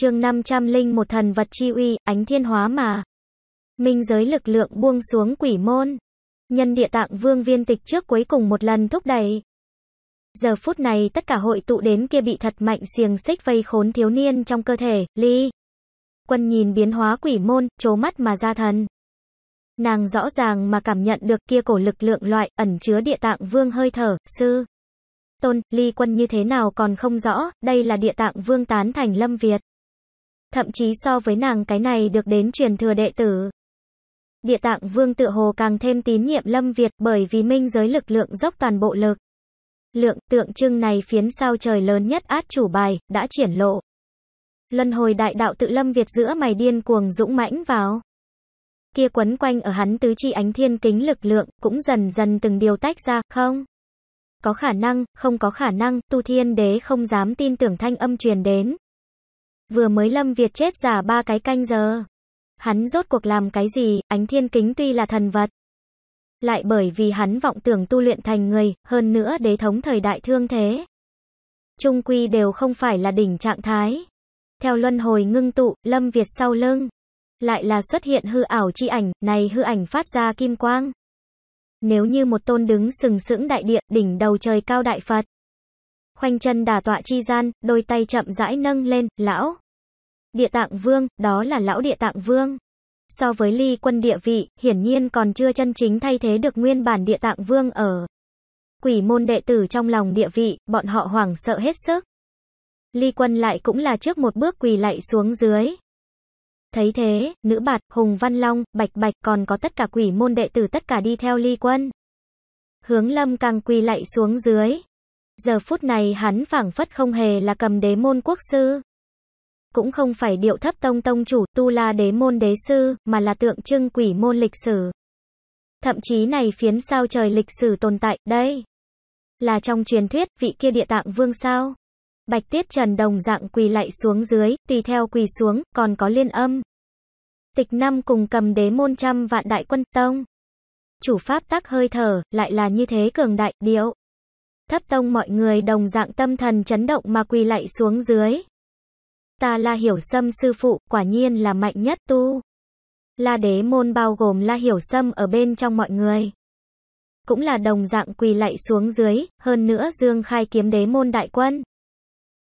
chương 501 thần vật chi uy, ánh thiên hóa mà. Minh giới lực lượng buông xuống quỷ môn. Nhân địa tạng vương viên tịch trước cuối cùng một lần thúc đẩy. Giờ phút này tất cả hội tụ đến kia bị thật mạnh xiềng xích vây khốn thiếu niên trong cơ thể, ly. Quân nhìn biến hóa quỷ môn, chố mắt mà ra thần. Nàng rõ ràng mà cảm nhận được kia cổ lực lượng loại ẩn chứa địa tạng vương hơi thở, sư. Tôn, ly quân như thế nào còn không rõ, đây là địa tạng vương tán thành lâm Việt thậm chí so với nàng cái này được đến truyền thừa đệ tử. Địa tạng vương tự hồ càng thêm tín nhiệm lâm Việt bởi vì minh giới lực lượng dốc toàn bộ lực. Lượng tượng trưng này phiến sao trời lớn nhất át chủ bài, đã triển lộ. Luân hồi đại đạo tự lâm Việt giữa mày điên cuồng dũng mãnh vào. Kia quấn quanh ở hắn tứ chi ánh thiên kính lực lượng, cũng dần dần từng điều tách ra, không? Có khả năng, không có khả năng, tu thiên đế không dám tin tưởng thanh âm truyền đến. Vừa mới Lâm Việt chết giả ba cái canh giờ. Hắn rốt cuộc làm cái gì, ánh thiên kính tuy là thần vật. Lại bởi vì hắn vọng tưởng tu luyện thành người, hơn nữa đế thống thời đại thương thế. Trung quy đều không phải là đỉnh trạng thái. Theo luân hồi ngưng tụ, Lâm Việt sau lưng. Lại là xuất hiện hư ảo chi ảnh, này hư ảnh phát ra kim quang. Nếu như một tôn đứng sừng sững đại địa, đỉnh đầu trời cao đại Phật khoanh chân đà tọa chi gian, đôi tay chậm rãi nâng lên, lão. Địa tạng vương, đó là lão địa tạng vương. So với ly quân địa vị, hiển nhiên còn chưa chân chính thay thế được nguyên bản địa tạng vương ở. Quỷ môn đệ tử trong lòng địa vị, bọn họ hoảng sợ hết sức. Ly quân lại cũng là trước một bước quỳ lạy xuống dưới. Thấy thế, nữ bạt, hùng văn long, bạch bạch còn có tất cả quỷ môn đệ tử tất cả đi theo ly quân. Hướng lâm càng quỳ lạy xuống dưới. Giờ phút này hắn phảng phất không hề là cầm đế môn quốc sư. Cũng không phải điệu thấp tông tông chủ tu la đế môn đế sư, mà là tượng trưng quỷ môn lịch sử. Thậm chí này phiến sao trời lịch sử tồn tại, đây. Là trong truyền thuyết, vị kia địa tạng vương sao. Bạch Tiết Trần đồng dạng quỳ lại xuống dưới, tùy theo quỳ xuống, còn có liên âm. Tịch năm cùng cầm đế môn trăm vạn đại quân tông. Chủ pháp tắc hơi thở, lại là như thế cường đại, điệu tháp tông mọi người đồng dạng tâm thần chấn động mà quỳ lạy xuống dưới. Ta La Hiểu Sâm sư phụ, quả nhiên là mạnh nhất tu. La đế môn bao gồm La Hiểu Sâm ở bên trong mọi người. Cũng là đồng dạng quỳ lạy xuống dưới, hơn nữa dương khai kiếm đế môn đại quân.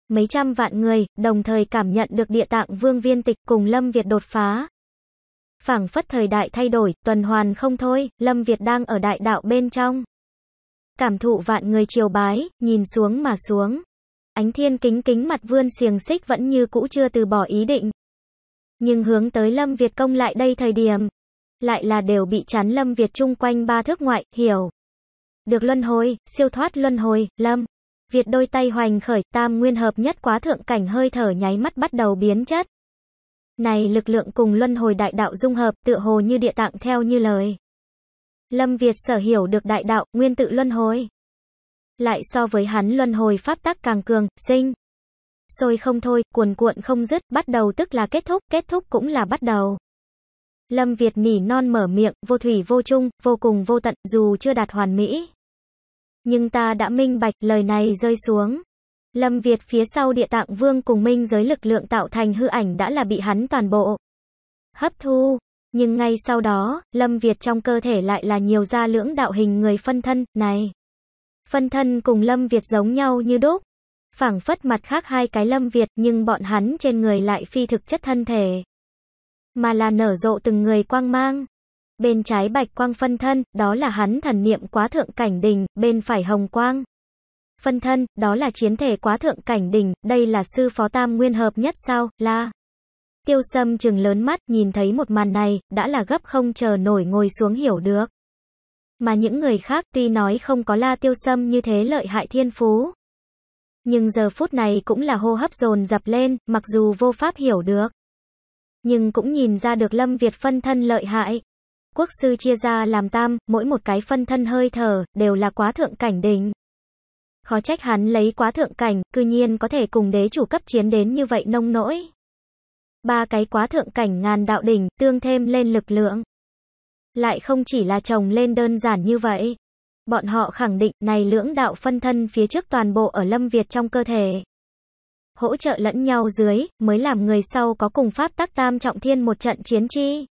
Mấy trăm vạn người, đồng thời cảm nhận được địa tạng vương viên tịch cùng Lâm Việt đột phá. phảng phất thời đại thay đổi, tuần hoàn không thôi, Lâm Việt đang ở đại đạo bên trong cảm thụ vạn người chiều bái, nhìn xuống mà xuống. Ánh thiên kính kính mặt vươn xiềng xích vẫn như cũ chưa từ bỏ ý định. Nhưng hướng tới Lâm Việt công lại đây thời điểm. Lại là đều bị chắn Lâm Việt chung quanh ba thước ngoại, hiểu. Được luân hồi, siêu thoát luân hồi, Lâm. Việt đôi tay hoành khởi, tam nguyên hợp nhất quá thượng cảnh hơi thở nháy mắt bắt đầu biến chất. Này lực lượng cùng luân hồi đại đạo dung hợp tựa hồ như địa tạng theo như lời. Lâm Việt sở hiểu được đại đạo, nguyên tự luân hồi. Lại so với hắn luân hồi pháp tắc càng cường, sinh. Sôi không thôi, cuồn cuộn không dứt, bắt đầu tức là kết thúc, kết thúc cũng là bắt đầu. Lâm Việt nỉ non mở miệng, vô thủy vô chung, vô cùng vô tận, dù chưa đạt hoàn mỹ. Nhưng ta đã minh bạch, lời này rơi xuống. Lâm Việt phía sau địa tạng vương cùng minh giới lực lượng tạo thành hư ảnh đã là bị hắn toàn bộ. Hấp thu, nhưng ngay sau đó, Lâm Việt trong cơ thể lại là nhiều da lưỡng đạo hình người phân thân, này. Phân thân cùng Lâm Việt giống nhau như đúc. phảng phất mặt khác hai cái Lâm Việt nhưng bọn hắn trên người lại phi thực chất thân thể. Mà là nở rộ từng người quang mang. Bên trái bạch quang phân thân, đó là hắn thần niệm quá thượng cảnh đình bên phải hồng quang. Phân thân, đó là chiến thể quá thượng cảnh đình đây là sư phó tam nguyên hợp nhất sao, là... Tiêu sâm trừng lớn mắt, nhìn thấy một màn này, đã là gấp không chờ nổi ngồi xuống hiểu được. Mà những người khác tuy nói không có la tiêu sâm như thế lợi hại thiên phú. Nhưng giờ phút này cũng là hô hấp dồn dập lên, mặc dù vô pháp hiểu được. Nhưng cũng nhìn ra được Lâm Việt phân thân lợi hại. Quốc sư chia ra làm tam, mỗi một cái phân thân hơi thở, đều là quá thượng cảnh đỉnh. Khó trách hắn lấy quá thượng cảnh, cư nhiên có thể cùng đế chủ cấp chiến đến như vậy nông nỗi. Ba cái quá thượng cảnh ngàn đạo đỉnh, tương thêm lên lực lượng. Lại không chỉ là trồng lên đơn giản như vậy. Bọn họ khẳng định này lưỡng đạo phân thân phía trước toàn bộ ở Lâm Việt trong cơ thể. Hỗ trợ lẫn nhau dưới, mới làm người sau có cùng pháp tác tam trọng thiên một trận chiến chi.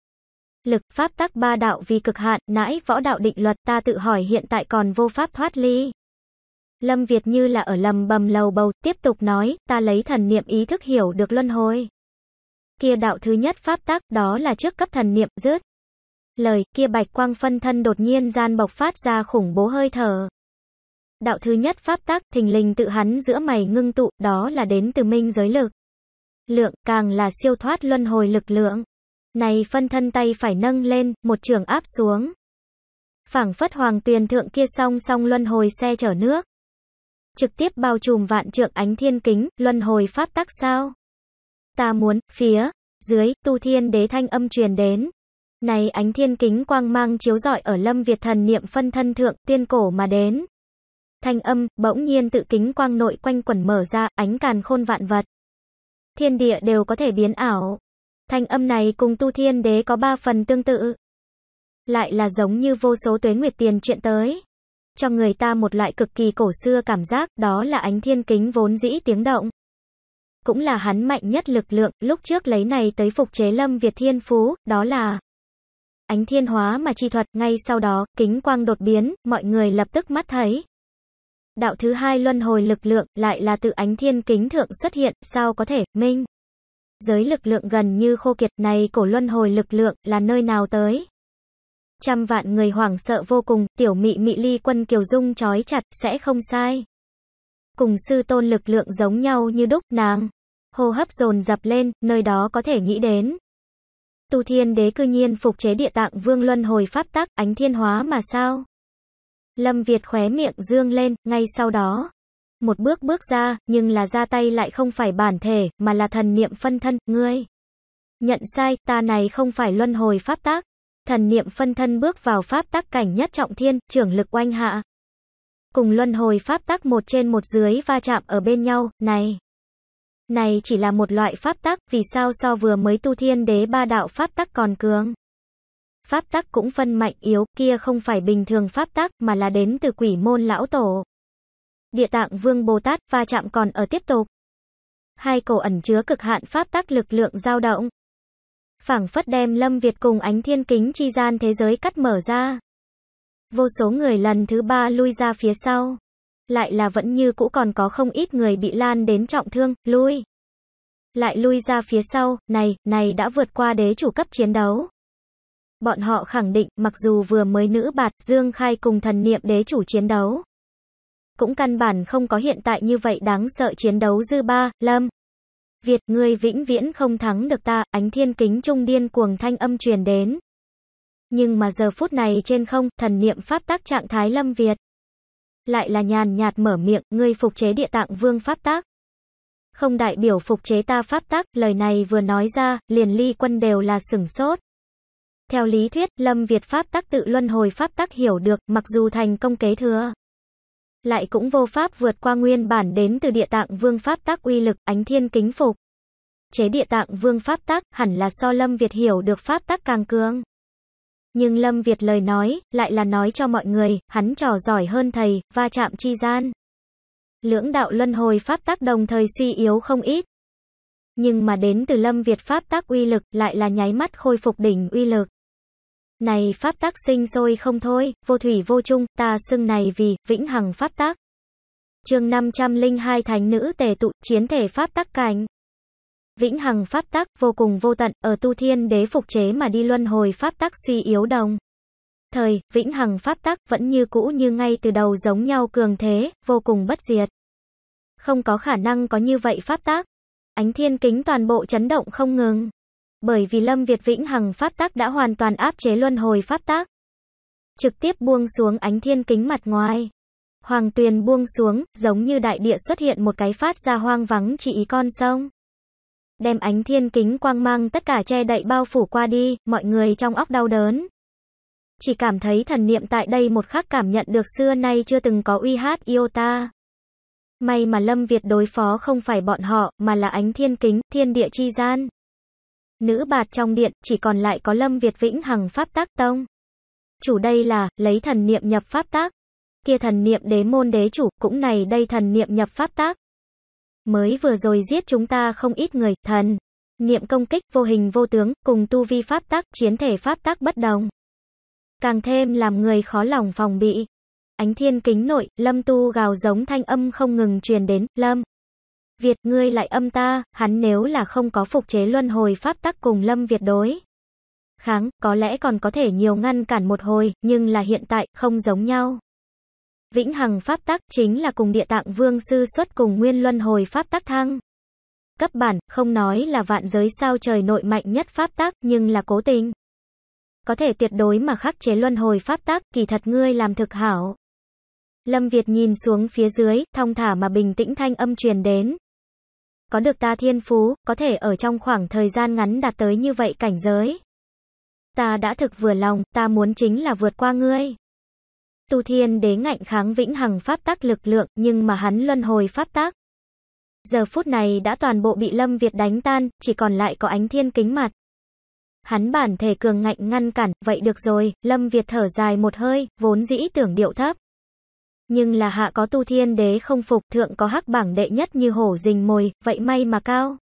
Lực pháp tác ba đạo vì cực hạn, nãi võ đạo định luật ta tự hỏi hiện tại còn vô pháp thoát ly. Lâm Việt như là ở lầm bầm lầu bầu, tiếp tục nói, ta lấy thần niệm ý thức hiểu được luân hồi kia đạo thứ nhất pháp tắc, đó là trước cấp thần niệm rớt. Lời kia bạch quang phân thân đột nhiên gian bộc phát ra khủng bố hơi thở. Đạo thứ nhất pháp tắc, thình lình tự hắn giữa mày ngưng tụ, đó là đến từ minh giới lực. Lượng càng là siêu thoát luân hồi lực lượng. Này phân thân tay phải nâng lên, một trường áp xuống. Phảng phất hoàng tuyền thượng kia song song luân hồi xe chở nước. Trực tiếp bao trùm vạn trượng ánh thiên kính, luân hồi pháp tắc sao? Ta muốn, phía, dưới, tu thiên đế thanh âm truyền đến. Này ánh thiên kính quang mang chiếu rọi ở lâm Việt thần niệm phân thân thượng, tiên cổ mà đến. Thanh âm, bỗng nhiên tự kính quang nội quanh quẩn mở ra, ánh càn khôn vạn vật. Thiên địa đều có thể biến ảo. Thanh âm này cùng tu thiên đế có ba phần tương tự. Lại là giống như vô số tuế nguyệt tiền chuyện tới. Cho người ta một loại cực kỳ cổ xưa cảm giác, đó là ánh thiên kính vốn dĩ tiếng động cũng là hắn mạnh nhất lực lượng, lúc trước lấy này tới phục chế Lâm Việt Thiên Phú, đó là ánh thiên hóa mà chi thuật, ngay sau đó, kính quang đột biến, mọi người lập tức mắt thấy. Đạo thứ hai luân hồi lực lượng, lại là tự ánh thiên kính thượng xuất hiện, sao có thể, minh. Giới lực lượng gần như khô kiệt này cổ luân hồi lực lượng, là nơi nào tới? Trăm vạn người hoảng sợ vô cùng, tiểu mị mị ly quân kiều dung trói chặt, sẽ không sai. Cùng sư tôn lực lượng giống nhau như đúc nàng hô hấp dồn dập lên, nơi đó có thể nghĩ đến. Tu Thiên Đế cư nhiên phục chế địa tạng Vương Luân hồi pháp tắc, ánh thiên hóa mà sao? Lâm Việt khóe miệng dương lên, ngay sau đó, một bước bước ra, nhưng là ra tay lại không phải bản thể, mà là thần niệm phân thân, ngươi. Nhận sai, ta này không phải luân hồi pháp tác. Thần niệm phân thân bước vào pháp tác cảnh nhất trọng thiên, trưởng lực oanh hạ. Cùng luân hồi pháp tác một trên một dưới va chạm ở bên nhau, này. Này chỉ là một loại pháp tắc, vì sao so vừa mới tu thiên đế ba đạo pháp tắc còn cường? Pháp tắc cũng phân mạnh yếu, kia không phải bình thường pháp tắc mà là đến từ quỷ môn lão tổ. Địa tạng vương Bồ Tát va chạm còn ở tiếp tục. Hai cổ ẩn chứa cực hạn pháp tắc lực lượng dao động. Phảng phất đem Lâm Việt cùng ánh thiên kính chi gian thế giới cắt mở ra. Vô số người lần thứ ba lui ra phía sau lại là vẫn như cũ còn có không ít người bị lan đến trọng thương, lui. Lại lui ra phía sau, này, này đã vượt qua đế chủ cấp chiến đấu. Bọn họ khẳng định, mặc dù vừa mới nữ bạt, Dương Khai cùng thần niệm đế chủ chiến đấu. Cũng căn bản không có hiện tại như vậy đáng sợ chiến đấu dư ba, lâm. Việt ngươi vĩnh viễn không thắng được ta, ánh thiên kính trung điên cuồng thanh âm truyền đến. Nhưng mà giờ phút này trên không, thần niệm pháp tác trạng thái lâm Việt lại là nhàn nhạt mở miệng, ngươi phục chế địa tạng vương pháp tác. Không đại biểu phục chế ta pháp tác, lời này vừa nói ra, liền ly quân đều là sửng sốt. Theo lý thuyết, Lâm Việt pháp tác tự luân hồi pháp tác hiểu được, mặc dù thành công kế thừa. Lại cũng vô pháp vượt qua nguyên bản đến từ địa tạng vương pháp tác uy lực, ánh thiên kính phục. Chế địa tạng vương pháp tác, hẳn là so Lâm Việt hiểu được pháp tác càng cường. Nhưng Lâm Việt lời nói, lại là nói cho mọi người, hắn trò giỏi hơn thầy, va chạm chi gian. Lưỡng đạo luân hồi pháp tác đồng thời suy yếu không ít. Nhưng mà đến từ Lâm Việt pháp tác uy lực, lại là nháy mắt khôi phục đỉnh uy lực. Này pháp tác sinh sôi không thôi, vô thủy vô chung, ta xưng này vì, vĩnh hằng pháp tác chương 502 thánh nữ tề tụ chiến thể pháp tác cảnh vĩnh hằng pháp tắc vô cùng vô tận, ở tu thiên đế phục chế mà đi luân hồi pháp tắc suy yếu đồng. Thời, vĩnh hằng pháp tắc vẫn như cũ như ngay từ đầu giống nhau cường thế, vô cùng bất diệt. Không có khả năng có như vậy pháp tắc. Ánh thiên kính toàn bộ chấn động không ngừng. Bởi vì Lâm Việt Vĩnh Hằng pháp tắc đã hoàn toàn áp chế luân hồi pháp tắc. Trực tiếp buông xuống ánh thiên kính mặt ngoài. Hoàng tuyền buông xuống, giống như đại địa xuất hiện một cái phát ra hoang vắng chỉ ý con sông đem ánh thiên kính quang mang tất cả che đậy bao phủ qua đi, mọi người trong óc đau đớn. Chỉ cảm thấy thần niệm tại đây một khắc cảm nhận được xưa nay chưa từng có uy hát yêu ta. May mà Lâm Việt đối phó không phải bọn họ, mà là ánh thiên kính, thiên địa chi gian. Nữ bạt trong điện, chỉ còn lại có Lâm Việt vĩnh hằng pháp tác tông. Chủ đây là, lấy thần niệm nhập pháp tác. Kia thần niệm đế môn đế chủ, cũng này đây thần niệm nhập pháp tác mới vừa rồi giết chúng ta không ít người, thần. Niệm công kích vô hình vô tướng, cùng tu vi pháp tác, chiến thể pháp tác bất đồng. Càng thêm làm người khó lòng phòng bị. Ánh thiên kính nội, lâm tu gào giống thanh âm không ngừng truyền đến, lâm. Việt ngươi lại âm ta, hắn nếu là không có phục chế luân hồi pháp tắc cùng lâm Việt đối. Kháng, có lẽ còn có thể nhiều ngăn cản một hồi, nhưng là hiện tại, không giống nhau. Vĩnh hằng pháp tắc chính là cùng địa tạng vương sư xuất cùng nguyên luân hồi pháp tắc thăng. Cấp bản, không nói là vạn giới sao trời nội mạnh nhất pháp tắc, nhưng là cố tình. Có thể tuyệt đối mà khắc chế luân hồi pháp tắc, kỳ thật ngươi làm thực hảo. Lâm Việt nhìn xuống phía dưới, thong thả mà bình tĩnh thanh âm truyền đến. Có được ta thiên phú, có thể ở trong khoảng thời gian ngắn đạt tới như vậy cảnh giới. Ta đã thực vừa lòng, ta muốn chính là vượt qua ngươi. Tu Thiên Đế ngạnh kháng vĩnh hằng pháp tác lực lượng, nhưng mà hắn luân hồi pháp tác. Giờ phút này đã toàn bộ bị Lâm Việt đánh tan, chỉ còn lại có ánh thiên kính mặt. Hắn bản thể cường ngạnh ngăn cản, vậy được rồi, Lâm Việt thở dài một hơi, vốn dĩ tưởng điệu thấp. Nhưng là hạ có tu thiên đế không phục, thượng có hắc bảng đệ nhất như hổ rình mồi, vậy may mà cao.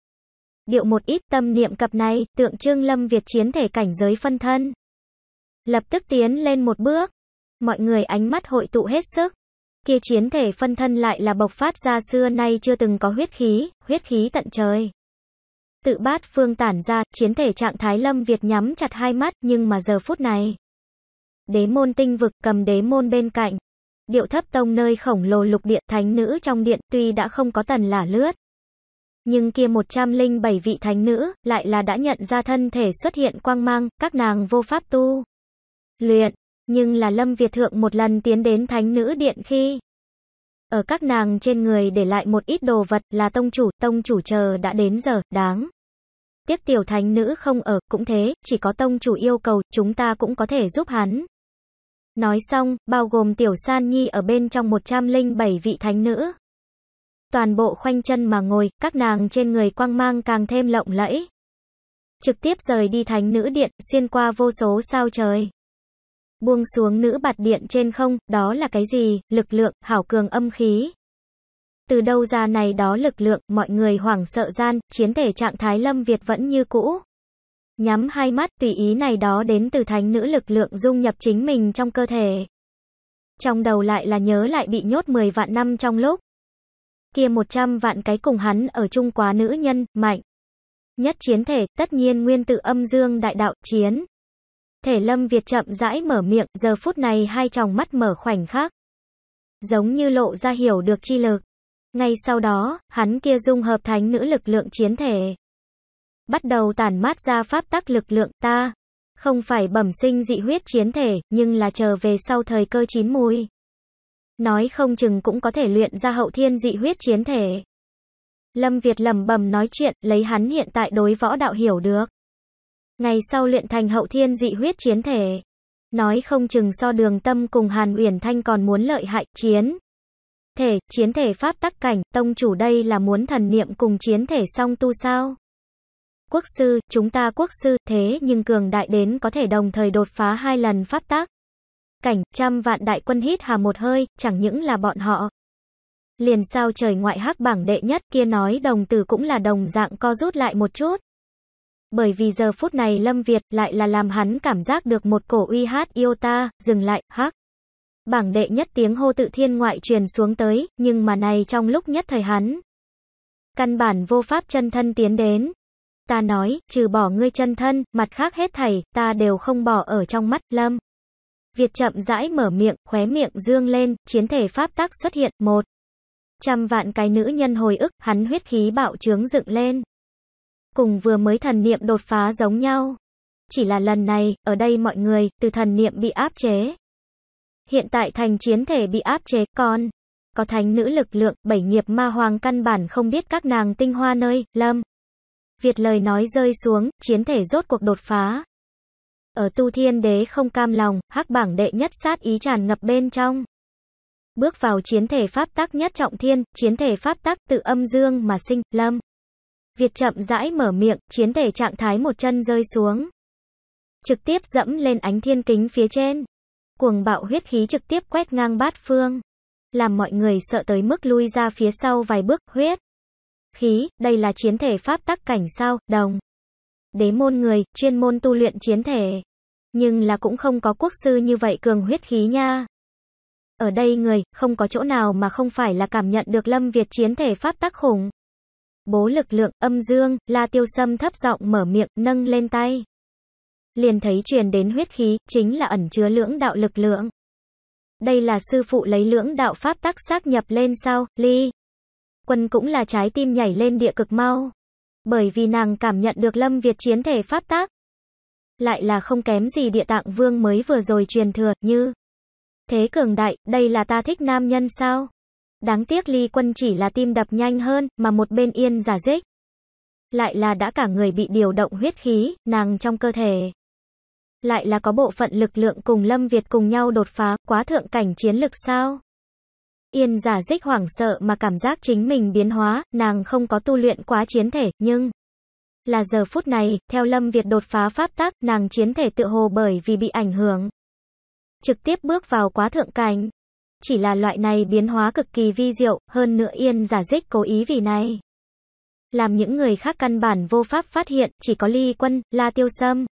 Điệu một ít tâm niệm cập này, tượng trưng Lâm Việt chiến thể cảnh giới phân thân. Lập tức tiến lên một bước, mọi người ánh mắt hội tụ hết sức. Kia chiến thể phân thân lại là bộc phát ra xưa nay chưa từng có huyết khí, huyết khí tận trời. Tự bát phương tản ra, chiến thể trạng thái lâm Việt nhắm chặt hai mắt nhưng mà giờ phút này. Đế môn tinh vực cầm đế môn bên cạnh. Điệu thấp tông nơi khổng lồ lục điện thánh nữ trong điện tuy đã không có tần là lướt. Nhưng kia 107 vị thánh nữ lại là đã nhận ra thân thể xuất hiện quang mang, các nàng vô pháp tu. Luyện, nhưng là Lâm Việt Thượng một lần tiến đến Thánh Nữ Điện khi ở các nàng trên người để lại một ít đồ vật là tông chủ, tông chủ chờ đã đến giờ, đáng. Tiếc tiểu thánh nữ không ở, cũng thế, chỉ có tông chủ yêu cầu, chúng ta cũng có thể giúp hắn. Nói xong, bao gồm tiểu san nhi ở bên trong 107 vị thánh nữ. Toàn bộ khoanh chân mà ngồi, các nàng trên người quang mang càng thêm lộng lẫy. Trực tiếp rời đi thánh nữ điện, xuyên qua vô số sao trời. Buông xuống nữ bạt điện trên không, đó là cái gì? Lực lượng, hảo cường âm khí. Từ đâu ra này đó lực lượng, mọi người hoảng sợ gian, chiến thể trạng thái Lâm Việt vẫn như cũ. Nhắm hai mắt tùy ý này đó đến từ thánh nữ lực lượng dung nhập chính mình trong cơ thể. Trong đầu lại là nhớ lại bị nhốt 10 vạn năm trong lúc. Kia 100 vạn cái cùng hắn ở chung quá nữ nhân, mạnh. Nhất chiến thể, tất nhiên nguyên tự âm dương đại đạo, chiến. Thể Lâm Việt chậm rãi mở miệng, giờ phút này hai tròng mắt mở khoảnh khắc. Giống như lộ ra hiểu được chi lực. Ngay sau đó, hắn kia dung hợp thánh nữ lực lượng chiến thể. Bắt đầu tản mát ra pháp tắc lực lượng ta. Không phải bẩm sinh dị huyết chiến thể, nhưng là chờ về sau thời cơ chín mùi. Nói không chừng cũng có thể luyện ra hậu thiên dị huyết chiến thể. Lâm Việt lầm bầm nói chuyện, lấy hắn hiện tại đối võ đạo hiểu được. Ngày sau luyện thành hậu thiên dị huyết chiến thể. Nói không chừng so đường tâm cùng Hàn Uyển Thanh còn muốn lợi hại, chiến. Thể, chiến thể pháp tắc cảnh, tông chủ đây là muốn thần niệm cùng chiến thể song tu sao? Quốc sư, chúng ta quốc sư, thế nhưng cường đại đến có thể đồng thời đột phá hai lần pháp tắc. Cảnh, trăm vạn đại quân hít hà một hơi, chẳng những là bọn họ. Liền sao trời ngoại hắc bảng đệ nhất kia nói đồng tử cũng là đồng dạng co rút lại một chút. Bởi vì giờ phút này Lâm Việt lại là làm hắn cảm giác được một cổ uy hát yêu ta, dừng lại, hắc. Bảng đệ nhất tiếng hô tự thiên ngoại truyền xuống tới, nhưng mà này trong lúc nhất thời hắn. Căn bản vô pháp chân thân tiến đến. Ta nói, trừ bỏ ngươi chân thân, mặt khác hết thảy, ta đều không bỏ ở trong mắt, Lâm. Việt chậm rãi mở miệng, khóe miệng dương lên, chiến thể pháp tắc xuất hiện, một. Trăm vạn cái nữ nhân hồi ức, hắn huyết khí bạo trướng dựng lên cùng vừa mới thần niệm đột phá giống nhau. Chỉ là lần này, ở đây mọi người, từ thần niệm bị áp chế. Hiện tại thành chiến thể bị áp chế, còn có thánh nữ lực lượng, bảy nghiệp ma hoàng căn bản không biết các nàng tinh hoa nơi, lâm. Việt lời nói rơi xuống, chiến thể rốt cuộc đột phá. Ở tu thiên đế không cam lòng, hắc bảng đệ nhất sát ý tràn ngập bên trong. Bước vào chiến thể pháp tắc nhất trọng thiên, chiến thể pháp tắc tự âm dương mà sinh, lâm. Việt chậm rãi mở miệng, chiến thể trạng thái một chân rơi xuống. Trực tiếp dẫm lên ánh thiên kính phía trên. Cuồng bạo huyết khí trực tiếp quét ngang bát phương. Làm mọi người sợ tới mức lui ra phía sau vài bước huyết. Khí, đây là chiến thể pháp tắc cảnh sao, đồng. Đế môn người, chuyên môn tu luyện chiến thể. Nhưng là cũng không có quốc sư như vậy cường huyết khí nha. Ở đây người, không có chỗ nào mà không phải là cảm nhận được Lâm Việt chiến thể pháp tắc khủng bố lực lượng, âm dương, la tiêu sâm thấp giọng mở miệng, nâng lên tay. Liền thấy truyền đến huyết khí, chính là ẩn chứa lưỡng đạo lực lượng. Đây là sư phụ lấy lưỡng đạo pháp tắc xác nhập lên sau, ly. Quân cũng là trái tim nhảy lên địa cực mau. Bởi vì nàng cảm nhận được lâm Việt chiến thể pháp tác. Lại là không kém gì địa tạng vương mới vừa rồi truyền thừa, như. Thế cường đại, đây là ta thích nam nhân sao? Đáng tiếc Ly Quân chỉ là tim đập nhanh hơn, mà một bên yên giả dích. Lại là đã cả người bị điều động huyết khí, nàng trong cơ thể. Lại là có bộ phận lực lượng cùng Lâm Việt cùng nhau đột phá, quá thượng cảnh chiến lực sao? Yên giả dích hoảng sợ mà cảm giác chính mình biến hóa, nàng không có tu luyện quá chiến thể, nhưng là giờ phút này, theo Lâm Việt đột phá pháp tác, nàng chiến thể tự hồ bởi vì bị ảnh hưởng. Trực tiếp bước vào quá thượng cảnh. Chỉ là loại này biến hóa cực kỳ vi diệu, hơn nữa yên giả dích cố ý vì này. Làm những người khác căn bản vô pháp phát hiện, chỉ có ly quân, la tiêu sâm.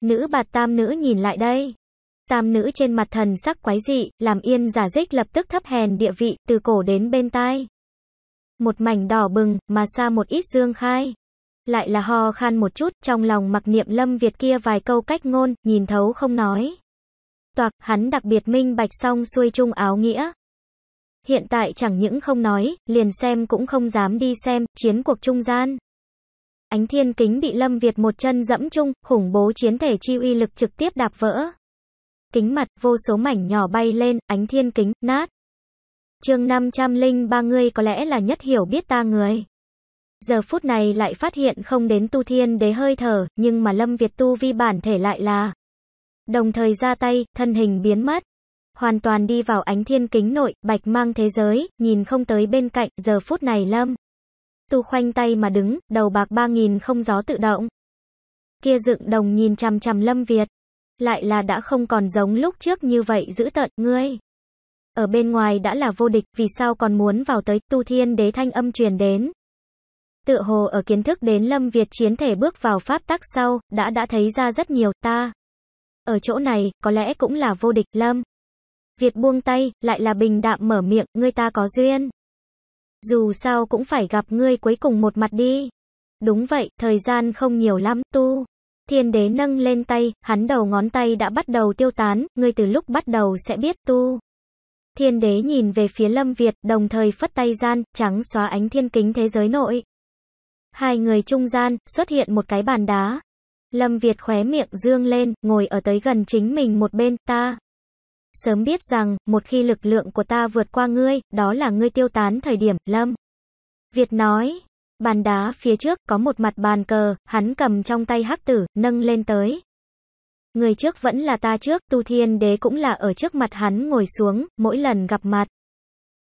Nữ bạt tam nữ nhìn lại đây. Tam nữ trên mặt thần sắc quái dị, làm yên giả dích lập tức thấp hèn địa vị, từ cổ đến bên tai. Một mảnh đỏ bừng, mà xa một ít dương khai. Lại là ho khan một chút, trong lòng mặc niệm lâm Việt kia vài câu cách ngôn, nhìn thấu không nói toạc, hắn đặc biệt minh bạch xong xuôi chung áo nghĩa. Hiện tại chẳng những không nói, liền xem cũng không dám đi xem, chiến cuộc trung gian. Ánh thiên kính bị Lâm Việt một chân dẫm chung, khủng bố chiến thể chi uy lực trực tiếp đạp vỡ. Kính mặt, vô số mảnh nhỏ bay lên, ánh thiên kính, nát. chương 503 ngươi có lẽ là nhất hiểu biết ta người. Giờ phút này lại phát hiện không đến tu thiên đế hơi thở, nhưng mà Lâm Việt tu vi bản thể lại là Đồng thời ra tay, thân hình biến mất. Hoàn toàn đi vào ánh thiên kính nội, bạch mang thế giới, nhìn không tới bên cạnh, giờ phút này lâm. Tu khoanh tay mà đứng, đầu bạc ba nghìn không gió tự động. Kia dựng đồng nhìn chằm chằm lâm Việt. Lại là đã không còn giống lúc trước như vậy giữ tận ngươi. Ở bên ngoài đã là vô địch, vì sao còn muốn vào tới, tu thiên đế thanh âm truyền đến, Tựa hồ ở kiến thức đến Lâm Việt chiến thể bước vào pháp tắc sau, đã đã thấy ra rất nhiều ta. Ở chỗ này, có lẽ cũng là vô địch, Lâm. Việt buông tay, lại là bình đạm mở miệng, ngươi ta có duyên. Dù sao cũng phải gặp ngươi cuối cùng một mặt đi. Đúng vậy, thời gian không nhiều lắm, tu. Thiên đế nâng lên tay, hắn đầu ngón tay đã bắt đầu tiêu tán, ngươi từ lúc bắt đầu sẽ biết tu. Thiên đế nhìn về phía Lâm Việt, đồng thời phất tay gian, trắng xóa ánh thiên kính thế giới nội. Hai người trung gian, xuất hiện một cái bàn đá, Lâm Việt khóe miệng dương lên, ngồi ở tới gần chính mình một bên, ta. Sớm biết rằng, một khi lực lượng của ta vượt qua ngươi, đó là ngươi tiêu tán thời điểm, Lâm. Việt nói, bàn đá phía trước có một mặt bàn cờ, hắn cầm trong tay hắc tử, nâng lên tới. Người trước vẫn là ta trước, tu thiên đế cũng là ở trước mặt hắn ngồi xuống, mỗi lần gặp mặt.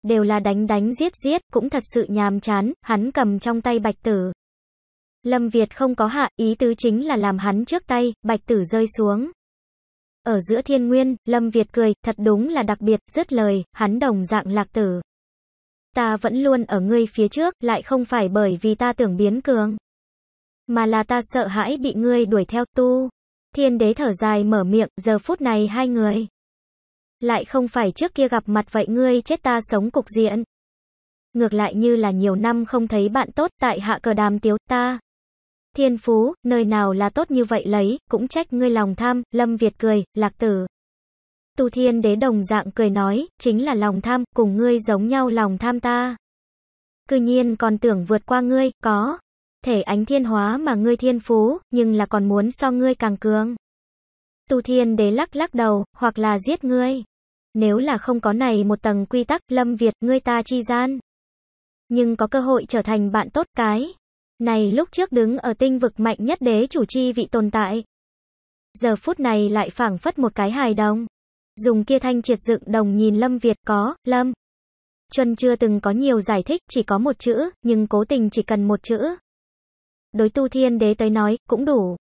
Đều là đánh đánh giết giết, cũng thật sự nhàm chán, hắn cầm trong tay bạch tử, Lâm Việt không có hạ, ý tứ chính là làm hắn trước tay, bạch tử rơi xuống. Ở giữa thiên nguyên, Lâm Việt cười, thật đúng là đặc biệt, dứt lời, hắn đồng dạng lạc tử. Ta vẫn luôn ở ngươi phía trước, lại không phải bởi vì ta tưởng biến cường. Mà là ta sợ hãi bị ngươi đuổi theo tu. Thiên đế thở dài mở miệng, giờ phút này hai người. Lại không phải trước kia gặp mặt vậy ngươi chết ta sống cục diện. Ngược lại như là nhiều năm không thấy bạn tốt tại hạ cờ đàm tiếu ta thiên phú, nơi nào là tốt như vậy lấy, cũng trách ngươi lòng tham, Lâm Việt cười, lạc tử. Tu thiên đế đồng dạng cười nói, chính là lòng tham, cùng ngươi giống nhau lòng tham ta. Cư nhiên còn tưởng vượt qua ngươi, có. Thể ánh thiên hóa mà ngươi thiên phú, nhưng là còn muốn so ngươi càng cường. Tu thiên đế lắc lắc đầu, hoặc là giết ngươi. Nếu là không có này một tầng quy tắc, Lâm Việt, ngươi ta chi gian. Nhưng có cơ hội trở thành bạn tốt cái. Này lúc trước đứng ở tinh vực mạnh nhất đế chủ chi vị tồn tại. Giờ phút này lại phảng phất một cái hài đồng. Dùng kia thanh triệt dựng đồng nhìn Lâm Việt có, Lâm. Chuân chưa từng có nhiều giải thích, chỉ có một chữ, nhưng cố tình chỉ cần một chữ. Đối tu thiên đế tới nói, cũng đủ.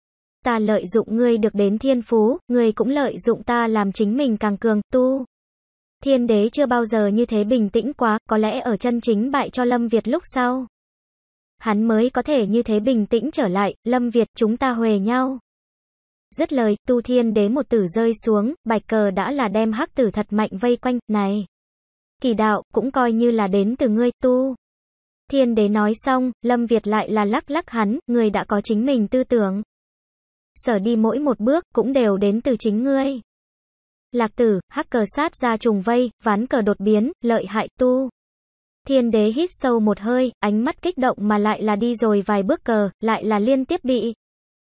Ta lợi dụng ngươi được đến thiên phú, ngươi cũng lợi dụng ta làm chính mình càng cường, tu. Thiên đế chưa bao giờ như thế bình tĩnh quá, có lẽ ở chân chính bại cho Lâm Việt lúc sau. Hắn mới có thể như thế bình tĩnh trở lại, Lâm Việt chúng ta huề nhau. Dứt lời, tu thiên đế một tử rơi xuống, bạch cờ đã là đem hắc tử thật mạnh vây quanh, này. Kỳ đạo, cũng coi như là đến từ ngươi, tu. Thiên đế nói xong, Lâm Việt lại là lắc lắc hắn, người đã có chính mình tư tưởng. Sở đi mỗi một bước, cũng đều đến từ chính ngươi. Lạc tử, hắc cờ sát ra trùng vây, ván cờ đột biến, lợi hại tu. Thiên đế hít sâu một hơi, ánh mắt kích động mà lại là đi rồi vài bước cờ, lại là liên tiếp bị.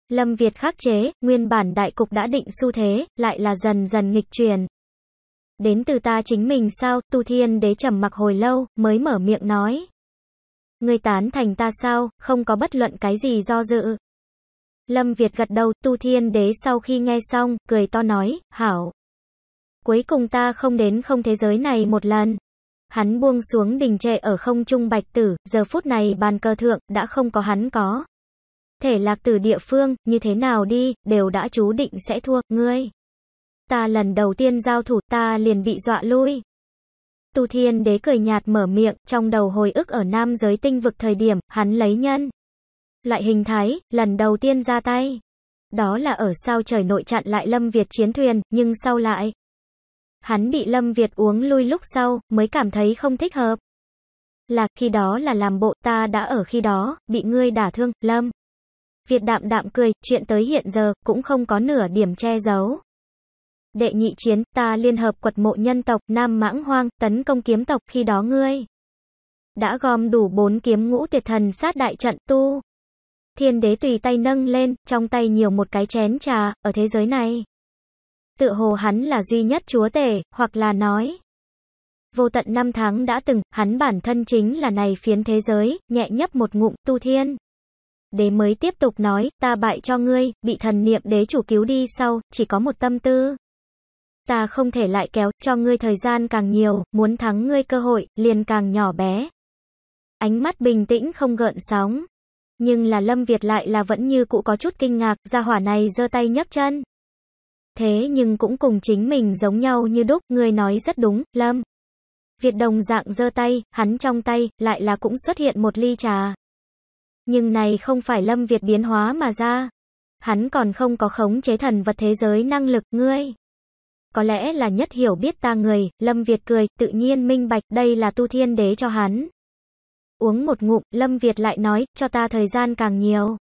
Lâm Việt khắc chế, nguyên bản đại cục đã định xu thế, lại là dần dần nghịch truyền. Đến từ ta chính mình sao, tu thiên đế trầm mặc hồi lâu, mới mở miệng nói. Người tán thành ta sao, không có bất luận cái gì do dự. Lâm Việt gật đầu, tu thiên đế sau khi nghe xong, cười to nói, hảo. Cuối cùng ta không đến không thế giới này một lần. Hắn buông xuống đình trệ ở không trung bạch tử, giờ phút này bàn cờ thượng, đã không có hắn có. Thể lạc tử địa phương, như thế nào đi, đều đã chú định sẽ thua, ngươi. Ta lần đầu tiên giao thủ, ta liền bị dọa lui. Tu thiên đế cười nhạt mở miệng, trong đầu hồi ức ở nam giới tinh vực thời điểm, hắn lấy nhân. lại hình thái, lần đầu tiên ra tay. Đó là ở sao trời nội chặn lại lâm Việt chiến thuyền, nhưng sau lại, Hắn bị Lâm Việt uống lui lúc sau, mới cảm thấy không thích hợp. Là khi đó là làm bộ ta đã ở khi đó, bị ngươi đả thương, Lâm. Việt đạm đạm cười, chuyện tới hiện giờ, cũng không có nửa điểm che giấu. Đệ nhị chiến, ta liên hợp quật mộ nhân tộc, Nam Mãng Hoang, tấn công kiếm tộc, khi đó ngươi. Đã gom đủ bốn kiếm ngũ tuyệt thần sát đại trận tu. Thiên đế tùy tay nâng lên, trong tay nhiều một cái chén trà, ở thế giới này tựa hồ hắn là duy nhất chúa tể, hoặc là nói. Vô tận năm tháng đã từng, hắn bản thân chính là này phiến thế giới, nhẹ nhấp một ngụm, tu thiên. Đế mới tiếp tục nói, ta bại cho ngươi, bị thần niệm đế chủ cứu đi sau, chỉ có một tâm tư. Ta không thể lại kéo, cho ngươi thời gian càng nhiều, muốn thắng ngươi cơ hội, liền càng nhỏ bé. Ánh mắt bình tĩnh không gợn sóng. Nhưng là Lâm Việt lại là vẫn như cũ có chút kinh ngạc, ra hỏa này giơ tay nhấc chân thế nhưng cũng cùng chính mình giống nhau như đúc, người nói rất đúng, Lâm. Việt đồng dạng giơ tay, hắn trong tay, lại là cũng xuất hiện một ly trà. Nhưng này không phải Lâm Việt biến hóa mà ra. Hắn còn không có khống chế thần vật thế giới năng lực, ngươi. Có lẽ là nhất hiểu biết ta người, Lâm Việt cười, tự nhiên minh bạch, đây là tu thiên đế cho hắn. Uống một ngụm, Lâm Việt lại nói, cho ta thời gian càng nhiều.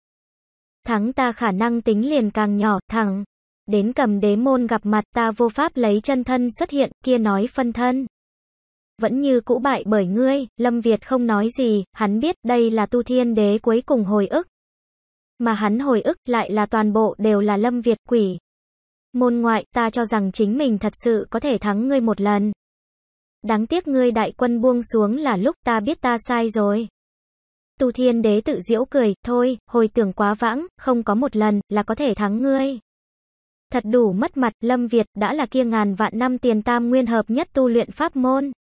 Thắng ta khả năng tính liền càng nhỏ, thẳng. Đến cầm đế môn gặp mặt ta vô pháp lấy chân thân xuất hiện, kia nói phân thân. Vẫn như cũ bại bởi ngươi, Lâm Việt không nói gì, hắn biết đây là tu thiên đế cuối cùng hồi ức. Mà hắn hồi ức lại là toàn bộ đều là Lâm Việt quỷ. Môn ngoại, ta cho rằng chính mình thật sự có thể thắng ngươi một lần. Đáng tiếc ngươi đại quân buông xuống là lúc ta biết ta sai rồi. Tu thiên đế tự diễu cười, thôi, hồi tưởng quá vãng, không có một lần, là có thể thắng ngươi. Thật đủ mất mặt, Lâm Việt đã là kia ngàn vạn năm tiền tam nguyên hợp nhất tu luyện pháp môn.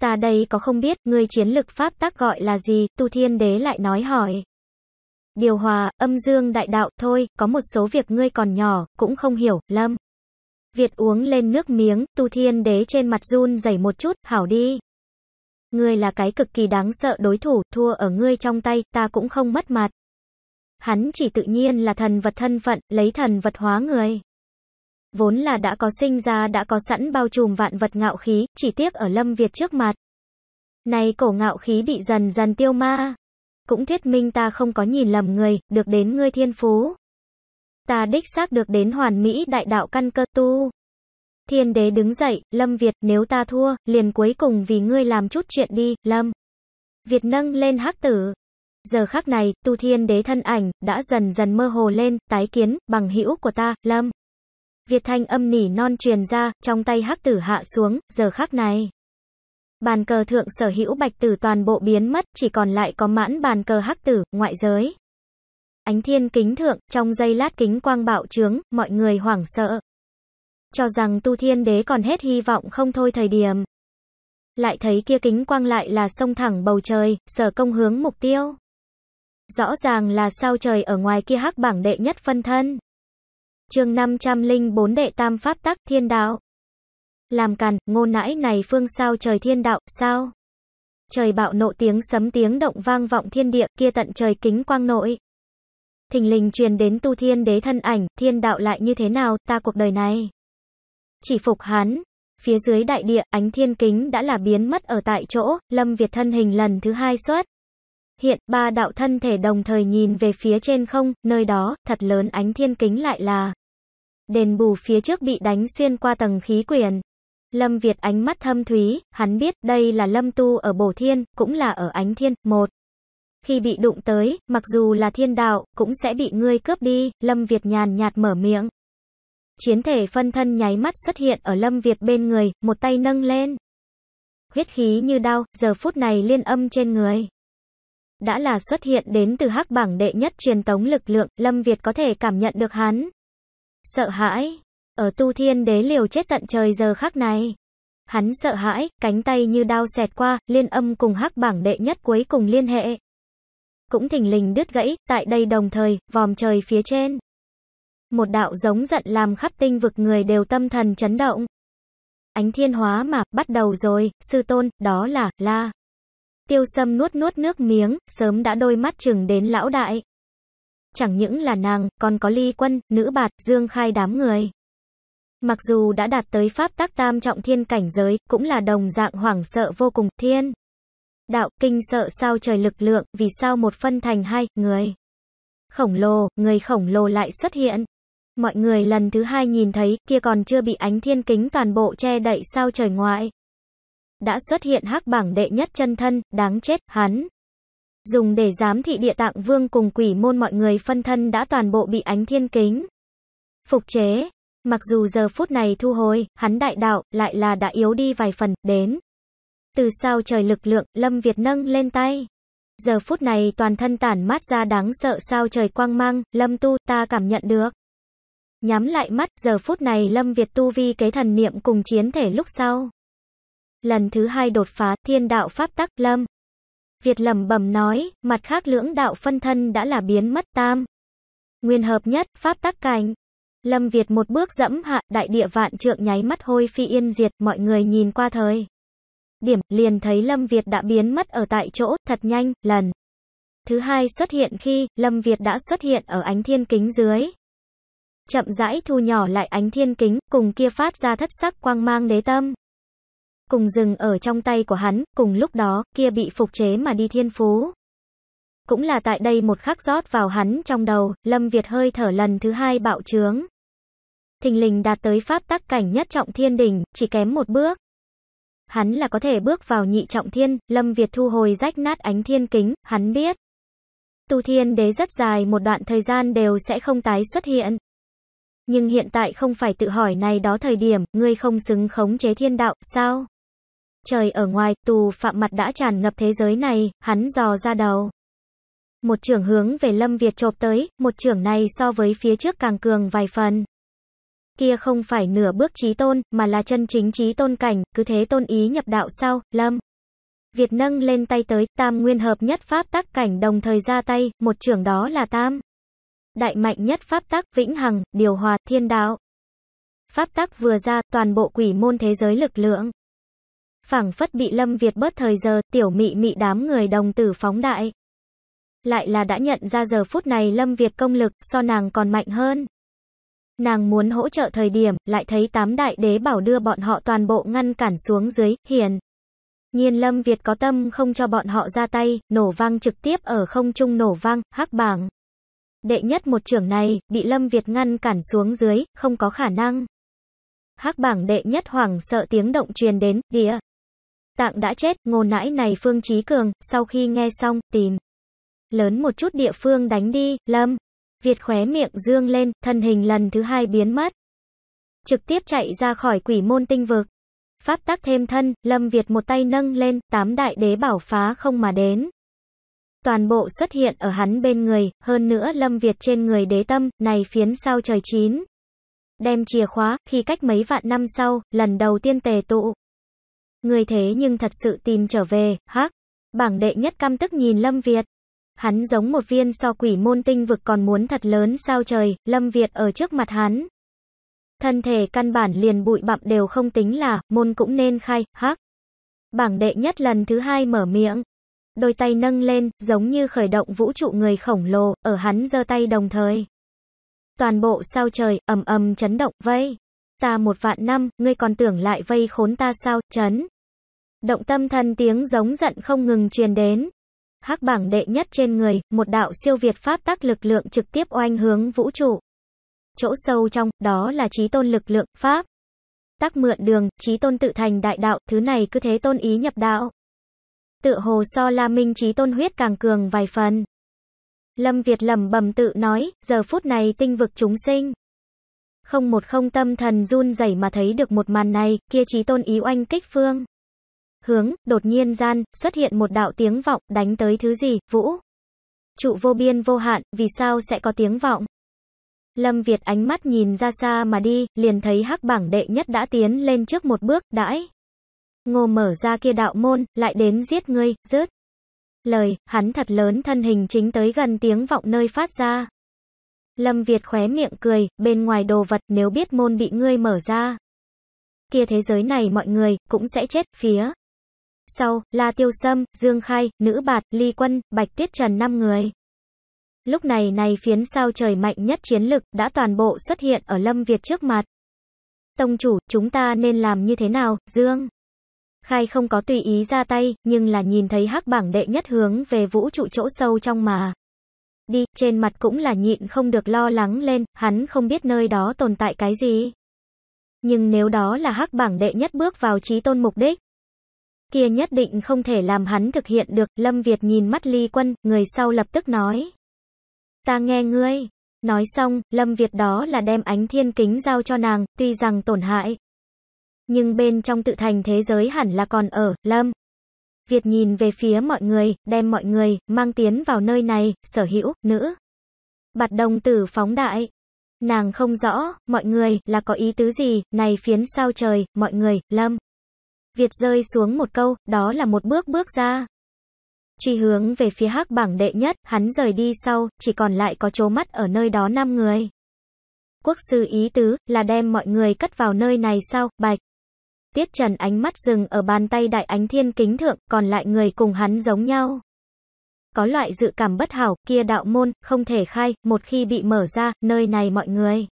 Ta đây có không biết, người chiến lực pháp tác gọi là gì, tu thiên đế lại nói hỏi. Điều hòa, âm dương đại đạo, thôi, có một số việc ngươi còn nhỏ, cũng không hiểu, Lâm. Việt uống lên nước miếng, tu thiên đế trên mặt run dày một chút, hảo đi. Ngươi là cái cực kỳ đáng sợ đối thủ, thua ở ngươi trong tay, ta cũng không mất mặt hắn chỉ tự nhiên là thần vật thân phận, lấy thần vật hóa người. Vốn là đã có sinh ra đã có sẵn bao trùm vạn vật ngạo khí, chỉ tiếc ở Lâm Việt trước mặt. Này cổ ngạo khí bị dần dần tiêu ma. Cũng thuyết minh ta không có nhìn lầm người, được đến ngươi thiên phú. Ta đích xác được đến hoàn mỹ đại đạo căn cơ tu. Thiên đế đứng dậy, Lâm Việt, nếu ta thua, liền cuối cùng vì ngươi làm chút chuyện đi, Lâm. Việt nâng lên hắc tử, Giờ khắc này, Tu Thiên Đế thân ảnh đã dần dần mơ hồ lên, tái kiến bằng hữu của ta, Lâm. Việt thanh âm nỉ non truyền ra, trong tay Hắc Tử hạ xuống, giờ khắc này Bàn cờ thượng sở hữu bạch tử toàn bộ biến mất, chỉ còn lại có mãn bàn cờ hắc tử, ngoại giới. Ánh thiên kính thượng, trong giây lát kính quang bạo trướng, mọi người hoảng sợ. Cho rằng tu thiên đế còn hết hy vọng không thôi thời điểm. Lại thấy kia kính quang lại là sông thẳng bầu trời, sở công hướng mục tiêu. Rõ ràng là sao trời ở ngoài kia hắc bảng đệ nhất phân thân. chương 504 đệ tam pháp tắc thiên đạo. Làm càn, ngôn nãi này phương sao trời thiên đạo, sao? Trời bạo nộ tiếng sấm tiếng động vang vọng thiên địa kia tận trời kính quang nội. Thình lình truyền đến tu thiên đế thân ảnh, thiên đạo lại như thế nào, ta cuộc đời này. Chỉ phục hắn, phía dưới đại địa, ánh thiên kính đã là biến mất ở tại chỗ, Lâm Việt thân hình lần thứ hai xuất. Hiện, ba đạo thân thể đồng thời nhìn về phía trên không, nơi đó, thật lớn ánh thiên kính lại là đền bù phía trước bị đánh xuyên qua tầng khí quyển. Lâm Việt ánh mắt thâm thúy, hắn biết đây là lâm tu ở bổ thiên, cũng là ở ánh thiên, một. Khi bị đụng tới, mặc dù là thiên đạo, cũng sẽ bị ngươi cướp đi, Lâm Việt nhàn nhạt mở miệng. Chiến thể phân thân nháy mắt xuất hiện ở Lâm Việt bên người, một tay nâng lên. Huyết khí như đau giờ phút này liên âm trên người đã là xuất hiện đến từ hắc bảng đệ nhất truyền tống lực lượng, Lâm Việt có thể cảm nhận được hắn. Sợ hãi, ở tu thiên đế liều chết tận trời giờ khắc này. Hắn sợ hãi, cánh tay như đao xẹt qua, liên âm cùng hắc bảng đệ nhất cuối cùng liên hệ. Cũng thình lình đứt gãy, tại đây đồng thời, vòm trời phía trên. Một đạo giống giận làm khắp tinh vực người đều tâm thần chấn động. Ánh thiên hóa mà, bắt đầu rồi, sư tôn, đó là, la. Tiêu sâm nuốt nuốt nước miếng, sớm đã đôi mắt chừng đến lão đại. Chẳng những là nàng, còn có ly quân, nữ bạt, dương khai đám người. Mặc dù đã đạt tới pháp tác tam trọng thiên cảnh giới, cũng là đồng dạng hoảng sợ vô cùng, thiên. Đạo, kinh sợ sao trời lực lượng, vì sao một phân thành hai, người. Khổng lồ, người khổng lồ lại xuất hiện. Mọi người lần thứ hai nhìn thấy, kia còn chưa bị ánh thiên kính toàn bộ che đậy sao trời ngoại đã xuất hiện hắc bảng đệ nhất chân thân, đáng chết, hắn. Dùng để giám thị địa tạng vương cùng quỷ môn mọi người phân thân đã toàn bộ bị ánh thiên kính. Phục chế, mặc dù giờ phút này thu hồi, hắn đại đạo, lại là đã yếu đi vài phần, đến. Từ sau trời lực lượng, Lâm Việt nâng lên tay. Giờ phút này toàn thân tản mát ra đáng sợ sao trời quang mang, Lâm Tu ta cảm nhận được. Nhắm lại mắt, giờ phút này Lâm Việt tu vi kế thần niệm cùng chiến thể lúc sau. Lần thứ hai đột phá thiên đạo pháp tắc lâm. Việt lẩm bẩm nói, mặt khác lưỡng đạo phân thân đã là biến mất tam. Nguyên hợp nhất, pháp tắc cảnh. Lâm Việt một bước dẫm hạ, đại địa vạn trượng nháy mắt hôi phi yên diệt, mọi người nhìn qua thời. Điểm, liền thấy Lâm Việt đã biến mất ở tại chỗ, thật nhanh, lần. Thứ hai xuất hiện khi, Lâm Việt đã xuất hiện ở ánh thiên kính dưới. Chậm rãi thu nhỏ lại ánh thiên kính, cùng kia phát ra thất sắc quang mang đế tâm cùng dừng ở trong tay của hắn, cùng lúc đó, kia bị phục chế mà đi thiên phú. Cũng là tại đây một khắc rót vào hắn trong đầu, Lâm Việt hơi thở lần thứ hai bạo trướng. Thình lình đạt tới pháp tắc cảnh nhất trọng thiên đỉnh, chỉ kém một bước. Hắn là có thể bước vào nhị trọng thiên, Lâm Việt thu hồi rách nát ánh thiên kính, hắn biết. Tu thiên đế rất dài một đoạn thời gian đều sẽ không tái xuất hiện. Nhưng hiện tại không phải tự hỏi này đó thời điểm, ngươi không xứng khống chế thiên đạo, sao? trời ở ngoài, tù phạm mặt đã tràn ngập thế giới này, hắn dò ra đầu. Một trưởng hướng về Lâm Việt chộp tới, một trưởng này so với phía trước càng cường vài phần. Kia không phải nửa bước trí tôn, mà là chân chính trí tôn cảnh, cứ thế tôn ý nhập đạo sau, Lâm. Việt nâng lên tay tới, tam nguyên hợp nhất pháp tắc cảnh đồng thời ra tay, một trưởng đó là tam. Đại mạnh nhất pháp tắc vĩnh hằng, điều hòa, thiên đạo. Pháp tắc vừa ra, toàn bộ quỷ môn thế giới lực lượng phảng phất bị Lâm Việt bớt thời giờ, tiểu mị mị đám người đồng tử phóng đại. Lại là đã nhận ra giờ phút này Lâm Việt công lực, so nàng còn mạnh hơn. Nàng muốn hỗ trợ thời điểm, lại thấy tám đại đế bảo đưa bọn họ toàn bộ ngăn cản xuống dưới, hiền. Nhiên Lâm Việt có tâm không cho bọn họ ra tay, nổ vang trực tiếp ở không trung nổ vang, hắc bảng. Đệ nhất một trưởng này, bị Lâm Việt ngăn cản xuống dưới, không có khả năng. hắc bảng đệ nhất hoảng sợ tiếng động truyền đến, đĩa tạng đã chết, ngô nãi này Phương Trí Cường, sau khi nghe xong, tìm. Lớn một chút địa phương đánh đi, Lâm. Việt khóe miệng dương lên, thân hình lần thứ hai biến mất. Trực tiếp chạy ra khỏi quỷ môn tinh vực. Pháp tắc thêm thân, Lâm Việt một tay nâng lên, tám đại đế bảo phá không mà đến. Toàn bộ xuất hiện ở hắn bên người, hơn nữa Lâm Việt trên người đế tâm, này phiến sao trời chín. Đem chìa khóa, khi cách mấy vạn năm sau, lần đầu tiên tề tụ. Người thế nhưng thật sự tìm trở về, hắc. Bảng đệ nhất căm tức nhìn Lâm Việt. Hắn giống một viên so quỷ môn tinh vực còn muốn thật lớn sao trời, Lâm Việt ở trước mặt hắn. Thân thể căn bản liền bụi bặm đều không tính là, môn cũng nên khai, hắc. Bảng đệ nhất lần thứ hai mở miệng. Đôi tay nâng lên, giống như khởi động vũ trụ người khổng lồ, ở hắn giơ tay đồng thời. Toàn bộ sao trời, ầm ầm chấn động vây ta một vạn năm, ngươi còn tưởng lại vây khốn ta sao, chấn. Động tâm thần tiếng giống giận không ngừng truyền đến. Hắc bảng đệ nhất trên người, một đạo siêu việt pháp tác lực lượng trực tiếp oanh hướng vũ trụ. Chỗ sâu trong, đó là trí tôn lực lượng, pháp. Tác mượn đường, trí tôn tự thành đại đạo, thứ này cứ thế tôn ý nhập đạo. tự hồ so la minh trí tôn huyết càng cường vài phần. Lâm Việt lầm bầm tự nói, giờ phút này tinh vực chúng sinh. Không một không tâm thần run rẩy mà thấy được một màn này, kia trí tôn ý oanh kích phương. Hướng, đột nhiên gian, xuất hiện một đạo tiếng vọng, đánh tới thứ gì, vũ. Trụ vô biên vô hạn, vì sao sẽ có tiếng vọng? Lâm Việt ánh mắt nhìn ra xa mà đi, liền thấy hắc bảng đệ nhất đã tiến lên trước một bước, đãi. Ngô mở ra kia đạo môn, lại đến giết ngươi, rớt. Lời, hắn thật lớn thân hình chính tới gần tiếng vọng nơi phát ra. Lâm Việt khóe miệng cười, bên ngoài đồ vật nếu biết môn bị ngươi mở ra. Kia thế giới này mọi người, cũng sẽ chết, phía. Sau, là Tiêu Sâm, Dương Khai, Nữ Bạt, Ly Quân, Bạch Tuyết Trần 5 người. Lúc này này phiến sao trời mạnh nhất chiến lực, đã toàn bộ xuất hiện ở Lâm Việt trước mặt. Tông chủ, chúng ta nên làm như thế nào, Dương? Khai không có tùy ý ra tay, nhưng là nhìn thấy hắc bảng đệ nhất hướng về vũ trụ chỗ sâu trong mà đi, trên mặt cũng là nhịn không được lo lắng lên, hắn không biết nơi đó tồn tại cái gì. Nhưng nếu đó là hắc bảng đệ nhất bước vào trí tôn mục đích, kia nhất định không thể làm hắn thực hiện được, Lâm Việt nhìn mắt Ly Quân, người sau lập tức nói. Ta nghe ngươi. Nói xong, Lâm Việt đó là đem ánh thiên kính giao cho nàng, tuy rằng tổn hại. Nhưng bên trong tự thành thế giới hẳn là còn ở, Lâm. Việt nhìn về phía mọi người, đem mọi người, mang tiến vào nơi này, sở hữu, nữ. Bạt đồng tử phóng đại. Nàng không rõ, mọi người, là có ý tứ gì, này phiến sao trời, mọi người, lâm. Việt rơi xuống một câu, đó là một bước bước ra. Truy hướng về phía hắc bảng đệ nhất, hắn rời đi sau, chỉ còn lại có chố mắt ở nơi đó năm người. Quốc sư ý tứ, là đem mọi người cất vào nơi này sao, bạch. Tiết Trần ánh mắt dừng ở bàn tay đại ánh thiên kính thượng, còn lại người cùng hắn giống nhau. Có loại dự cảm bất hảo, kia đạo môn, không thể khai, một khi bị mở ra, nơi này mọi người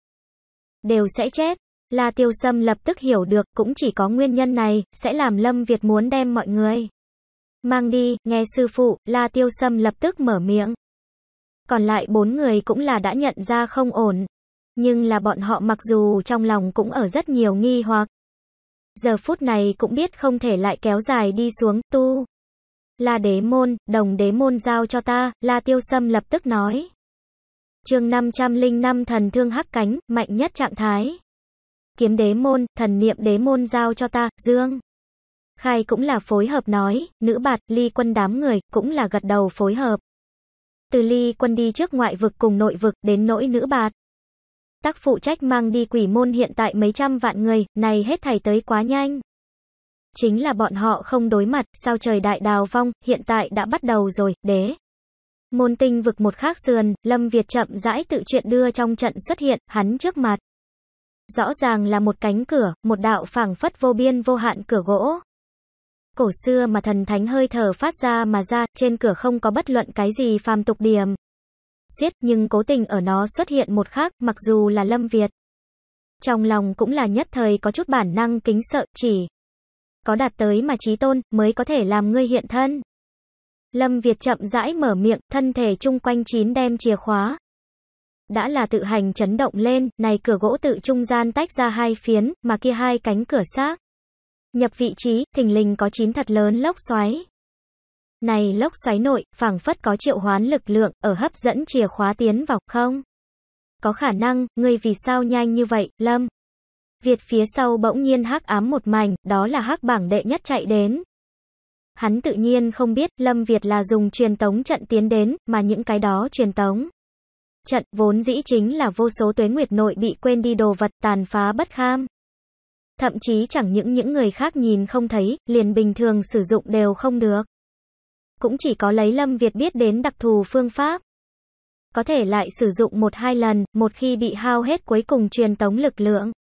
đều sẽ chết. La tiêu sâm lập tức hiểu được, cũng chỉ có nguyên nhân này, sẽ làm Lâm Việt muốn đem mọi người mang đi, nghe sư phụ, La Tiêu Sâm lập tức mở miệng. Còn lại bốn người cũng là đã nhận ra không ổn. Nhưng là bọn họ mặc dù trong lòng cũng ở rất nhiều nghi hoặc, giờ phút này cũng biết không thể lại kéo dài đi xuống, tu. Là đế môn, đồng đế môn giao cho ta, la tiêu sâm lập tức nói. chương 505 thần thương hắc cánh, mạnh nhất trạng thái. Kiếm đế môn, thần niệm đế môn giao cho ta, dương. Khai cũng là phối hợp nói, nữ bạt, ly quân đám người, cũng là gật đầu phối hợp. Từ ly quân đi trước ngoại vực cùng nội vực, đến nỗi nữ bạt tác phụ trách mang đi quỷ môn hiện tại mấy trăm vạn người, này hết thầy tới quá nhanh. Chính là bọn họ không đối mặt, sao trời đại đào vong, hiện tại đã bắt đầu rồi, đế. Môn tinh vực một khác sườn, Lâm Việt chậm rãi tự chuyện đưa trong trận xuất hiện, hắn trước mặt. Rõ ràng là một cánh cửa, một đạo phảng phất vô biên vô hạn cửa gỗ. Cổ xưa mà thần thánh hơi thở phát ra mà ra, trên cửa không có bất luận cái gì phàm tục điểm xiết nhưng cố tình ở nó xuất hiện một khác, mặc dù là Lâm Việt. Trong lòng cũng là nhất thời có chút bản năng kính sợ, chỉ có đạt tới mà trí tôn mới có thể làm ngươi hiện thân. Lâm Việt chậm rãi mở miệng, thân thể chung quanh chín đem chìa khóa. Đã là tự hành chấn động lên, này cửa gỗ tự trung gian tách ra hai phiến, mà kia hai cánh cửa xác. Nhập vị trí, thình lình có chín thật lớn lốc xoáy. Này lốc xoáy nội, phảng phất có triệu hoán lực lượng, ở hấp dẫn chìa khóa tiến vào, không? Có khả năng, ngươi vì sao nhanh như vậy, Lâm? Việt phía sau bỗng nhiên hắc ám một mảnh, đó là hắc bảng đệ nhất chạy đến. Hắn tự nhiên không biết Lâm Việt là dùng truyền tống trận tiến đến, mà những cái đó truyền tống. Trận vốn dĩ chính là vô số tuế nguyệt nội bị quên đi đồ vật tàn phá bất kham. Thậm chí chẳng những những người khác nhìn không thấy, liền bình thường sử dụng đều không được. Cũng chỉ có lấy Lâm Việt biết đến đặc thù phương pháp. Có thể lại sử dụng một hai lần, một khi bị hao hết cuối cùng truyền tống lực lượng.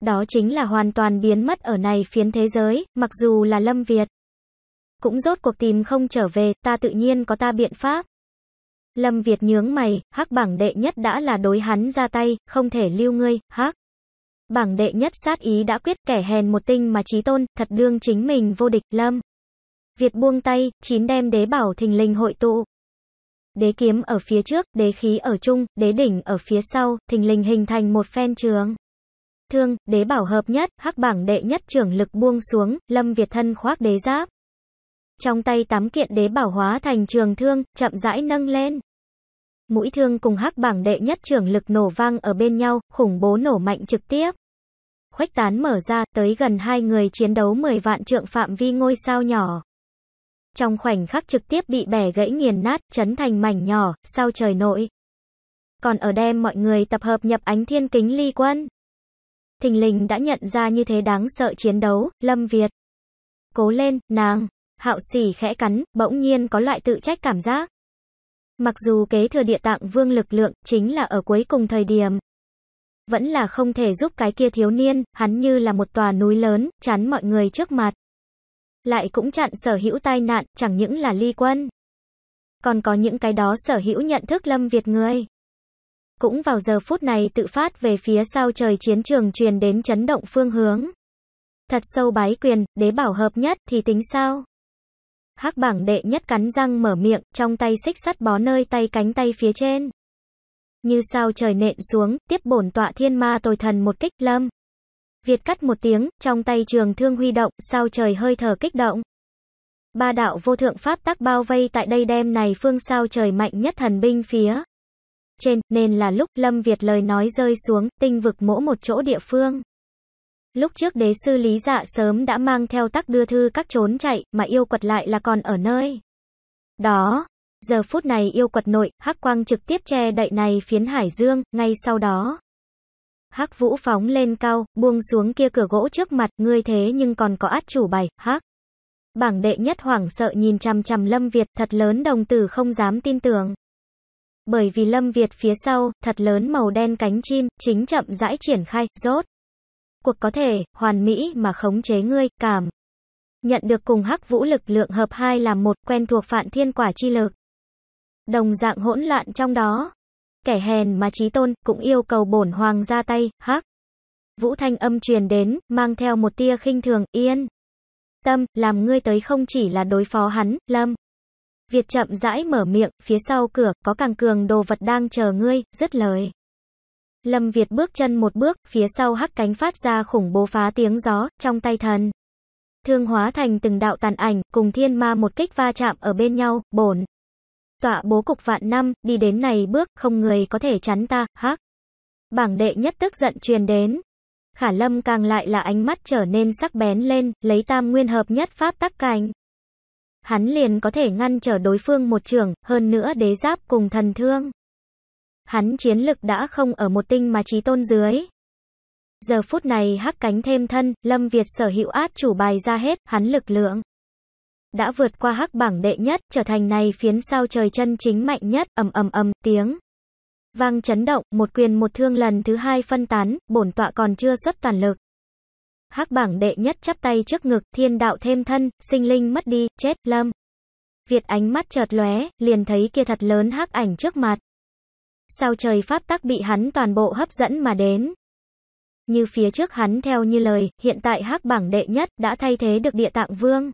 Đó chính là hoàn toàn biến mất ở này phiến thế giới, mặc dù là Lâm Việt. Cũng rốt cuộc tìm không trở về, ta tự nhiên có ta biện pháp. Lâm Việt nhướng mày, hắc bảng đệ nhất đã là đối hắn ra tay, không thể lưu ngươi, hắc. Bảng đệ nhất sát ý đã quyết kẻ hèn một tinh mà trí tôn, thật đương chính mình vô địch, Lâm. Việt buông tay, chín đem đế bảo thình linh hội tụ. Đế kiếm ở phía trước, đế khí ở trung, đế đỉnh ở phía sau, thình linh hình thành một phen trường. Thương, đế bảo hợp nhất, hắc bảng đệ nhất trưởng lực buông xuống, lâm Việt thân khoác đế giáp. Trong tay tám kiện đế bảo hóa thành trường thương, chậm rãi nâng lên. Mũi thương cùng hắc bảng đệ nhất trưởng lực nổ vang ở bên nhau, khủng bố nổ mạnh trực tiếp khuếch tán mở ra tới gần hai người chiến đấu 10 vạn trượng phạm vi ngôi sao nhỏ trong khoảnh khắc trực tiếp bị bẻ gãy nghiền nát, chấn thành mảnh nhỏ, sao trời nội. Còn ở đem mọi người tập hợp nhập ánh thiên kính ly quân. Thình lình đã nhận ra như thế đáng sợ chiến đấu, Lâm Việt. Cố lên, nàng. Hạo sỉ khẽ cắn, bỗng nhiên có loại tự trách cảm giác. Mặc dù kế thừa địa tạng vương lực lượng, chính là ở cuối cùng thời điểm. Vẫn là không thể giúp cái kia thiếu niên, hắn như là một tòa núi lớn, chắn mọi người trước mặt lại cũng chặn sở hữu tai nạn, chẳng những là ly quân. Còn có những cái đó sở hữu nhận thức Lâm Việt người. Cũng vào giờ phút này tự phát về phía sau trời chiến trường truyền đến chấn động phương hướng. Thật sâu bái quyền, đế bảo hợp nhất thì tính sao? Hắc bảng đệ nhất cắn răng mở miệng, trong tay xích sắt bó nơi tay cánh tay phía trên. Như sao trời nện xuống, tiếp bổn tọa thiên ma tồi thần một kích lâm. Việt cắt một tiếng, trong tay trường thương huy động, sao trời hơi thở kích động. Ba đạo vô thượng pháp tắc bao vây tại đây đêm này phương sao trời mạnh nhất thần binh phía. Trên, nên là lúc Lâm Việt lời nói rơi xuống, tinh vực mỗ một chỗ địa phương. Lúc trước đế sư Lý Dạ sớm đã mang theo tắc đưa thư các trốn chạy, mà yêu quật lại là còn ở nơi. Đó, giờ phút này yêu quật nội, hắc quang trực tiếp che đậy này phiến hải dương, ngay sau đó. Hắc Vũ phóng lên cao, buông xuống kia cửa gỗ trước mặt, ngươi thế nhưng còn có át chủ bài, hắc. Bảng đệ nhất hoảng sợ nhìn chằm chằm Lâm Việt, thật lớn đồng tử không dám tin tưởng. Bởi vì Lâm Việt phía sau, thật lớn màu đen cánh chim, chính chậm rãi triển khai, rốt. Cuộc có thể, hoàn mỹ mà khống chế ngươi, cảm. Nhận được cùng hắc vũ lực lượng hợp hai làm một quen thuộc phạn thiên quả chi lực. Đồng dạng hỗn loạn trong đó, Kẻ hèn mà trí tôn, cũng yêu cầu bổn hoàng ra tay, hắc. Vũ thanh âm truyền đến, mang theo một tia khinh thường, yên. Tâm, làm ngươi tới không chỉ là đối phó hắn, lâm. Việt chậm rãi mở miệng, phía sau cửa, có càng cường đồ vật đang chờ ngươi, dứt lời. Lâm Việt bước chân một bước, phía sau hắc cánh phát ra khủng bố phá tiếng gió, trong tay thần. Thương hóa thành từng đạo tàn ảnh, cùng thiên ma một kích va chạm ở bên nhau, bổn tọa bố cục vạn năm, đi đến này bước, không người có thể chắn ta, hắc. Bảng đệ nhất tức giận truyền đến. Khả lâm càng lại là ánh mắt trở nên sắc bén lên, lấy tam nguyên hợp nhất pháp tắc cảnh Hắn liền có thể ngăn trở đối phương một trường, hơn nữa đế giáp cùng thần thương. Hắn chiến lực đã không ở một tinh mà trí tôn dưới. Giờ phút này hắc cánh thêm thân, Lâm Việt sở hữu át chủ bài ra hết, hắn lực lượng đã vượt qua hắc bảng đệ nhất, trở thành này phiến sao trời chân chính mạnh nhất, ầm ầm ầm tiếng. Vang chấn động, một quyền một thương lần thứ hai phân tán, bổn tọa còn chưa xuất toàn lực. Hắc bảng đệ nhất chắp tay trước ngực, thiên đạo thêm thân, sinh linh mất đi, chết, lâm. Việt ánh mắt chợt lóe, liền thấy kia thật lớn hắc ảnh trước mặt. Sao trời pháp tắc bị hắn toàn bộ hấp dẫn mà đến. Như phía trước hắn theo như lời, hiện tại hắc bảng đệ nhất đã thay thế được địa tạng vương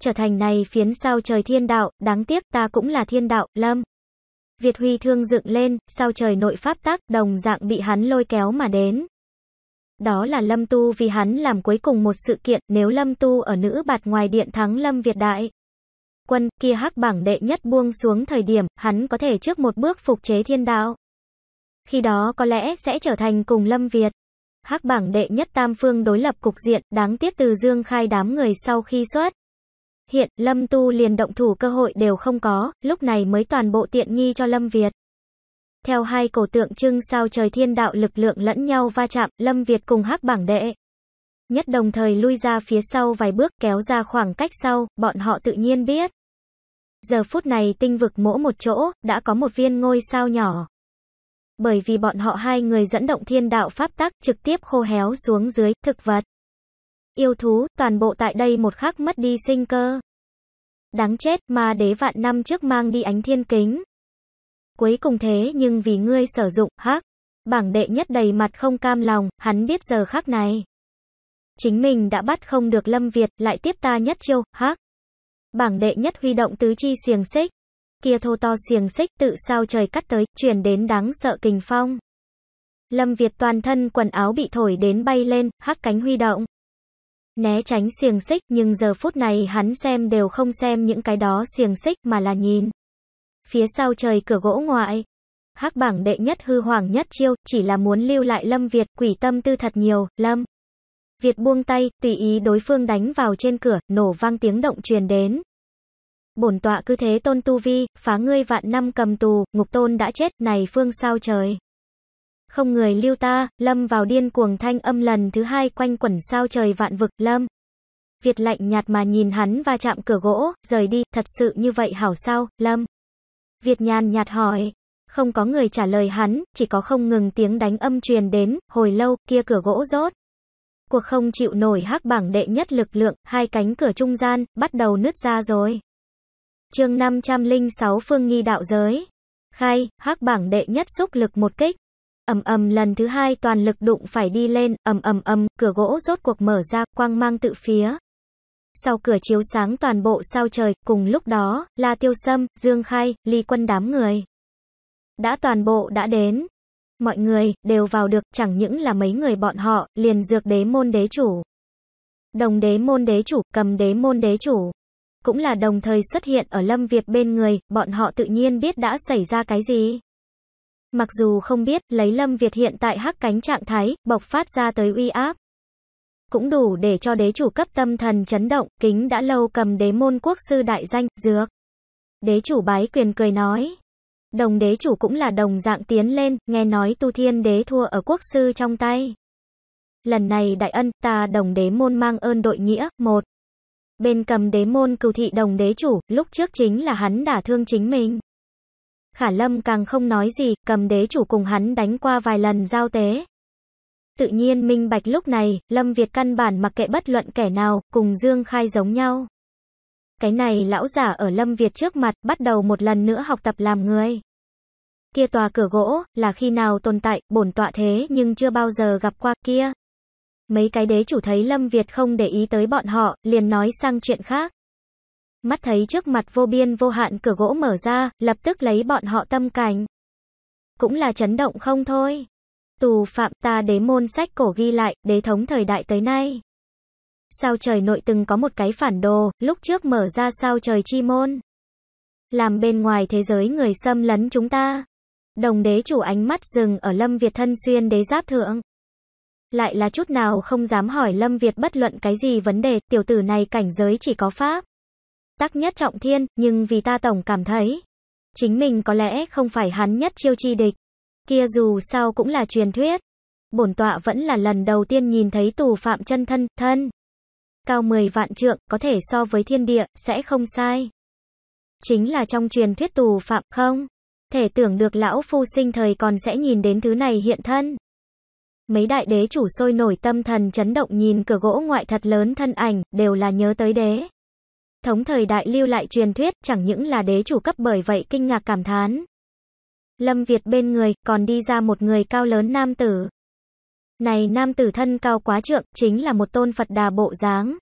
trở thành này phiến sao trời thiên đạo, đáng tiếc ta cũng là thiên đạo, lâm. Việt Huy thương dựng lên, sao trời nội pháp tác, đồng dạng bị hắn lôi kéo mà đến. Đó là Lâm Tu vì hắn làm cuối cùng một sự kiện, nếu Lâm Tu ở nữ bạt ngoài điện thắng Lâm Việt Đại. Quân, kia hắc bảng đệ nhất buông xuống thời điểm, hắn có thể trước một bước phục chế thiên đạo. Khi đó có lẽ sẽ trở thành cùng Lâm Việt. Hắc bảng đệ nhất tam phương đối lập cục diện, đáng tiếc từ Dương khai đám người sau khi xuất. Hiện, Lâm Tu liền động thủ cơ hội đều không có, lúc này mới toàn bộ tiện nghi cho Lâm Việt. Theo hai cổ tượng trưng sao trời thiên đạo lực lượng lẫn nhau va chạm, Lâm Việt cùng hắc bảng đệ. Nhất đồng thời lui ra phía sau vài bước kéo ra khoảng cách sau, bọn họ tự nhiên biết. Giờ phút này tinh vực mỗi một chỗ, đã có một viên ngôi sao nhỏ. Bởi vì bọn họ hai người dẫn động thiên đạo pháp tắc trực tiếp khô héo xuống dưới thực vật yêu thú, toàn bộ tại đây một khắc mất đi sinh cơ. Đáng chết mà đế vạn năm trước mang đi ánh thiên kính. Cuối cùng thế nhưng vì ngươi sử dụng, hắc. Bảng đệ nhất đầy mặt không cam lòng, hắn biết giờ khắc này. Chính mình đã bắt không được Lâm Việt, lại tiếp ta nhất chiêu, hắc. Bảng đệ nhất huy động tứ chi xiềng xích. Kia thô to xiềng xích tự sao trời cắt tới, chuyển đến đáng sợ kình phong. Lâm Việt toàn thân quần áo bị thổi đến bay lên, hắc cánh huy động né tránh xiềng xích, nhưng giờ phút này hắn xem đều không xem những cái đó xiềng xích mà là nhìn. Phía sau trời cửa gỗ ngoại, hắc bảng đệ nhất hư hoàng nhất chiêu, chỉ là muốn lưu lại Lâm Việt, quỷ tâm tư thật nhiều, Lâm. Việt buông tay, tùy ý đối phương đánh vào trên cửa, nổ vang tiếng động truyền đến. Bổn tọa cứ thế tôn tu vi, phá ngươi vạn năm cầm tù, ngục tôn đã chết, này phương sao trời. Không người lưu ta, Lâm vào điên cuồng thanh âm lần thứ hai quanh quẩn sao trời vạn vực, Lâm. Việt lạnh nhạt mà nhìn hắn và chạm cửa gỗ, rời đi, thật sự như vậy hảo sao, Lâm. Việt nhàn nhạt hỏi. Không có người trả lời hắn, chỉ có không ngừng tiếng đánh âm truyền đến, hồi lâu, kia cửa gỗ rốt. Cuộc không chịu nổi hắc bảng đệ nhất lực lượng, hai cánh cửa trung gian, bắt đầu nứt ra rồi. chương 506 Phương Nghi Đạo Giới Khai, hắc bảng đệ nhất xúc lực một kích ầm ầm lần thứ hai toàn lực đụng phải đi lên, ầm ầm ầm, cửa gỗ rốt cuộc mở ra, quang mang tự phía. Sau cửa chiếu sáng toàn bộ sao trời, cùng lúc đó, là Tiêu Sâm, Dương Khai, Ly Quân đám người. Đã toàn bộ đã đến. Mọi người, đều vào được, chẳng những là mấy người bọn họ, liền dược đế môn đế chủ. Đồng đế môn đế chủ, cầm đế môn đế chủ. Cũng là đồng thời xuất hiện ở Lâm Việt bên người, bọn họ tự nhiên biết đã xảy ra cái gì. Mặc dù không biết, lấy Lâm Việt hiện tại hắc cánh trạng thái, bộc phát ra tới uy áp. Cũng đủ để cho đế chủ cấp tâm thần chấn động, kính đã lâu cầm đế môn quốc sư đại danh, dược. Đế chủ bái quyền cười nói. Đồng đế chủ cũng là đồng dạng tiến lên, nghe nói tu thiên đế thua ở quốc sư trong tay. Lần này đại ân, ta đồng đế môn mang ơn đội nghĩa, một. Bên cầm đế môn cừu thị đồng đế chủ, lúc trước chính là hắn đả thương chính mình. Khả Lâm càng không nói gì, cầm đế chủ cùng hắn đánh qua vài lần giao tế. Tự nhiên minh bạch lúc này, Lâm Việt căn bản mặc kệ bất luận kẻ nào, cùng Dương Khai giống nhau. Cái này lão giả ở Lâm Việt trước mặt, bắt đầu một lần nữa học tập làm người. Kia tòa cửa gỗ, là khi nào tồn tại, bổn tọa thế nhưng chưa bao giờ gặp qua kia. Mấy cái đế chủ thấy Lâm Việt không để ý tới bọn họ, liền nói sang chuyện khác. Mắt thấy trước mặt vô biên vô hạn cửa gỗ mở ra, lập tức lấy bọn họ tâm cảnh. Cũng là chấn động không thôi. Tù phạm ta đế môn sách cổ ghi lại, đế thống thời đại tới nay. Sao trời nội từng có một cái phản đồ, lúc trước mở ra sao trời chi môn. Làm bên ngoài thế giới người xâm lấn chúng ta. Đồng đế chủ ánh mắt dừng ở Lâm Việt thân xuyên đế giáp thượng. Lại là chút nào không dám hỏi Lâm Việt bất luận cái gì vấn đề, tiểu tử này cảnh giới chỉ có pháp tắc nhất trọng thiên, nhưng vì ta tổng cảm thấy, chính mình có lẽ không phải hắn nhất chiêu chi địch. Kia dù sao cũng là truyền thuyết. Bổn tọa vẫn là lần đầu tiên nhìn thấy tù phạm chân thân, thân. Cao 10 vạn trượng, có thể so với thiên địa, sẽ không sai. Chính là trong truyền thuyết tù phạm không? Thể tưởng được lão phu sinh thời còn sẽ nhìn đến thứ này hiện thân. Mấy đại đế chủ sôi nổi tâm thần chấn động nhìn cửa gỗ ngoại thật lớn thân ảnh, đều là nhớ tới đế. Thống thời đại lưu lại truyền thuyết chẳng những là đế chủ cấp bởi vậy kinh ngạc cảm thán. Lâm Việt bên người còn đi ra một người cao lớn nam tử. Này nam tử thân cao quá trượng chính là một tôn Phật đà bộ dáng.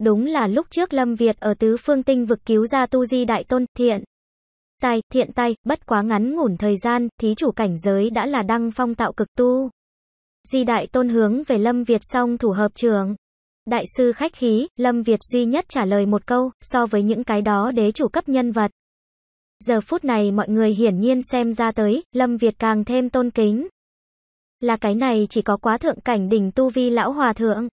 Đúng là lúc trước Lâm Việt ở tứ phương tinh vực cứu ra tu di đại tôn thiện. Tài, thiện tay, bất quá ngắn ngủn thời gian, thí chủ cảnh giới đã là đăng phong tạo cực tu. Di đại tôn hướng về Lâm Việt xong thủ hợp trường. Đại sư khách khí, Lâm Việt duy nhất trả lời một câu, so với những cái đó đế chủ cấp nhân vật. Giờ phút này mọi người hiển nhiên xem ra tới, Lâm Việt càng thêm tôn kính. Là cái này chỉ có quá thượng cảnh đỉnh tu vi lão hòa thượng.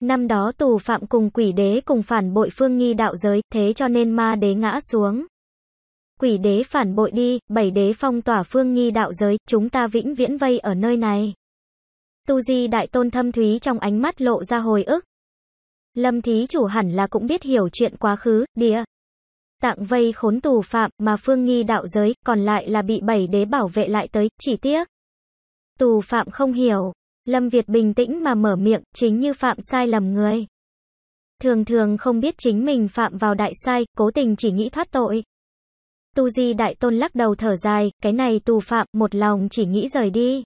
Năm đó tù phạm cùng quỷ đế cùng phản bội phương nghi đạo giới, thế cho nên ma đế ngã xuống. Quỷ đế phản bội đi, bảy đế phong tỏa phương nghi đạo giới, chúng ta vĩnh viễn vây ở nơi này. Tu Di Đại Tôn thâm thúy trong ánh mắt lộ ra hồi ức. Lâm Thí chủ hẳn là cũng biết hiểu chuyện quá khứ, đìa. Tạng vây khốn tù phạm mà phương nghi đạo giới, còn lại là bị bảy đế bảo vệ lại tới, chỉ tiếc. Tù phạm không hiểu, Lâm Việt bình tĩnh mà mở miệng, chính như phạm sai lầm người. Thường thường không biết chính mình phạm vào đại sai, cố tình chỉ nghĩ thoát tội. Tu Di Đại Tôn lắc đầu thở dài, cái này tù phạm một lòng chỉ nghĩ rời đi.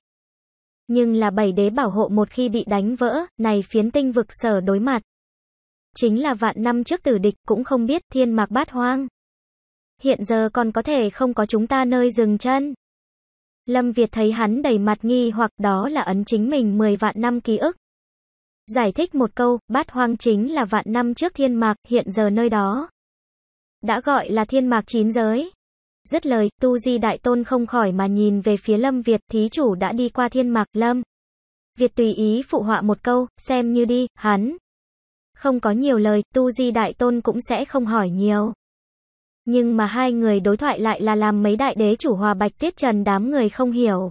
Nhưng là bảy đế bảo hộ một khi bị đánh vỡ, này phiến tinh vực sở đối mặt. Chính là vạn năm trước tử địch cũng không biết thiên mạc bát hoang. Hiện giờ còn có thể không có chúng ta nơi dừng chân. Lâm Việt thấy hắn đầy mặt nghi hoặc đó là ấn chính mình 10 vạn năm ký ức. Giải thích một câu, bát hoang chính là vạn năm trước thiên mạc, hiện giờ nơi đó. Đã gọi là thiên mạc chín giới. Dứt lời, Tu Di Đại Tôn không khỏi mà nhìn về phía Lâm Việt, thí chủ đã đi qua thiên mạc, Lâm. Việt tùy ý phụ họa một câu, xem như đi, hắn. Không có nhiều lời, Tu Di Đại Tôn cũng sẽ không hỏi nhiều. Nhưng mà hai người đối thoại lại là làm mấy đại đế chủ hòa bạch tuyết trần đám người không hiểu.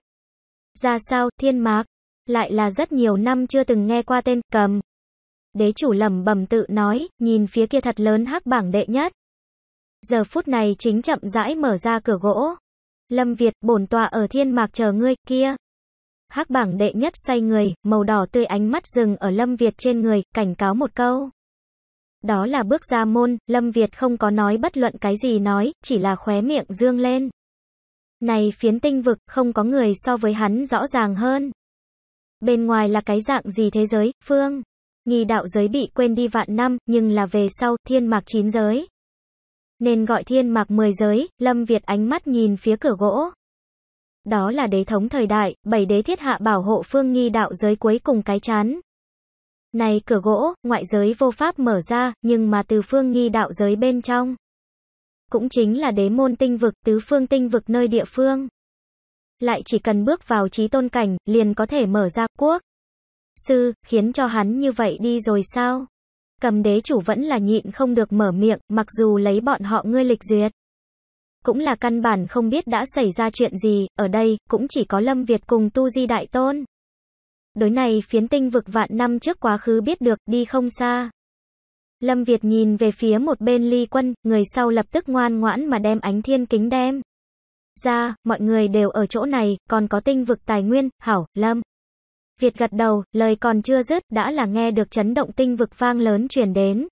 Ra sao, thiên mạc, lại là rất nhiều năm chưa từng nghe qua tên, cầm. Đế chủ lẩm bẩm tự nói, nhìn phía kia thật lớn hắc bảng đệ nhất. Giờ phút này chính chậm rãi mở ra cửa gỗ. Lâm Việt, bổn tọa ở thiên mạc chờ ngươi, kia. Hắc bảng đệ nhất say người, màu đỏ tươi ánh mắt dừng ở Lâm Việt trên người, cảnh cáo một câu. Đó là bước ra môn, Lâm Việt không có nói bất luận cái gì nói, chỉ là khóe miệng dương lên. Này phiến tinh vực, không có người so với hắn rõ ràng hơn. Bên ngoài là cái dạng gì thế giới, phương? Nghi đạo giới bị quên đi vạn năm, nhưng là về sau, thiên mạc chín giới nên gọi thiên mạc mười giới, Lâm Việt ánh mắt nhìn phía cửa gỗ. Đó là đế thống thời đại, bảy đế thiết hạ bảo hộ phương nghi đạo giới cuối cùng cái chán. Này cửa gỗ, ngoại giới vô pháp mở ra, nhưng mà từ phương nghi đạo giới bên trong. Cũng chính là đế môn tinh vực, tứ phương tinh vực nơi địa phương. Lại chỉ cần bước vào trí tôn cảnh, liền có thể mở ra quốc. Sư, khiến cho hắn như vậy đi rồi sao? cầm đế chủ vẫn là nhịn không được mở miệng, mặc dù lấy bọn họ ngươi lịch duyệt. Cũng là căn bản không biết đã xảy ra chuyện gì, ở đây, cũng chỉ có Lâm Việt cùng Tu Di Đại Tôn. Đối này phiến tinh vực vạn năm trước quá khứ biết được, đi không xa. Lâm Việt nhìn về phía một bên ly quân, người sau lập tức ngoan ngoãn mà đem ánh thiên kính đem. Ra, mọi người đều ở chỗ này, còn có tinh vực tài nguyên, hảo, Lâm. Việt gật đầu, lời còn chưa dứt, đã là nghe được chấn động tinh vực vang lớn truyền đến.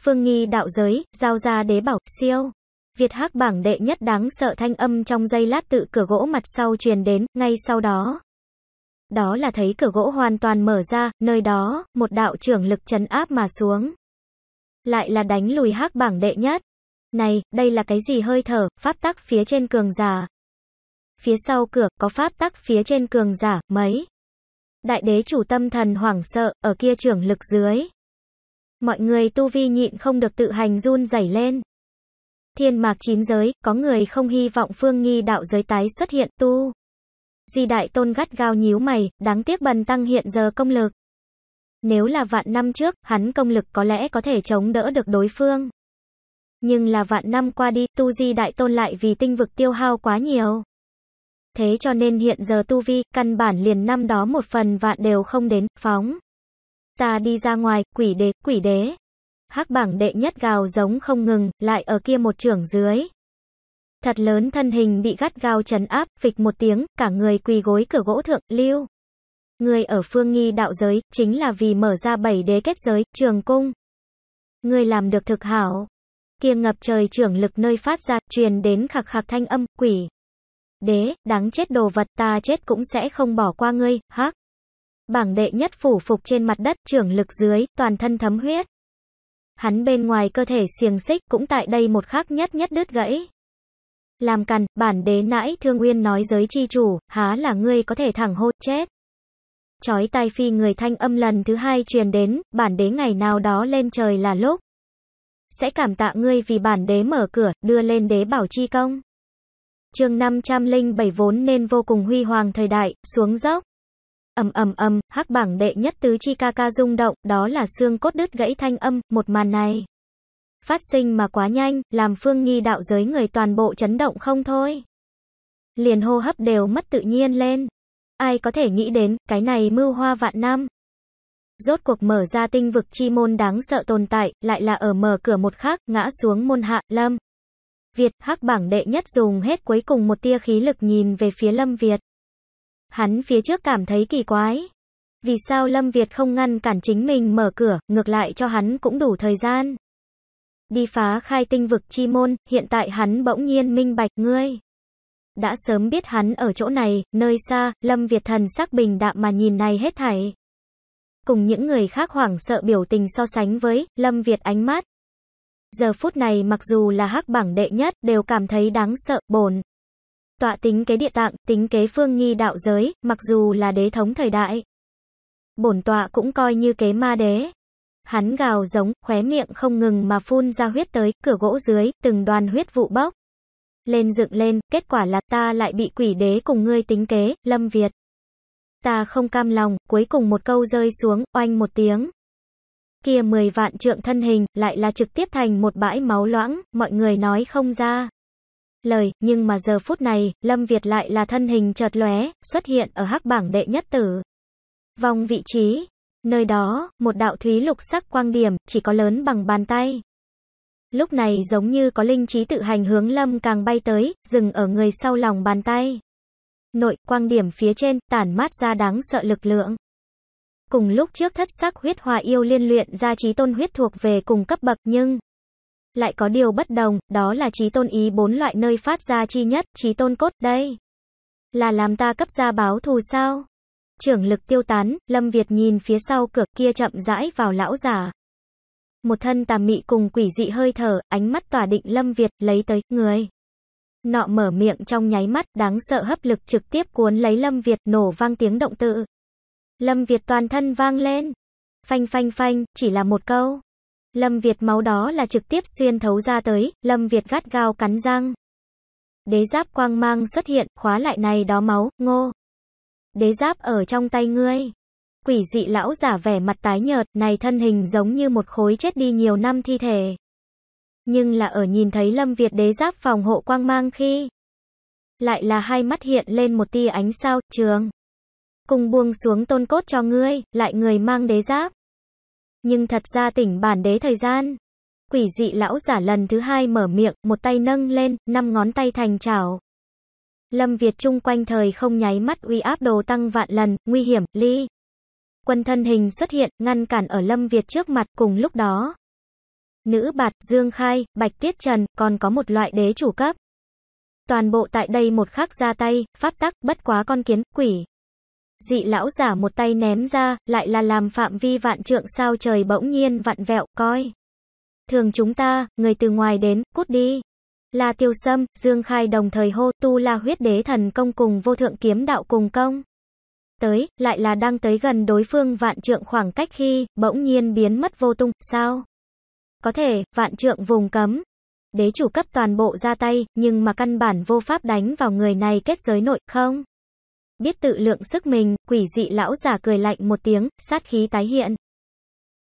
Phương Nghi đạo giới, giao ra đế bảo, siêu. Việt hắc bảng đệ nhất đáng sợ thanh âm trong dây lát tự cửa gỗ mặt sau truyền đến, ngay sau đó. Đó là thấy cửa gỗ hoàn toàn mở ra, nơi đó, một đạo trưởng lực chấn áp mà xuống. Lại là đánh lùi hắc bảng đệ nhất. Này, đây là cái gì hơi thở, pháp tắc phía trên cường giả. Phía sau cửa, có pháp tắc phía trên cường giả, mấy. Đại đế chủ tâm thần hoảng sợ, ở kia trưởng lực dưới. Mọi người tu vi nhịn không được tự hành run rẩy lên. Thiên mạc chín giới, có người không hy vọng phương nghi đạo giới tái xuất hiện tu. Di đại tôn gắt gao nhíu mày, đáng tiếc bần tăng hiện giờ công lực. Nếu là vạn năm trước, hắn công lực có lẽ có thể chống đỡ được đối phương. Nhưng là vạn năm qua đi, tu di đại tôn lại vì tinh vực tiêu hao quá nhiều thế cho nên hiện giờ tu vi, căn bản liền năm đó một phần vạn đều không đến, phóng. Ta đi ra ngoài, quỷ đế, quỷ đế. hắc bảng đệ nhất gào giống không ngừng, lại ở kia một trưởng dưới. Thật lớn thân hình bị gắt gao chấn áp, phịch một tiếng, cả người quỳ gối cửa gỗ thượng, lưu. Người ở phương nghi đạo giới, chính là vì mở ra bảy đế kết giới, trường cung. Người làm được thực hảo. Kia ngập trời trưởng lực nơi phát ra, truyền đến khạc khạc thanh âm, quỷ. Đế, đáng chết đồ vật ta chết cũng sẽ không bỏ qua ngươi, hắc. Bảng đệ nhất phủ phục trên mặt đất, trưởng lực dưới, toàn thân thấm huyết. Hắn bên ngoài cơ thể xiềng xích cũng tại đây một khắc nhất nhất đứt gãy. Làm cằn, bản đế nãy thương uyên nói giới chi chủ, há là ngươi có thể thẳng hô, chết. Chói tai phi người thanh âm lần thứ hai truyền đến, bản đế ngày nào đó lên trời là lúc. Sẽ cảm tạ ngươi vì bản đế mở cửa, đưa lên đế bảo chi công. Chương 507 vốn nên vô cùng huy hoàng thời đại, xuống dốc. Ầm ầm ầm, hắc bảng đệ nhất tứ chi ca ca rung động, đó là xương cốt đứt gãy thanh âm, một màn này. Phát sinh mà quá nhanh, làm phương nghi đạo giới người toàn bộ chấn động không thôi. Liền hô hấp đều mất tự nhiên lên. Ai có thể nghĩ đến, cái này mưu hoa vạn năm. Rốt cuộc mở ra tinh vực chi môn đáng sợ tồn tại, lại là ở mở cửa một khắc ngã xuống môn hạ, lâm. Việt Hắc bảng đệ nhất dùng hết cuối cùng một tia khí lực nhìn về phía Lâm Việt. Hắn phía trước cảm thấy kỳ quái. Vì sao Lâm Việt không ngăn cản chính mình mở cửa, ngược lại cho hắn cũng đủ thời gian. Đi phá khai tinh vực chi môn, hiện tại hắn bỗng nhiên minh bạch ngươi. Đã sớm biết hắn ở chỗ này, nơi xa, Lâm Việt thần sắc bình đạm mà nhìn này hết thảy. Cùng những người khác hoảng sợ biểu tình so sánh với, Lâm Việt ánh mắt, Giờ phút này mặc dù là hắc bảng đệ nhất, đều cảm thấy đáng sợ, bồn. Tọa tính kế địa tạng, tính kế phương nghi đạo giới, mặc dù là đế thống thời đại. Bổn tọa cũng coi như kế ma đế. Hắn gào giống, khóe miệng không ngừng mà phun ra huyết tới, cửa gỗ dưới, từng đoàn huyết vụ bốc. Lên dựng lên, kết quả là ta lại bị quỷ đế cùng ngươi tính kế, Lâm Việt. Ta không cam lòng, cuối cùng một câu rơi xuống, oanh một tiếng. Kia 10 vạn trượng thân hình, lại là trực tiếp thành một bãi máu loãng, mọi người nói không ra. Lời, nhưng mà giờ phút này, Lâm Việt lại là thân hình chợt lóe, xuất hiện ở hắc bảng đệ nhất tử. Vòng vị trí, nơi đó, một đạo thúy lục sắc quang điểm, chỉ có lớn bằng bàn tay. Lúc này giống như có linh trí tự hành hướng Lâm càng bay tới, dừng ở người sau lòng bàn tay. Nội, quang điểm phía trên, tản mát ra đáng sợ lực lượng. Cùng lúc trước thất sắc huyết hòa yêu liên luyện ra trí tôn huyết thuộc về cùng cấp bậc nhưng lại có điều bất đồng, đó là trí tôn ý bốn loại nơi phát ra chi nhất, trí tôn cốt đây. Là làm ta cấp ra báo thù sao? Trưởng lực tiêu tán, Lâm Việt nhìn phía sau cửa kia chậm rãi vào lão giả. Một thân tà mị cùng quỷ dị hơi thở, ánh mắt tỏa định Lâm Việt lấy tới người. Nọ mở miệng trong nháy mắt, đáng sợ hấp lực trực tiếp cuốn lấy Lâm Việt nổ vang tiếng động tự. Lâm Việt toàn thân vang lên. Phanh phanh phanh, chỉ là một câu. Lâm Việt máu đó là trực tiếp xuyên thấu ra tới, Lâm Việt gắt gao cắn răng. Đế giáp quang mang xuất hiện, khóa lại này đó máu, ngô. Đế giáp ở trong tay ngươi. Quỷ dị lão giả vẻ mặt tái nhợt, này thân hình giống như một khối chết đi nhiều năm thi thể. Nhưng là ở nhìn thấy Lâm Việt đế giáp phòng hộ quang mang khi. Lại là hai mắt hiện lên một tia ánh sao, trường cùng buông xuống tôn cốt cho ngươi, lại người mang đế giáp. Nhưng thật ra tỉnh bản đế thời gian. Quỷ dị lão giả lần thứ hai mở miệng, một tay nâng lên, năm ngón tay thành chảo. Lâm Việt chung quanh thời không nháy mắt uy áp đồ tăng vạn lần, nguy hiểm, ly. Quân thân hình xuất hiện, ngăn cản ở Lâm Việt trước mặt cùng lúc đó. Nữ bạt, Dương Khai, Bạch Tiết Trần, còn có một loại đế chủ cấp. Toàn bộ tại đây một khắc ra tay, pháp tắc, bất quá con kiến, quỷ dị lão giả một tay ném ra, lại là làm phạm vi vạn trượng sao trời bỗng nhiên vặn vẹo, coi. Thường chúng ta, người từ ngoài đến, cút đi. Là tiêu sâm, dương khai đồng thời hô tu là huyết đế thần công cùng vô thượng kiếm đạo cùng công. Tới, lại là đang tới gần đối phương vạn trượng khoảng cách khi, bỗng nhiên biến mất vô tung, sao? Có thể, vạn trượng vùng cấm. Đế chủ cấp toàn bộ ra tay, nhưng mà căn bản vô pháp đánh vào người này kết giới nội, không? biết tự lượng sức mình, quỷ dị lão giả cười lạnh một tiếng, sát khí tái hiện.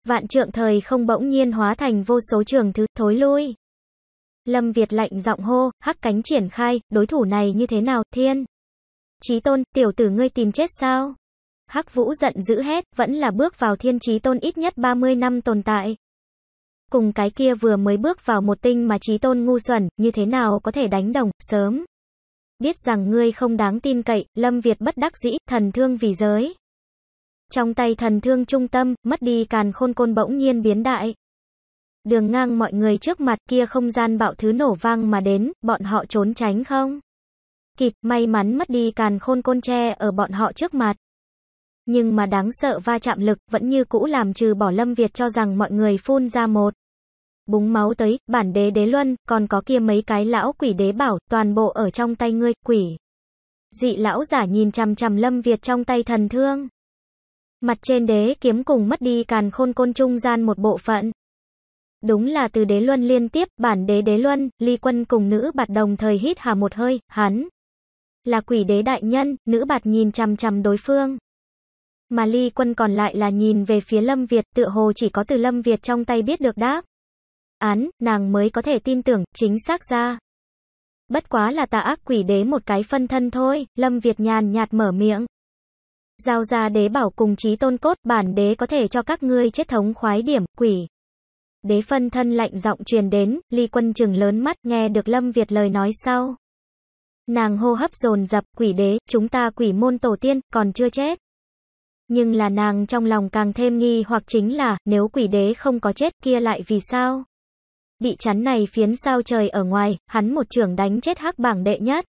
Vạn trượng thời không bỗng nhiên hóa thành vô số trường thứ, thối lui. Lâm Việt lạnh giọng hô, hắc cánh triển khai, đối thủ này như thế nào, thiên. Chí tôn, tiểu tử ngươi tìm chết sao? Hắc vũ giận dữ hết, vẫn là bước vào thiên chí tôn ít nhất 30 năm tồn tại. Cùng cái kia vừa mới bước vào một tinh mà chí tôn ngu xuẩn, như thế nào có thể đánh đồng, sớm biết rằng ngươi không đáng tin cậy, Lâm Việt bất đắc dĩ, thần thương vì giới. Trong tay thần thương trung tâm, mất đi càn khôn côn bỗng nhiên biến đại. Đường ngang mọi người trước mặt kia không gian bạo thứ nổ vang mà đến, bọn họ trốn tránh không? Kịp, may mắn mất đi càn khôn côn tre ở bọn họ trước mặt. Nhưng mà đáng sợ va chạm lực vẫn như cũ làm trừ bỏ Lâm Việt cho rằng mọi người phun ra một búng máu tới, bản đế đế luân, còn có kia mấy cái lão quỷ đế bảo, toàn bộ ở trong tay ngươi, quỷ. Dị lão giả nhìn chằm chằm Lâm Việt trong tay thần thương. Mặt trên đế kiếm cùng mất đi càn khôn côn trung gian một bộ phận. Đúng là từ đế luân liên tiếp, bản đế đế luân, ly quân cùng nữ bạt đồng thời hít hà một hơi, hắn. Là quỷ đế đại nhân, nữ bạt nhìn chằm chằm đối phương. Mà ly quân còn lại là nhìn về phía Lâm Việt, tựa hồ chỉ có từ Lâm Việt trong tay biết được đáp án, nàng mới có thể tin tưởng, chính xác ra. Bất quá là tà ác quỷ đế một cái phân thân thôi, Lâm Việt nhàn nhạt mở miệng. Giao ra đế bảo cùng trí tôn cốt, bản đế có thể cho các ngươi chết thống khoái điểm, quỷ. Đế phân thân lạnh giọng truyền đến, ly quân trừng lớn mắt nghe được Lâm Việt lời nói sau. Nàng hô hấp dồn dập quỷ đế, chúng ta quỷ môn tổ tiên, còn chưa chết. Nhưng là nàng trong lòng càng thêm nghi hoặc chính là, nếu quỷ đế không có chết kia lại vì sao? Bị chắn này phiến sao trời ở ngoài, hắn một trường đánh chết hắc bảng đệ nhất.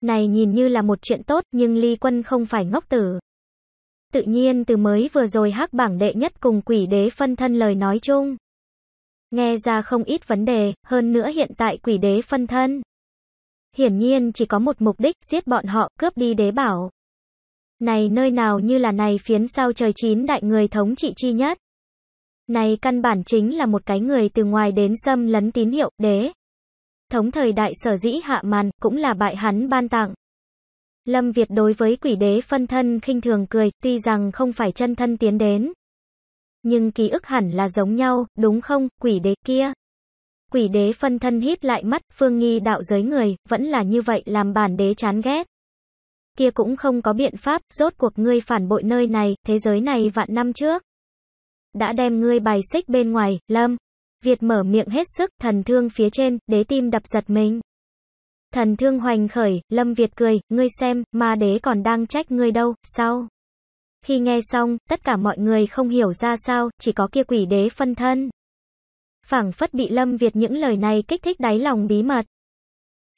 Này nhìn như là một chuyện tốt, nhưng Ly Quân không phải ngốc tử. Tự nhiên từ mới vừa rồi hắc bảng đệ nhất cùng quỷ đế phân thân lời nói chung. Nghe ra không ít vấn đề, hơn nữa hiện tại quỷ đế phân thân. Hiển nhiên chỉ có một mục đích, giết bọn họ, cướp đi đế bảo. Này nơi nào như là này phiến sao trời chín đại người thống trị chi nhất. Này căn bản chính là một cái người từ ngoài đến xâm lấn tín hiệu, đế. Thống thời đại sở dĩ hạ màn, cũng là bại hắn ban tặng. Lâm Việt đối với quỷ đế phân thân khinh thường cười, tuy rằng không phải chân thân tiến đến. Nhưng ký ức hẳn là giống nhau, đúng không, quỷ đế kia. Quỷ đế phân thân hít lại mắt, phương nghi đạo giới người, vẫn là như vậy làm bản đế chán ghét. Kia cũng không có biện pháp, rốt cuộc ngươi phản bội nơi này, thế giới này vạn năm trước đã đem ngươi bày xích bên ngoài, Lâm. Việt mở miệng hết sức, thần thương phía trên, đế tim đập giật mình. Thần thương hoành khởi, Lâm Việt cười, ngươi xem, mà đế còn đang trách ngươi đâu, sao? Khi nghe xong, tất cả mọi người không hiểu ra sao, chỉ có kia quỷ đế phân thân. Phảng phất bị Lâm Việt những lời này kích thích đáy lòng bí mật.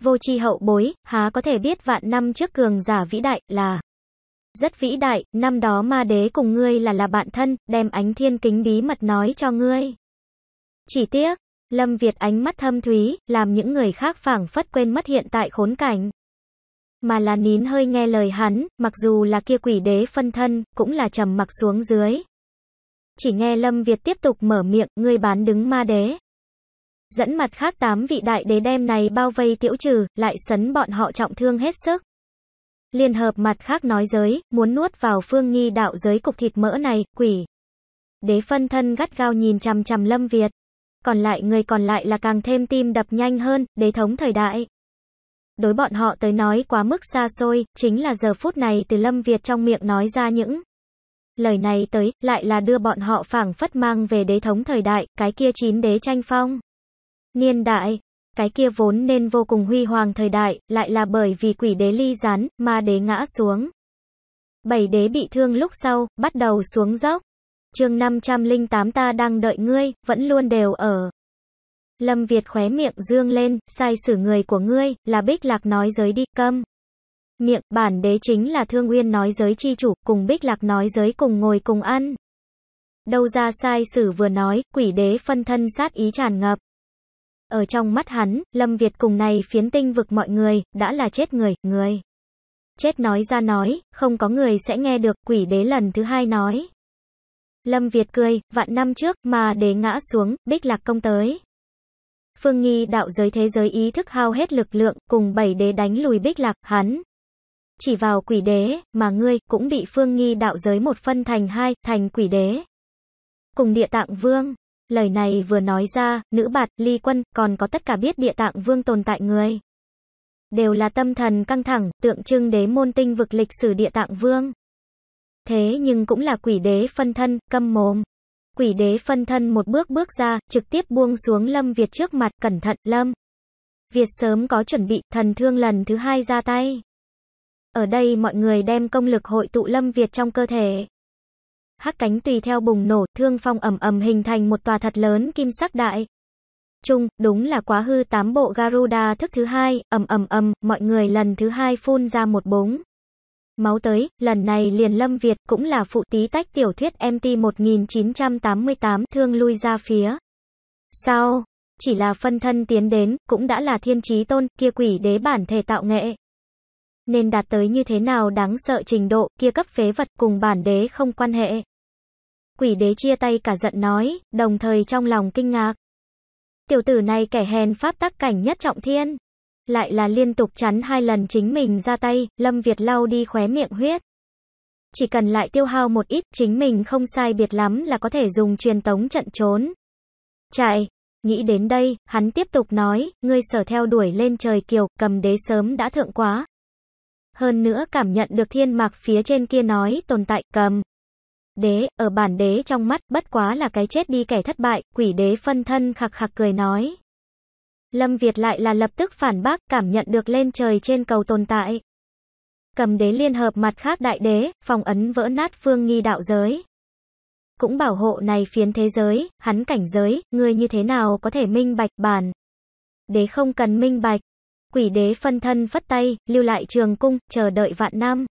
Vô tri hậu bối, há có thể biết vạn năm trước cường giả vĩ đại là rất vĩ đại, năm đó ma đế cùng ngươi là là bạn thân, đem ánh thiên kính bí mật nói cho ngươi. Chỉ tiếc, Lâm Việt ánh mắt thâm thúy, làm những người khác phảng phất quên mất hiện tại khốn cảnh. Mà là nín hơi nghe lời hắn, mặc dù là kia quỷ đế phân thân, cũng là trầm mặc xuống dưới. Chỉ nghe Lâm Việt tiếp tục mở miệng, ngươi bán đứng ma đế. Dẫn mặt khác tám vị đại đế đem này bao vây tiễu trừ, lại sấn bọn họ trọng thương hết sức. Liên hợp mặt khác nói giới, muốn nuốt vào phương nghi đạo giới cục thịt mỡ này, quỷ. Đế phân thân gắt gao nhìn chằm chằm Lâm Việt. Còn lại người còn lại là càng thêm tim đập nhanh hơn, đế thống thời đại. Đối bọn họ tới nói quá mức xa xôi, chính là giờ phút này từ Lâm Việt trong miệng nói ra những lời này tới, lại là đưa bọn họ phảng phất mang về đế thống thời đại, cái kia chín đế tranh phong. Niên đại, cái kia vốn nên vô cùng huy hoàng thời đại, lại là bởi vì quỷ đế ly gián, ma đế ngã xuống. Bảy đế bị thương lúc sau, bắt đầu xuống dốc. chương 508 ta đang đợi ngươi, vẫn luôn đều ở. Lâm Việt khóe miệng dương lên, sai xử người của ngươi, là Bích Lạc nói giới đi, câm. Miệng, bản đế chính là Thương Uyên nói giới chi chủ, cùng Bích Lạc nói giới cùng ngồi cùng ăn. Đâu ra sai sử vừa nói, quỷ đế phân thân sát ý tràn ngập. Ở trong mắt hắn, Lâm Việt cùng này phiến tinh vực mọi người, đã là chết người, người. Chết nói ra nói, không có người sẽ nghe được, quỷ đế lần thứ hai nói. Lâm Việt cười, vạn năm trước, mà đế ngã xuống, bích lạc công tới. Phương Nghi đạo giới thế giới ý thức hao hết lực lượng, cùng bảy đế đánh lùi bích lạc, hắn. Chỉ vào quỷ đế, mà ngươi, cũng bị Phương Nghi đạo giới một phân thành hai, thành quỷ đế. Cùng địa tạng vương. Lời này vừa nói ra, nữ bạt, ly quân, còn có tất cả biết địa tạng vương tồn tại người. Đều là tâm thần căng thẳng, tượng trưng đế môn tinh vực lịch sử địa tạng vương. Thế nhưng cũng là quỷ đế phân thân, câm mồm. Quỷ đế phân thân một bước bước ra, trực tiếp buông xuống Lâm Việt trước mặt, cẩn thận, Lâm. Việt sớm có chuẩn bị, thần thương lần thứ hai ra tay. Ở đây mọi người đem công lực hội tụ Lâm Việt trong cơ thể hắc cánh tùy theo bùng nổ, thương phong ầm ầm hình thành một tòa thật lớn kim sắc đại. Trung, đúng là quá hư tám bộ Garuda thức thứ hai, ầm ầm ầm, mọi người lần thứ hai phun ra một bống. Máu tới, lần này liền Lâm Việt cũng là phụ tí tách tiểu thuyết MT 1988 thương lui ra phía. Sao? Chỉ là phân thân tiến đến, cũng đã là thiên trí tôn, kia quỷ đế bản thể tạo nghệ nên đạt tới như thế nào đáng sợ trình độ kia cấp phế vật cùng bản đế không quan hệ. Quỷ đế chia tay cả giận nói, đồng thời trong lòng kinh ngạc. Tiểu tử này kẻ hèn pháp tắc cảnh nhất trọng thiên. Lại là liên tục chắn hai lần chính mình ra tay, Lâm Việt lau đi khóe miệng huyết. Chỉ cần lại tiêu hao một ít, chính mình không sai biệt lắm là có thể dùng truyền tống trận trốn. Chạy, nghĩ đến đây, hắn tiếp tục nói, ngươi sở theo đuổi lên trời kiều, cầm đế sớm đã thượng quá, hơn nữa cảm nhận được thiên mạc phía trên kia nói tồn tại cầm. Đế, ở bản đế trong mắt, bất quá là cái chết đi kẻ thất bại, quỷ đế phân thân khặc khặc cười nói. Lâm Việt lại là lập tức phản bác, cảm nhận được lên trời trên cầu tồn tại. Cầm đế liên hợp mặt khác đại đế, phòng ấn vỡ nát phương nghi đạo giới. Cũng bảo hộ này phiến thế giới, hắn cảnh giới, người như thế nào có thể minh bạch bản. Đế không cần minh bạch, quỷ đế phân thân phất tay, lưu lại trường cung, chờ đợi vạn năm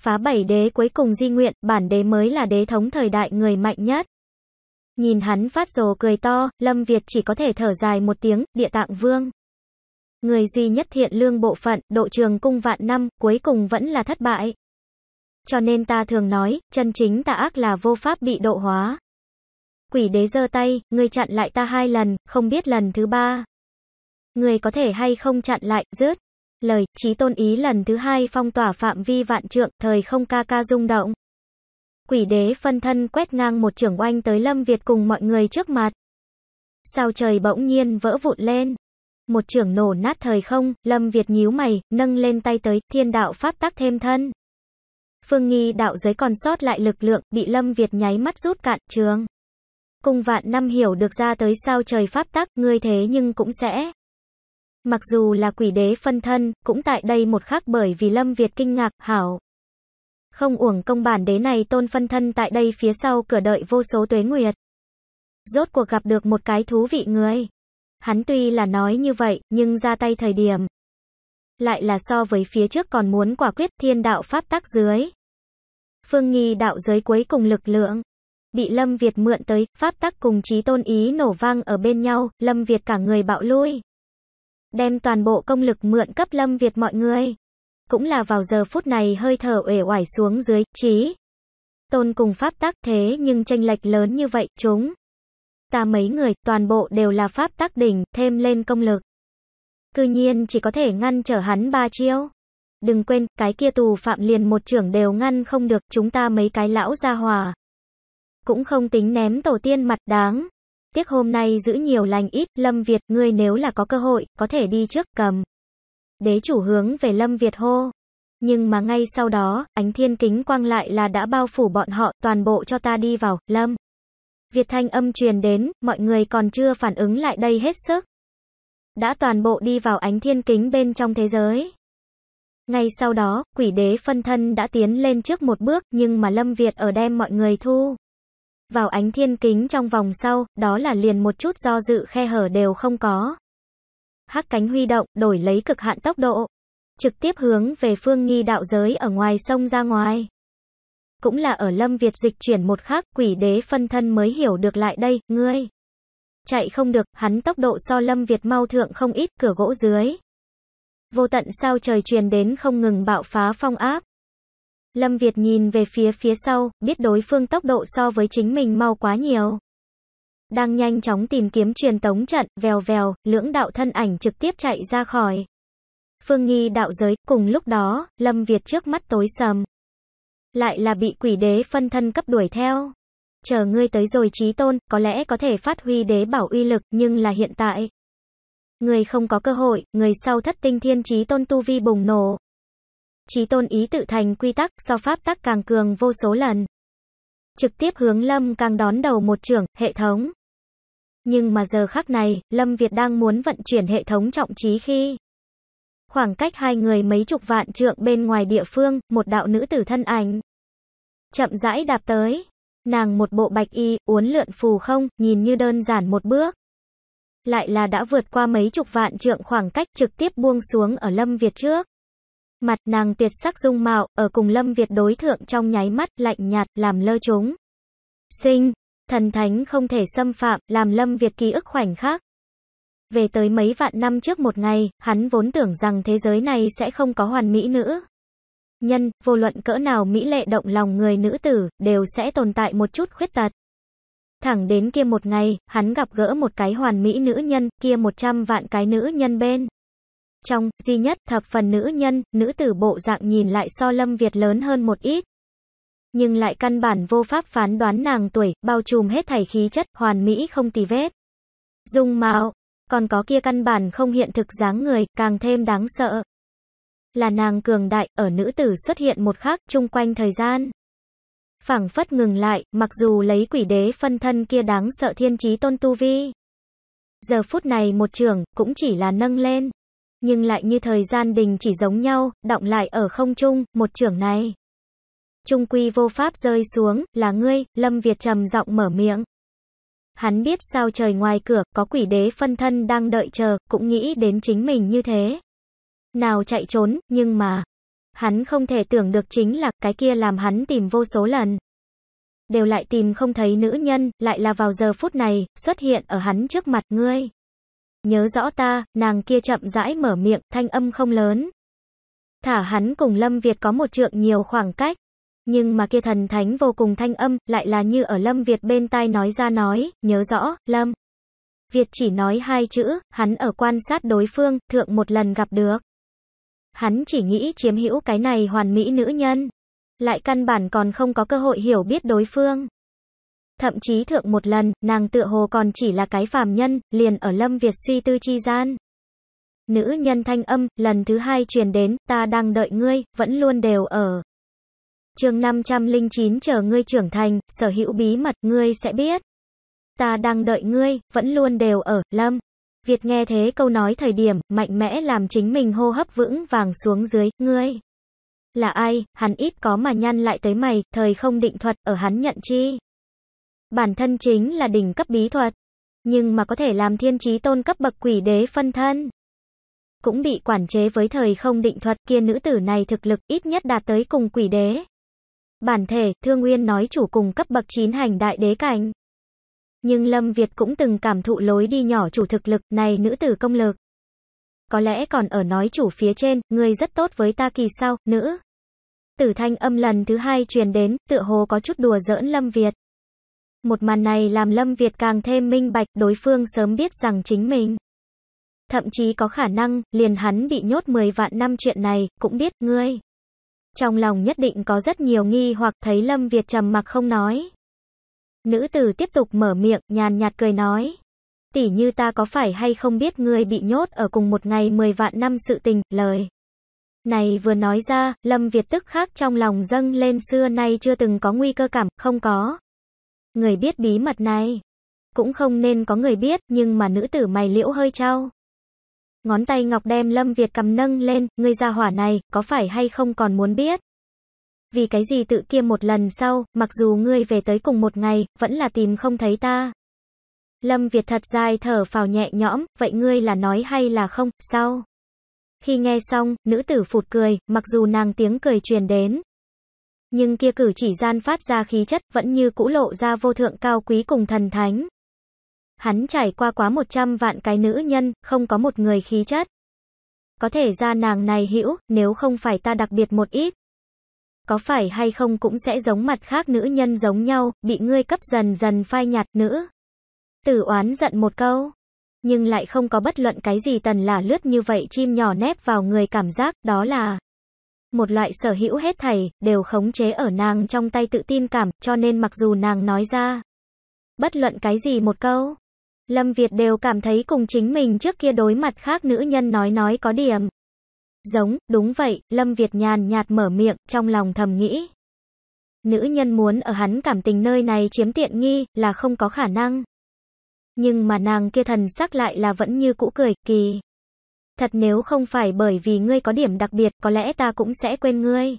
Phá bảy đế cuối cùng di nguyện, bản đế mới là đế thống thời đại người mạnh nhất. Nhìn hắn phát rồ cười to, Lâm Việt chỉ có thể thở dài một tiếng, địa tạng vương. Người duy nhất thiện lương bộ phận, độ trường cung vạn năm, cuối cùng vẫn là thất bại. Cho nên ta thường nói, chân chính tà ác là vô pháp bị độ hóa. Quỷ đế giơ tay, ngươi chặn lại ta hai lần, không biết lần thứ ba người có thể hay không chặn lại, rớt. Lời, trí tôn ý lần thứ hai phong tỏa phạm vi vạn trượng, thời không ca ca rung động. Quỷ đế phân thân quét ngang một trưởng oanh tới Lâm Việt cùng mọi người trước mặt. Sao trời bỗng nhiên vỡ vụn lên. Một trưởng nổ nát thời không, Lâm Việt nhíu mày, nâng lên tay tới, thiên đạo pháp tắc thêm thân. Phương Nghi đạo giới còn sót lại lực lượng, bị Lâm Việt nháy mắt rút cạn, trường. Cùng vạn năm hiểu được ra tới sao trời pháp tắc, ngươi thế nhưng cũng sẽ. Mặc dù là quỷ đế phân thân, cũng tại đây một khắc bởi vì Lâm Việt kinh ngạc, hảo. Không uổng công bản đế này tôn phân thân tại đây phía sau cửa đợi vô số tuế nguyệt. Rốt cuộc gặp được một cái thú vị người. Hắn tuy là nói như vậy, nhưng ra tay thời điểm. Lại là so với phía trước còn muốn quả quyết thiên đạo pháp tắc dưới. Phương nghi đạo giới cuối cùng lực lượng. Bị Lâm Việt mượn tới, pháp tắc cùng trí tôn ý nổ vang ở bên nhau, Lâm Việt cả người bạo lui đem toàn bộ công lực mượn cấp Lâm Việt mọi người. Cũng là vào giờ phút này hơi thở uể oải xuống dưới, trí. Tôn cùng pháp tắc thế nhưng tranh lệch lớn như vậy, chúng. Ta mấy người, toàn bộ đều là pháp tắc đỉnh, thêm lên công lực. Cư nhiên chỉ có thể ngăn trở hắn ba chiêu. Đừng quên, cái kia tù phạm liền một trưởng đều ngăn không được, chúng ta mấy cái lão ra hòa. Cũng không tính ném tổ tiên mặt đáng tiếc hôm nay giữ nhiều lành ít, Lâm Việt, ngươi nếu là có cơ hội, có thể đi trước, cầm. Đế chủ hướng về Lâm Việt hô. Nhưng mà ngay sau đó, ánh thiên kính quang lại là đã bao phủ bọn họ, toàn bộ cho ta đi vào, Lâm. Việt thanh âm truyền đến, mọi người còn chưa phản ứng lại đây hết sức. Đã toàn bộ đi vào ánh thiên kính bên trong thế giới. Ngay sau đó, quỷ đế phân thân đã tiến lên trước một bước, nhưng mà Lâm Việt ở đem mọi người thu vào ánh thiên kính trong vòng sau, đó là liền một chút do dự khe hở đều không có. Hắc cánh huy động, đổi lấy cực hạn tốc độ, trực tiếp hướng về phương nghi đạo giới ở ngoài sông ra ngoài. Cũng là ở Lâm Việt dịch chuyển một khắc, quỷ đế phân thân mới hiểu được lại đây, ngươi. Chạy không được, hắn tốc độ so Lâm Việt mau thượng không ít, cửa gỗ dưới. Vô tận sao trời truyền đến không ngừng bạo phá phong áp. Lâm Việt nhìn về phía phía sau, biết đối phương tốc độ so với chính mình mau quá nhiều. Đang nhanh chóng tìm kiếm truyền tống trận, vèo vèo, lưỡng đạo thân ảnh trực tiếp chạy ra khỏi. Phương nghi đạo giới, cùng lúc đó, Lâm Việt trước mắt tối sầm. Lại là bị quỷ đế phân thân cấp đuổi theo. Chờ ngươi tới rồi trí tôn, có lẽ có thể phát huy đế bảo uy lực, nhưng là hiện tại. Người không có cơ hội, người sau thất tinh thiên trí tôn tu vi bùng nổ, Chí tôn ý tự thành quy tắc, so pháp tắc càng cường vô số lần. Trực tiếp hướng Lâm càng đón đầu một trưởng, hệ thống. Nhưng mà giờ khắc này, Lâm Việt đang muốn vận chuyển hệ thống trọng trí khi khoảng cách hai người mấy chục vạn trượng bên ngoài địa phương, một đạo nữ tử thân ảnh chậm rãi đạp tới. Nàng một bộ bạch y, uốn lượn phù không, nhìn như đơn giản một bước. Lại là đã vượt qua mấy chục vạn trượng khoảng cách trực tiếp buông xuống ở Lâm Việt trước. Mặt nàng tuyệt sắc dung mạo, ở cùng Lâm Việt đối thượng trong nháy mắt, lạnh nhạt, làm lơ chúng. Sinh, thần thánh không thể xâm phạm, làm Lâm Việt ký ức khoảnh khắc. Về tới mấy vạn năm trước một ngày, hắn vốn tưởng rằng thế giới này sẽ không có hoàn mỹ nữ Nhân, vô luận cỡ nào mỹ lệ động lòng người nữ tử, đều sẽ tồn tại một chút khuyết tật. Thẳng đến kia một ngày, hắn gặp gỡ một cái hoàn mỹ nữ nhân, kia một trăm vạn cái nữ nhân bên trong, duy nhất, thập phần nữ nhân, nữ tử bộ dạng nhìn lại so Lâm Việt lớn hơn một ít. Nhưng lại căn bản vô pháp phán đoán nàng tuổi, bao trùm hết thảy khí chất, hoàn mỹ không tì vết. Dung mạo, còn có kia căn bản không hiện thực dáng người, càng thêm đáng sợ. Là nàng cường đại, ở nữ tử xuất hiện một khắc, chung quanh thời gian. phảng phất ngừng lại, mặc dù lấy quỷ đế phân thân kia đáng sợ thiên trí tôn tu vi. Giờ phút này một trường, cũng chỉ là nâng lên nhưng lại như thời gian đình chỉ giống nhau, động lại ở không trung, một trưởng này. Trung quy vô pháp rơi xuống, là ngươi, Lâm Việt trầm giọng mở miệng. Hắn biết sao trời ngoài cửa, có quỷ đế phân thân đang đợi chờ, cũng nghĩ đến chính mình như thế. Nào chạy trốn, nhưng mà, hắn không thể tưởng được chính là cái kia làm hắn tìm vô số lần. Đều lại tìm không thấy nữ nhân, lại là vào giờ phút này, xuất hiện ở hắn trước mặt ngươi nhớ rõ ta, nàng kia chậm rãi mở miệng, thanh âm không lớn. Thả hắn cùng Lâm Việt có một trượng nhiều khoảng cách. Nhưng mà kia thần thánh vô cùng thanh âm, lại là như ở Lâm Việt bên tai nói ra nói, nhớ rõ, Lâm. Việt chỉ nói hai chữ, hắn ở quan sát đối phương, thượng một lần gặp được. Hắn chỉ nghĩ chiếm hữu cái này hoàn mỹ nữ nhân. Lại căn bản còn không có cơ hội hiểu biết đối phương. Thậm chí thượng một lần, nàng tựa hồ còn chỉ là cái phàm nhân, liền ở Lâm Việt suy tư chi gian. Nữ nhân thanh âm, lần thứ hai truyền đến, ta đang đợi ngươi, vẫn luôn đều ở. chương 509 chờ ngươi trưởng thành, sở hữu bí mật, ngươi sẽ biết. Ta đang đợi ngươi, vẫn luôn đều ở, Lâm. Việt nghe thế câu nói thời điểm, mạnh mẽ làm chính mình hô hấp vững vàng xuống dưới, ngươi. Là ai, hắn ít có mà nhăn lại tới mày, thời không định thuật, ở hắn nhận chi bản thân chính là đỉnh cấp bí thuật, nhưng mà có thể làm thiên trí tôn cấp bậc quỷ đế phân thân. Cũng bị quản chế với thời không định thuật kia nữ tử này thực lực ít nhất đạt tới cùng quỷ đế. Bản thể, Thương Nguyên nói chủ cùng cấp bậc chín hành đại đế cảnh. Nhưng Lâm Việt cũng từng cảm thụ lối đi nhỏ chủ thực lực này nữ tử công lực. Có lẽ còn ở nói chủ phía trên, người rất tốt với ta kỳ sau, nữ. Tử thanh âm lần thứ hai truyền đến, tựa hồ có chút đùa giỡn Lâm Việt. Một màn này làm Lâm Việt càng thêm minh bạch, đối phương sớm biết rằng chính mình. Thậm chí có khả năng, liền hắn bị nhốt 10 vạn năm chuyện này, cũng biết, ngươi. Trong lòng nhất định có rất nhiều nghi hoặc thấy Lâm Việt trầm mặc không nói. Nữ tử tiếp tục mở miệng, nhàn nhạt cười nói. Tỉ như ta có phải hay không biết ngươi bị nhốt ở cùng một ngày 10 vạn năm sự tình, lời. Này vừa nói ra, Lâm Việt tức khác trong lòng dâng lên xưa nay chưa từng có nguy cơ cảm, không có người biết bí mật này. Cũng không nên có người biết, nhưng mà nữ tử mày liễu hơi trao. Ngón tay ngọc đem Lâm Việt cầm nâng lên, người gia hỏa này, có phải hay không còn muốn biết? Vì cái gì tự kia một lần sau, mặc dù ngươi về tới cùng một ngày, vẫn là tìm không thấy ta. Lâm Việt thật dài thở phào nhẹ nhõm, vậy ngươi là nói hay là không, sao? Khi nghe xong, nữ tử phụt cười, mặc dù nàng tiếng cười truyền đến, nhưng kia cử chỉ gian phát ra khí chất vẫn như cũ lộ ra vô thượng cao quý cùng thần thánh. Hắn trải qua quá 100 vạn cái nữ nhân, không có một người khí chất. Có thể ra nàng này hữu, nếu không phải ta đặc biệt một ít. Có phải hay không cũng sẽ giống mặt khác nữ nhân giống nhau, bị ngươi cấp dần dần phai nhạt nữ. Tử oán giận một câu, nhưng lại không có bất luận cái gì tần là lướt như vậy chim nhỏ nép vào người cảm giác, đó là một loại sở hữu hết thảy, đều khống chế ở nàng trong tay tự tin cảm, cho nên mặc dù nàng nói ra bất luận cái gì một câu, Lâm Việt đều cảm thấy cùng chính mình trước kia đối mặt khác nữ nhân nói nói có điểm. Giống, đúng vậy, Lâm Việt nhàn nhạt mở miệng, trong lòng thầm nghĩ. Nữ nhân muốn ở hắn cảm tình nơi này chiếm tiện nghi, là không có khả năng. Nhưng mà nàng kia thần sắc lại là vẫn như cũ cười, kỳ. Thật nếu không phải bởi vì ngươi có điểm đặc biệt, có lẽ ta cũng sẽ quên ngươi.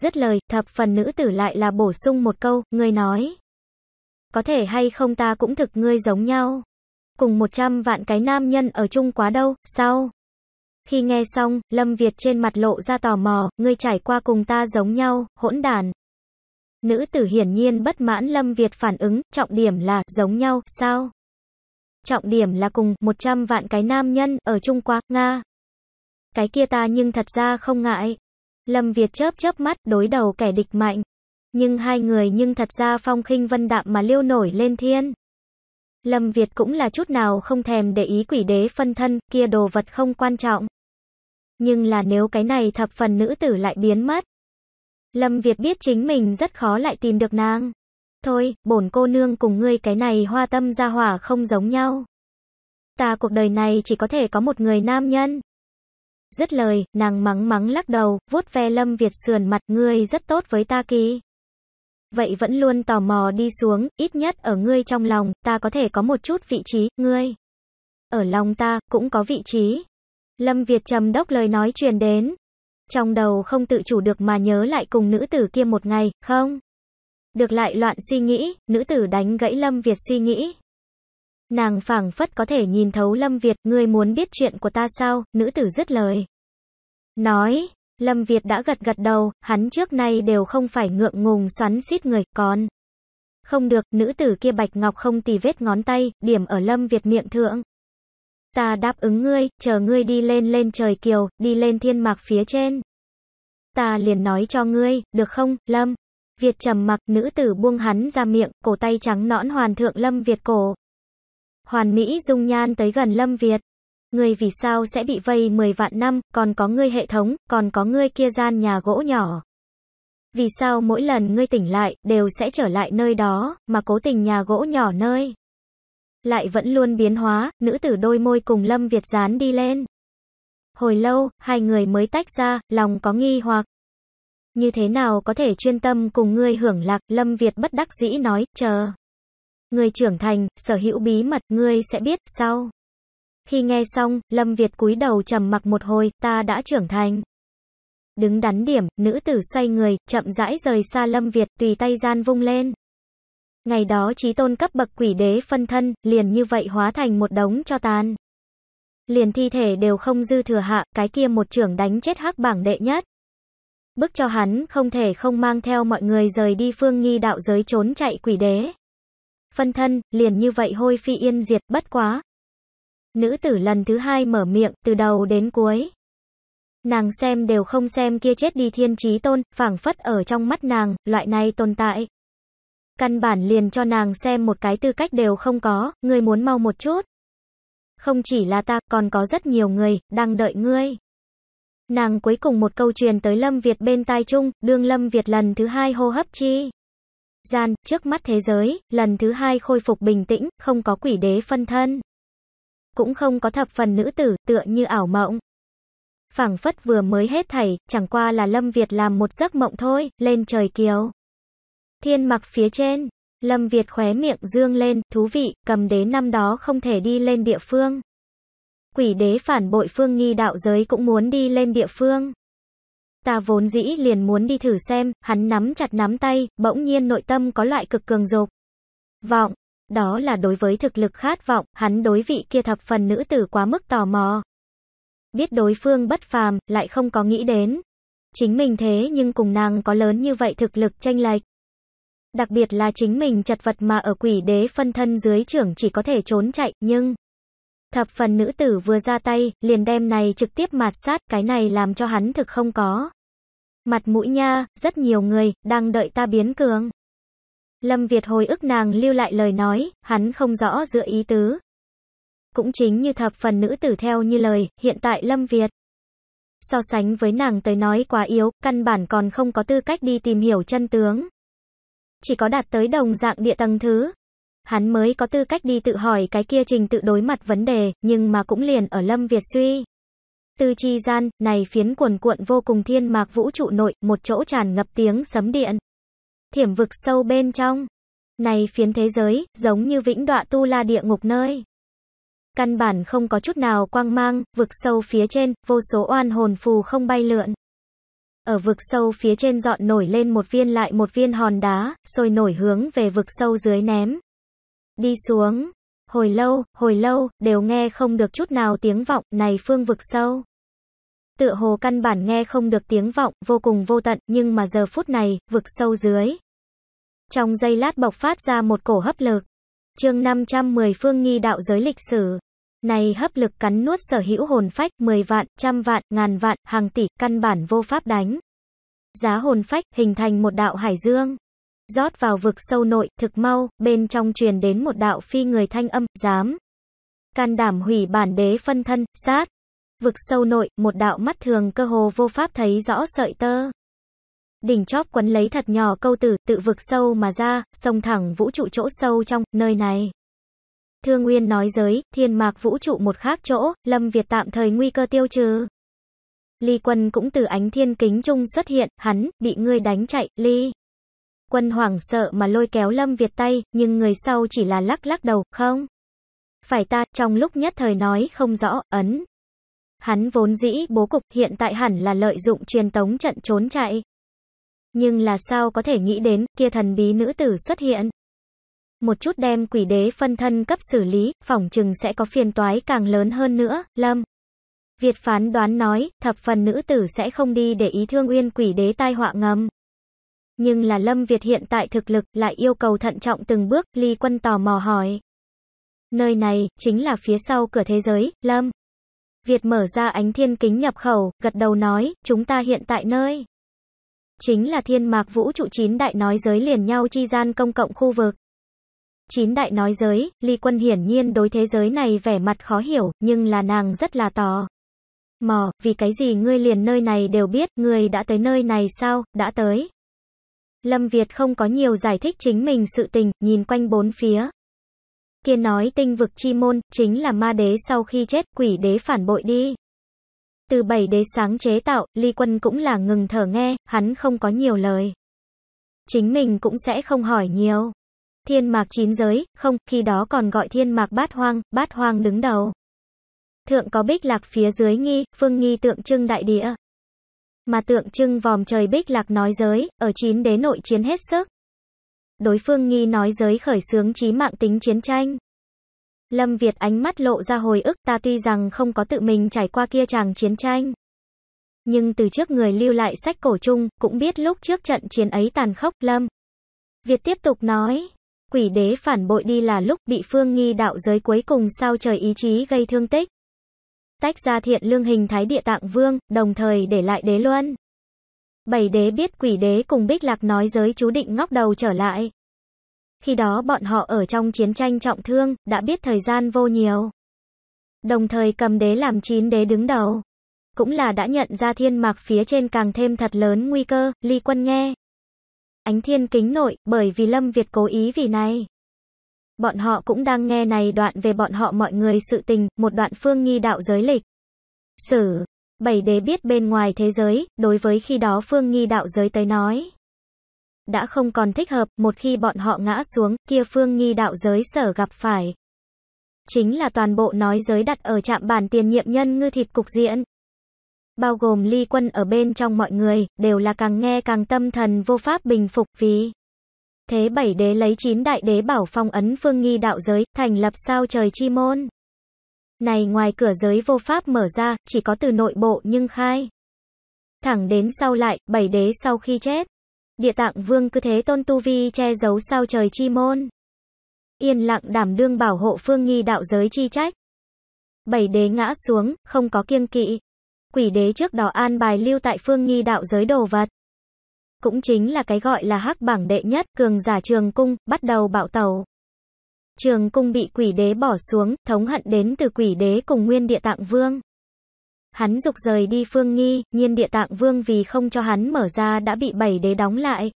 Dứt lời, thập phần nữ tử lại là bổ sung một câu, ngươi nói. Có thể hay không ta cũng thực ngươi giống nhau. Cùng một trăm vạn cái nam nhân ở chung quá đâu, sao? Khi nghe xong, Lâm Việt trên mặt lộ ra tò mò, ngươi trải qua cùng ta giống nhau, hỗn đàn. Nữ tử hiển nhiên bất mãn Lâm Việt phản ứng, trọng điểm là, giống nhau, sao? Trọng điểm là cùng 100 vạn cái nam nhân ở Trung Quốc, Nga. Cái kia ta nhưng thật ra không ngại. Lâm Việt chớp chớp mắt đối đầu kẻ địch mạnh. Nhưng hai người nhưng thật ra phong khinh vân đạm mà liêu nổi lên thiên. Lâm Việt cũng là chút nào không thèm để ý quỷ đế phân thân, kia đồ vật không quan trọng. Nhưng là nếu cái này thập phần nữ tử lại biến mất. Lâm Việt biết chính mình rất khó lại tìm được nàng. Thôi, bổn cô nương cùng ngươi cái này hoa tâm gia hỏa không giống nhau. Ta cuộc đời này chỉ có thể có một người nam nhân. Dứt lời, nàng mắng mắng lắc đầu, vuốt ve Lâm Việt sườn mặt ngươi rất tốt với ta kỳ. Vậy vẫn luôn tò mò đi xuống, ít nhất ở ngươi trong lòng, ta có thể có một chút vị trí, ngươi. Ở lòng ta, cũng có vị trí. Lâm Việt trầm đốc lời nói truyền đến. Trong đầu không tự chủ được mà nhớ lại cùng nữ tử kia một ngày, không? Được lại loạn suy nghĩ, nữ tử đánh gãy Lâm Việt suy nghĩ. Nàng phảng phất có thể nhìn thấu Lâm Việt, ngươi muốn biết chuyện của ta sao, nữ tử dứt lời. Nói, Lâm Việt đã gật gật đầu, hắn trước nay đều không phải ngượng ngùng xoắn xít người, còn. Không được, nữ tử kia bạch ngọc không tì vết ngón tay, điểm ở Lâm Việt miệng thượng. Ta đáp ứng ngươi, chờ ngươi đi lên lên trời kiều, đi lên thiên mạc phía trên. Ta liền nói cho ngươi, được không, Lâm? Việt trầm mặc, nữ tử buông hắn ra miệng, cổ tay trắng nõn hoàn thượng Lâm Việt cổ. Hoàn Mỹ dung nhan tới gần Lâm Việt. Người vì sao sẽ bị vây 10 vạn năm, còn có ngươi hệ thống, còn có ngươi kia gian nhà gỗ nhỏ. Vì sao mỗi lần ngươi tỉnh lại, đều sẽ trở lại nơi đó, mà cố tình nhà gỗ nhỏ nơi. Lại vẫn luôn biến hóa, nữ tử đôi môi cùng Lâm Việt dán đi lên. Hồi lâu, hai người mới tách ra, lòng có nghi hoặc. Như thế nào có thể chuyên tâm cùng ngươi hưởng lạc, Lâm Việt bất đắc dĩ nói, chờ. Ngươi trưởng thành, sở hữu bí mật, ngươi sẽ biết, sau. Khi nghe xong, Lâm Việt cúi đầu trầm mặc một hồi, ta đã trưởng thành. Đứng đắn điểm, nữ tử xoay người, chậm rãi rời xa Lâm Việt, tùy tay gian vung lên. Ngày đó trí tôn cấp bậc quỷ đế phân thân, liền như vậy hóa thành một đống cho tàn. Liền thi thể đều không dư thừa hạ, cái kia một trưởng đánh chết hắc bảng đệ nhất bức cho hắn không thể không mang theo mọi người rời đi phương nghi đạo giới trốn chạy quỷ đế. Phân thân, liền như vậy hôi phi yên diệt, bất quá. Nữ tử lần thứ hai mở miệng, từ đầu đến cuối. Nàng xem đều không xem kia chết đi thiên trí tôn, phảng phất ở trong mắt nàng, loại này tồn tại. Căn bản liền cho nàng xem một cái tư cách đều không có, người muốn mau một chút. Không chỉ là ta, còn có rất nhiều người, đang đợi ngươi. Nàng cuối cùng một câu truyền tới Lâm Việt bên tai chung, đương Lâm Việt lần thứ hai hô hấp chi. Gian, trước mắt thế giới, lần thứ hai khôi phục bình tĩnh, không có quỷ đế phân thân. Cũng không có thập phần nữ tử, tựa như ảo mộng. phảng phất vừa mới hết thảy, chẳng qua là Lâm Việt làm một giấc mộng thôi, lên trời kiều. Thiên mặc phía trên, Lâm Việt khóe miệng dương lên, thú vị, cầm đế năm đó không thể đi lên địa phương quỷ đế phản bội phương nghi đạo giới cũng muốn đi lên địa phương. Ta vốn dĩ liền muốn đi thử xem, hắn nắm chặt nắm tay, bỗng nhiên nội tâm có loại cực cường dục. Vọng, đó là đối với thực lực khát vọng, hắn đối vị kia thập phần nữ tử quá mức tò mò. Biết đối phương bất phàm, lại không có nghĩ đến. Chính mình thế nhưng cùng nàng có lớn như vậy thực lực tranh lệch. Đặc biệt là chính mình chật vật mà ở quỷ đế phân thân dưới trưởng chỉ có thể trốn chạy, nhưng Thập phần nữ tử vừa ra tay, liền đem này trực tiếp mạt sát, cái này làm cho hắn thực không có. Mặt mũi nha, rất nhiều người, đang đợi ta biến cường. Lâm Việt hồi ức nàng lưu lại lời nói, hắn không rõ dựa ý tứ. Cũng chính như thập phần nữ tử theo như lời, hiện tại Lâm Việt. So sánh với nàng tới nói quá yếu, căn bản còn không có tư cách đi tìm hiểu chân tướng. Chỉ có đạt tới đồng dạng địa tầng thứ, hắn mới có tư cách đi tự hỏi cái kia trình tự đối mặt vấn đề, nhưng mà cũng liền ở Lâm Việt suy. tư chi gian, này phiến cuồn cuộn vô cùng thiên mạc vũ trụ nội, một chỗ tràn ngập tiếng sấm điện. Thiểm vực sâu bên trong. Này phiến thế giới, giống như vĩnh đọa tu la địa ngục nơi. Căn bản không có chút nào quang mang, vực sâu phía trên, vô số oan hồn phù không bay lượn. Ở vực sâu phía trên dọn nổi lên một viên lại một viên hòn đá, sôi nổi hướng về vực sâu dưới ném đi xuống. Hồi lâu, hồi lâu, đều nghe không được chút nào tiếng vọng này phương vực sâu. Tựa hồ căn bản nghe không được tiếng vọng, vô cùng vô tận, nhưng mà giờ phút này, vực sâu dưới. Trong giây lát bộc phát ra một cổ hấp lực. chương 510 phương nghi đạo giới lịch sử. Này hấp lực cắn nuốt sở hữu hồn phách 10 vạn, trăm vạn, ngàn vạn, hàng tỷ, căn bản vô pháp đánh. Giá hồn phách hình thành một đạo hải dương rót vào vực sâu nội, thực mau, bên trong truyền đến một đạo phi người thanh âm, dám. Can đảm hủy bản đế phân thân, sát. Vực sâu nội, một đạo mắt thường cơ hồ vô pháp thấy rõ sợi tơ. Đỉnh chóp quấn lấy thật nhỏ câu tử, tự vực sâu mà ra, sông thẳng vũ trụ chỗ sâu trong, nơi này. Thương Nguyên nói giới, thiên mạc vũ trụ một khác chỗ, Lâm Việt tạm thời nguy cơ tiêu trừ. Ly Quân cũng từ ánh thiên kính trung xuất hiện, hắn, bị ngươi đánh chạy, Ly. Quân hoảng sợ mà lôi kéo Lâm Việt tay, nhưng người sau chỉ là lắc lắc đầu, không. Phải ta, trong lúc nhất thời nói không rõ, ấn. Hắn vốn dĩ bố cục hiện tại hẳn là lợi dụng truyền tống trận trốn chạy. Nhưng là sao có thể nghĩ đến, kia thần bí nữ tử xuất hiện. Một chút đem quỷ đế phân thân cấp xử lý, phỏng chừng sẽ có phiền toái càng lớn hơn nữa, Lâm. Việt phán đoán nói, thập phần nữ tử sẽ không đi để ý thương uyên quỷ đế tai họa ngầm nhưng là Lâm Việt hiện tại thực lực lại yêu cầu thận trọng từng bước, Ly Quân tò mò hỏi. Nơi này, chính là phía sau cửa thế giới, Lâm. Việt mở ra ánh thiên kính nhập khẩu, gật đầu nói, chúng ta hiện tại nơi. Chính là thiên mạc vũ trụ chín đại nói giới liền nhau chi gian công cộng khu vực. Chín đại nói giới, Ly Quân hiển nhiên đối thế giới này vẻ mặt khó hiểu, nhưng là nàng rất là tò. Mò, vì cái gì ngươi liền nơi này đều biết, ngươi đã tới nơi này sao, đã tới. Lâm Việt không có nhiều giải thích chính mình sự tình, nhìn quanh bốn phía. Kia nói tinh vực chi môn, chính là ma đế sau khi chết, quỷ đế phản bội đi. Từ bảy đế sáng chế tạo, Ly Quân cũng là ngừng thở nghe, hắn không có nhiều lời. Chính mình cũng sẽ không hỏi nhiều. Thiên mạc chín giới, không, khi đó còn gọi thiên mạc bát hoang, bát hoang đứng đầu. Thượng có bích lạc phía dưới nghi, phương nghi tượng trưng đại địa mà tượng trưng vòm trời bích lạc nói giới, ở chín đế nội chiến hết sức. Đối phương nghi nói giới khởi xướng chí mạng tính chiến tranh. Lâm Việt ánh mắt lộ ra hồi ức ta tuy rằng không có tự mình trải qua kia chàng chiến tranh. Nhưng từ trước người lưu lại sách cổ chung, cũng biết lúc trước trận chiến ấy tàn khốc, Lâm. Việt tiếp tục nói, quỷ đế phản bội đi là lúc bị phương nghi đạo giới cuối cùng sao trời ý chí gây thương tích tách ra thiện lương hình thái địa tạng vương, đồng thời để lại đế luân. Bảy đế biết quỷ đế cùng bích lạc nói giới chú định ngóc đầu trở lại. Khi đó bọn họ ở trong chiến tranh trọng thương, đã biết thời gian vô nhiều. Đồng thời cầm đế làm chín đế đứng đầu. Cũng là đã nhận ra thiên mạc phía trên càng thêm thật lớn nguy cơ, ly quân nghe. Ánh thiên kính nội, bởi vì Lâm Việt cố ý vì này bọn họ cũng đang nghe này đoạn về bọn họ mọi người sự tình, một đoạn phương nghi đạo giới lịch. Sử, bảy đế biết bên ngoài thế giới, đối với khi đó phương nghi đạo giới tới nói. Đã không còn thích hợp, một khi bọn họ ngã xuống, kia phương nghi đạo giới sở gặp phải. Chính là toàn bộ nói giới đặt ở trạm bàn tiền nhiệm nhân ngư thịt cục diện Bao gồm ly quân ở bên trong mọi người, đều là càng nghe càng tâm thần vô pháp bình phục vì. Thế bảy đế lấy chín đại đế bảo phong ấn phương nghi đạo giới, thành lập sao trời chi môn. Này ngoài cửa giới vô pháp mở ra, chỉ có từ nội bộ nhưng khai. Thẳng đến sau lại, bảy đế sau khi chết. Địa tạng vương cứ thế tôn tu vi che giấu sao trời chi môn. Yên lặng đảm đương bảo hộ phương nghi đạo giới chi trách. Bảy đế ngã xuống, không có kiêng kỵ. Quỷ đế trước đó an bài lưu tại phương nghi đạo giới đồ vật cũng chính là cái gọi là hắc bảng đệ nhất, cường giả trường cung, bắt đầu bạo tàu. Trường cung bị quỷ đế bỏ xuống, thống hận đến từ quỷ đế cùng nguyên địa tạng vương. Hắn dục rời đi phương nghi, nhiên địa tạng vương vì không cho hắn mở ra đã bị bảy đế đóng lại.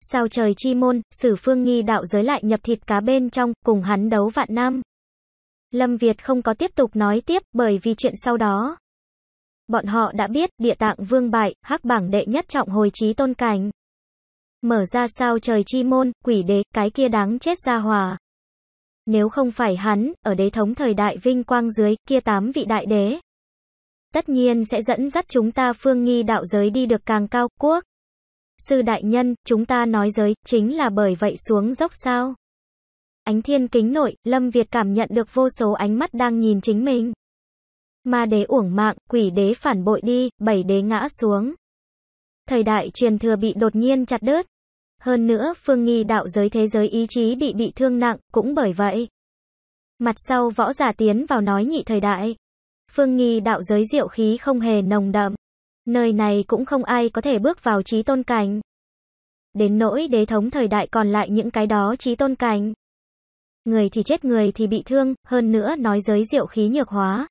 Sao trời chi môn, sử phương nghi đạo giới lại nhập thịt cá bên trong, cùng hắn đấu vạn năm. Lâm Việt không có tiếp tục nói tiếp, bởi vì chuyện sau đó. Bọn họ đã biết, địa tạng vương bại, hắc bảng đệ nhất trọng hồi trí tôn cảnh. Mở ra sao trời chi môn, quỷ đế, cái kia đáng chết ra hòa. Nếu không phải hắn, ở đế thống thời đại vinh quang dưới, kia tám vị đại đế. Tất nhiên sẽ dẫn dắt chúng ta phương nghi đạo giới đi được càng cao, quốc. Sư đại nhân, chúng ta nói giới, chính là bởi vậy xuống dốc sao. Ánh thiên kính nội, Lâm Việt cảm nhận được vô số ánh mắt đang nhìn chính mình ma đế uổng mạng, quỷ đế phản bội đi, bảy đế ngã xuống. Thời đại truyền thừa bị đột nhiên chặt đứt. Hơn nữa, phương nghi đạo giới thế giới ý chí bị bị thương nặng, cũng bởi vậy. Mặt sau võ giả tiến vào nói nhị thời đại. Phương nghi đạo giới diệu khí không hề nồng đậm. Nơi này cũng không ai có thể bước vào trí tôn cảnh. Đến nỗi đế thống thời đại còn lại những cái đó trí tôn cảnh. Người thì chết người thì bị thương, hơn nữa nói giới diệu khí nhược hóa.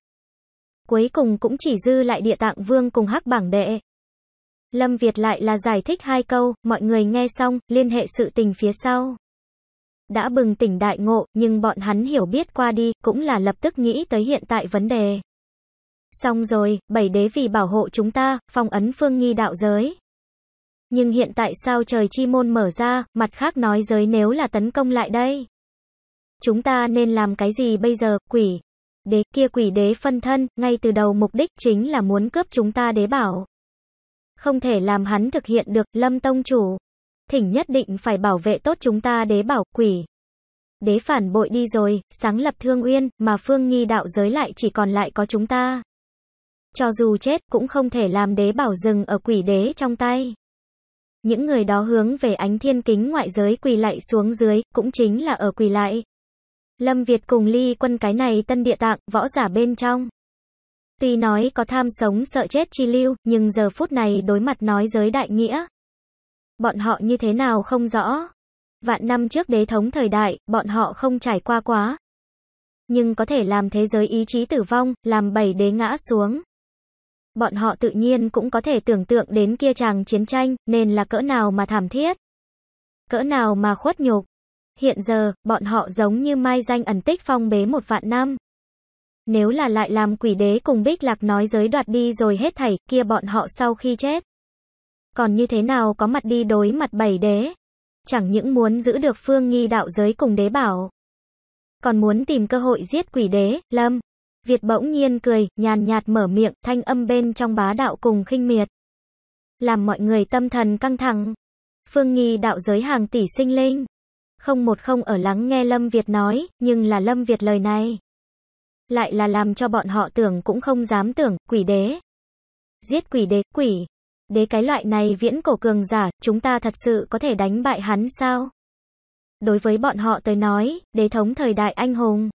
Cuối cùng cũng chỉ dư lại địa tạng vương cùng hắc bảng đệ. Lâm Việt lại là giải thích hai câu, mọi người nghe xong, liên hệ sự tình phía sau. Đã bừng tỉnh đại ngộ, nhưng bọn hắn hiểu biết qua đi, cũng là lập tức nghĩ tới hiện tại vấn đề. Xong rồi, bảy đế vì bảo hộ chúng ta, phong ấn phương nghi đạo giới. Nhưng hiện tại sao trời chi môn mở ra, mặt khác nói giới nếu là tấn công lại đây? Chúng ta nên làm cái gì bây giờ, quỷ? đế kia quỷ đế phân thân, ngay từ đầu mục đích chính là muốn cướp chúng ta đế bảo. Không thể làm hắn thực hiện được, lâm tông chủ. Thỉnh nhất định phải bảo vệ tốt chúng ta đế bảo, quỷ. Đế phản bội đi rồi, sáng lập thương uyên, mà phương nghi đạo giới lại chỉ còn lại có chúng ta. Cho dù chết cũng không thể làm đế bảo rừng ở quỷ đế trong tay. Những người đó hướng về ánh thiên kính ngoại giới quỳ lại xuống dưới, cũng chính là ở quỳ lại. Lâm Việt cùng ly quân cái này tân địa tạng, võ giả bên trong. Tuy nói có tham sống sợ chết chi lưu, nhưng giờ phút này đối mặt nói giới đại nghĩa. Bọn họ như thế nào không rõ. Vạn năm trước đế thống thời đại, bọn họ không trải qua quá. Nhưng có thể làm thế giới ý chí tử vong, làm bảy đế ngã xuống. Bọn họ tự nhiên cũng có thể tưởng tượng đến kia chàng chiến tranh, nên là cỡ nào mà thảm thiết. Cỡ nào mà khuất nhục. Hiện giờ, bọn họ giống như mai danh ẩn tích phong bế một vạn năm. Nếu là lại làm quỷ đế cùng bích lạc nói giới đoạt đi rồi hết thảy, kia bọn họ sau khi chết. Còn như thế nào có mặt đi đối mặt bảy đế? Chẳng những muốn giữ được phương nghi đạo giới cùng đế bảo. Còn muốn tìm cơ hội giết quỷ đế, lâm. Việt bỗng nhiên cười, nhàn nhạt mở miệng, thanh âm bên trong bá đạo cùng khinh miệt. Làm mọi người tâm thần căng thẳng. Phương nghi đạo giới hàng tỷ sinh linh. Không một không ở lắng nghe Lâm Việt nói, nhưng là Lâm Việt lời này. Lại là làm cho bọn họ tưởng cũng không dám tưởng, quỷ đế. Giết quỷ đế, quỷ. Đế cái loại này viễn cổ cường giả, chúng ta thật sự có thể đánh bại hắn sao? Đối với bọn họ tới nói, đế thống thời đại anh hùng.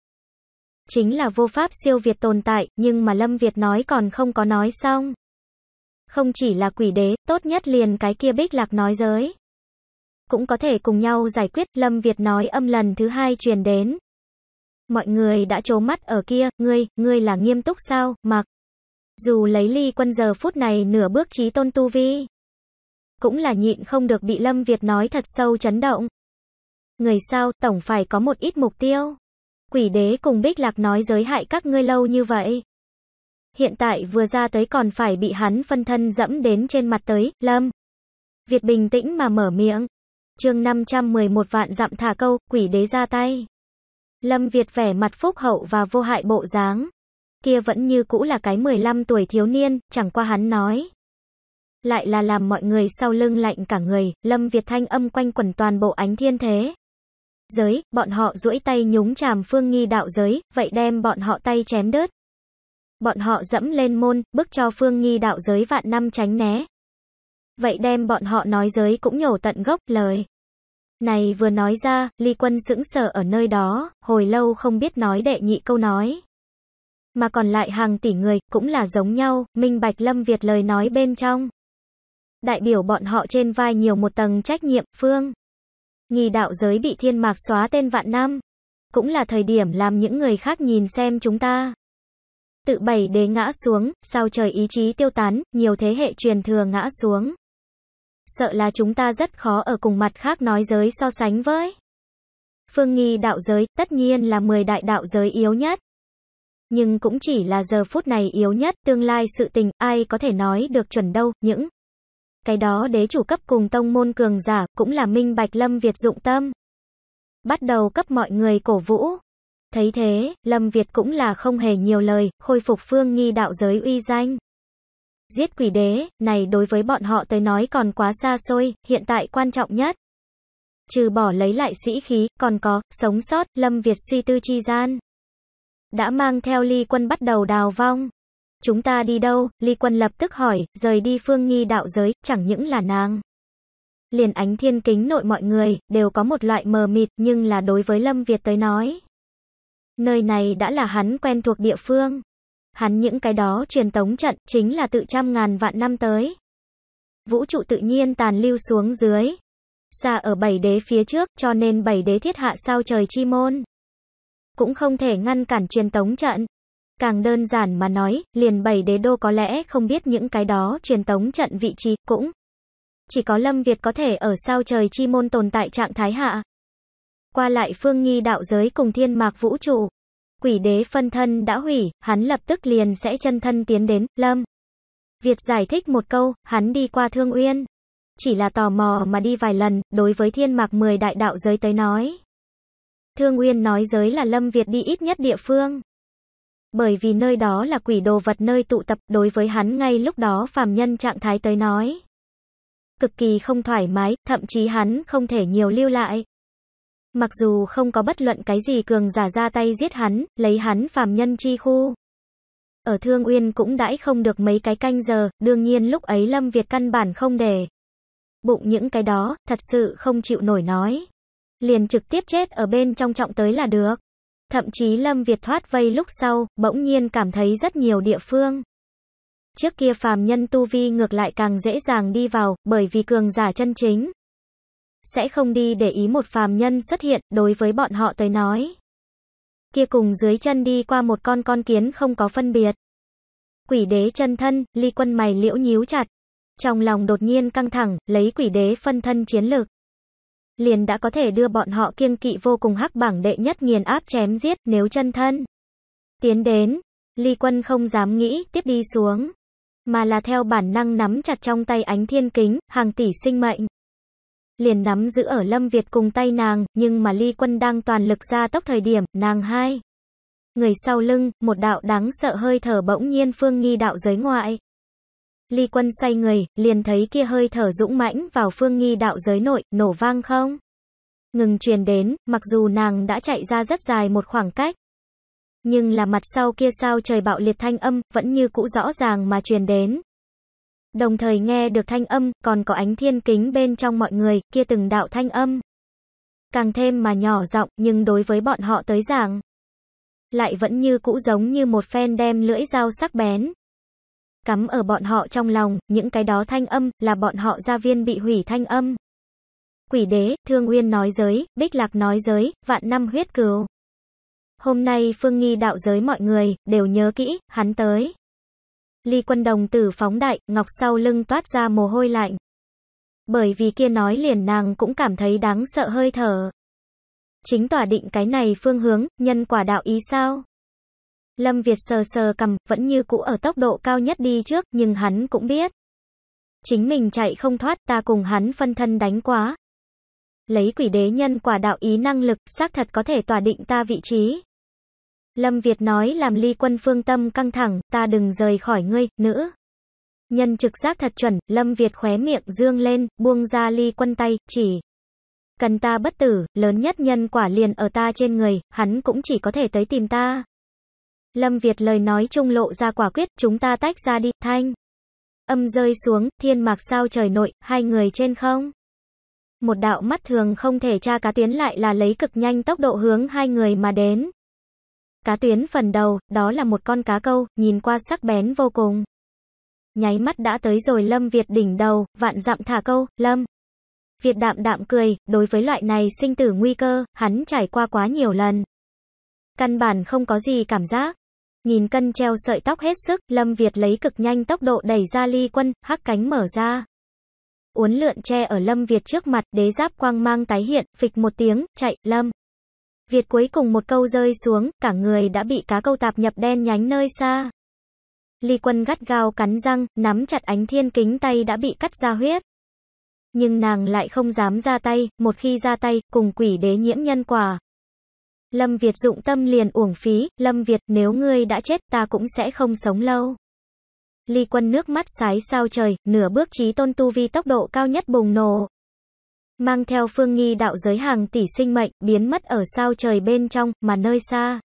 Chính là vô pháp siêu Việt tồn tại, nhưng mà Lâm Việt nói còn không có nói xong. Không chỉ là quỷ đế, tốt nhất liền cái kia bích lạc nói giới cũng có thể cùng nhau giải quyết, Lâm Việt nói âm lần thứ hai truyền đến. Mọi người đã trố mắt ở kia, ngươi, ngươi là nghiêm túc sao, mặc. Dù lấy ly quân giờ phút này nửa bước trí tôn tu vi. Cũng là nhịn không được bị Lâm Việt nói thật sâu chấn động. Người sao, tổng phải có một ít mục tiêu. Quỷ đế cùng Bích Lạc nói giới hại các ngươi lâu như vậy. Hiện tại vừa ra tới còn phải bị hắn phân thân dẫm đến trên mặt tới, Lâm. Việt bình tĩnh mà mở miệng chương 511 vạn dặm thả câu, quỷ đế ra tay. Lâm Việt vẻ mặt phúc hậu và vô hại bộ dáng. Kia vẫn như cũ là cái 15 tuổi thiếu niên, chẳng qua hắn nói. Lại là làm mọi người sau lưng lạnh cả người, Lâm Việt thanh âm quanh quẩn toàn bộ ánh thiên thế. Giới, bọn họ duỗi tay nhúng chàm phương nghi đạo giới, vậy đem bọn họ tay chém đứt. Bọn họ dẫm lên môn, bức cho phương nghi đạo giới vạn năm tránh né, vậy đem bọn họ nói giới cũng nhổ tận gốc lời. Này vừa nói ra, Ly Quân sững sờ ở nơi đó, hồi lâu không biết nói đệ nhị câu nói. Mà còn lại hàng tỷ người, cũng là giống nhau, Minh Bạch Lâm Việt lời nói bên trong. Đại biểu bọn họ trên vai nhiều một tầng trách nhiệm, phương. Nghi đạo giới bị thiên mạc xóa tên vạn năm. Cũng là thời điểm làm những người khác nhìn xem chúng ta. Tự bảy đế ngã xuống, sao trời ý chí tiêu tán, nhiều thế hệ truyền thừa ngã xuống sợ là chúng ta rất khó ở cùng mặt khác nói giới so sánh với. Phương nghi đạo giới, tất nhiên là 10 đại đạo giới yếu nhất. Nhưng cũng chỉ là giờ phút này yếu nhất, tương lai sự tình, ai có thể nói được chuẩn đâu, những cái đó đế chủ cấp cùng tông môn cường giả, cũng là minh bạch Lâm Việt dụng tâm. Bắt đầu cấp mọi người cổ vũ. Thấy thế, Lâm Việt cũng là không hề nhiều lời, khôi phục phương nghi đạo giới uy danh. Giết quỷ đế, này đối với bọn họ tới nói còn quá xa xôi, hiện tại quan trọng nhất. Trừ bỏ lấy lại sĩ khí, còn có, sống sót, Lâm Việt suy tư chi gian. Đã mang theo ly quân bắt đầu đào vong. Chúng ta đi đâu, ly quân lập tức hỏi, rời đi phương nghi đạo giới, chẳng những là nàng. Liền ánh thiên kính nội mọi người, đều có một loại mờ mịt, nhưng là đối với Lâm Việt tới nói. Nơi này đã là hắn quen thuộc địa phương hắn những cái đó truyền tống trận chính là tự trăm ngàn vạn năm tới. Vũ trụ tự nhiên tàn lưu xuống dưới. Xa ở bảy đế phía trước cho nên bảy đế thiết hạ sao trời chi môn. Cũng không thể ngăn cản truyền tống trận. Càng đơn giản mà nói, liền bảy đế đô có lẽ không biết những cái đó truyền tống trận vị trí, cũng chỉ có Lâm Việt có thể ở sao trời chi môn tồn tại trạng thái hạ. Qua lại phương nghi đạo giới cùng thiên mạc vũ trụ. Quỷ đế phân thân đã hủy, hắn lập tức liền sẽ chân thân tiến đến, Lâm. Việt giải thích một câu, hắn đi qua Thương Uyên. Chỉ là tò mò mà đi vài lần, đối với thiên mạc 10 đại đạo giới tới nói. Thương Uyên nói giới là Lâm Việt đi ít nhất địa phương. Bởi vì nơi đó là quỷ đồ vật nơi tụ tập, đối với hắn ngay lúc đó phàm nhân trạng thái tới nói. Cực kỳ không thoải mái, thậm chí hắn không thể nhiều lưu lại, mặc dù không có bất luận cái gì cường giả ra tay giết hắn, lấy hắn phàm nhân chi khu. Ở Thương Uyên cũng đãi không được mấy cái canh giờ, đương nhiên lúc ấy Lâm Việt căn bản không để. Bụng những cái đó, thật sự không chịu nổi nói. Liền trực tiếp chết ở bên trong trọng tới là được. Thậm chí Lâm Việt thoát vây lúc sau, bỗng nhiên cảm thấy rất nhiều địa phương. Trước kia phàm nhân tu vi ngược lại càng dễ dàng đi vào, bởi vì cường giả chân chính sẽ không đi để ý một phàm nhân xuất hiện, đối với bọn họ tới nói. Kia cùng dưới chân đi qua một con con kiến không có phân biệt. Quỷ đế chân thân, ly quân mày liễu nhíu chặt. Trong lòng đột nhiên căng thẳng, lấy quỷ đế phân thân chiến lược. Liền đã có thể đưa bọn họ kiêng kỵ vô cùng hắc bảng đệ nhất nghiền áp chém giết nếu chân thân. Tiến đến, ly quân không dám nghĩ, tiếp đi xuống. Mà là theo bản năng nắm chặt trong tay ánh thiên kính, hàng tỷ sinh mệnh liền nắm giữ ở Lâm Việt cùng tay nàng, nhưng mà Ly Quân đang toàn lực ra tốc thời điểm, nàng hai. Người sau lưng, một đạo đáng sợ hơi thở bỗng nhiên phương nghi đạo giới ngoại. Ly Quân xoay người, liền thấy kia hơi thở dũng mãnh vào phương nghi đạo giới nội, nổ vang không? Ngừng truyền đến, mặc dù nàng đã chạy ra rất dài một khoảng cách. Nhưng là mặt sau kia sao trời bạo liệt thanh âm, vẫn như cũ rõ ràng mà truyền đến, Đồng thời nghe được thanh âm, còn có ánh thiên kính bên trong mọi người, kia từng đạo thanh âm. Càng thêm mà nhỏ giọng, nhưng đối với bọn họ tới giảng. Lại vẫn như cũ giống như một phen đem lưỡi dao sắc bén. Cắm ở bọn họ trong lòng, những cái đó thanh âm, là bọn họ gia viên bị hủy thanh âm. Quỷ đế, thương uyên nói giới, bích lạc nói giới, vạn năm huyết cừu. Hôm nay Phương Nghi đạo giới mọi người, đều nhớ kỹ, hắn tới. Ly Quân Đồng tử phóng đại, ngọc sau lưng toát ra mồ hôi lạnh. Bởi vì kia nói liền nàng cũng cảm thấy đáng sợ hơi thở. Chính tỏa định cái này phương hướng, nhân quả đạo ý sao? Lâm Việt sờ sờ cầm, vẫn như cũ ở tốc độ cao nhất đi trước, nhưng hắn cũng biết. Chính mình chạy không thoát, ta cùng hắn phân thân đánh quá. Lấy quỷ đế nhân quả đạo ý năng lực, xác thật có thể tỏa định ta vị trí. Lâm Việt nói làm ly quân phương tâm căng thẳng, ta đừng rời khỏi ngươi, nữ. Nhân trực giác thật chuẩn, Lâm Việt khóe miệng dương lên, buông ra ly quân tay, chỉ. Cần ta bất tử, lớn nhất nhân quả liền ở ta trên người, hắn cũng chỉ có thể tới tìm ta. Lâm Việt lời nói trung lộ ra quả quyết, chúng ta tách ra đi, thanh. Âm rơi xuống, thiên mạc sao trời nội, hai người trên không. Một đạo mắt thường không thể tra cá tuyến lại là lấy cực nhanh tốc độ hướng hai người mà đến. Cá tuyến phần đầu, đó là một con cá câu, nhìn qua sắc bén vô cùng. Nháy mắt đã tới rồi Lâm Việt đỉnh đầu, vạn dặm thả câu, Lâm. Việt đạm đạm cười, đối với loại này sinh tử nguy cơ, hắn trải qua quá nhiều lần. Căn bản không có gì cảm giác. Nhìn cân treo sợi tóc hết sức, Lâm Việt lấy cực nhanh tốc độ đẩy ra ly quân, hắc cánh mở ra. Uốn lượn tre ở Lâm Việt trước mặt, đế giáp quang mang tái hiện, phịch một tiếng, chạy, Lâm. Việt cuối cùng một câu rơi xuống, cả người đã bị cá câu tạp nhập đen nhánh nơi xa. Lý quân gắt gao cắn răng, nắm chặt ánh thiên kính tay đã bị cắt ra huyết. Nhưng nàng lại không dám ra tay, một khi ra tay, cùng quỷ đế nhiễm nhân quả. Lâm Việt dụng tâm liền uổng phí, Lâm Việt nếu ngươi đã chết ta cũng sẽ không sống lâu. Lý quân nước mắt sái sao trời, nửa bước trí tôn tu vi tốc độ cao nhất bùng nổ, mang theo phương nghi đạo giới hàng tỷ sinh mệnh, biến mất ở sao trời bên trong, mà nơi xa.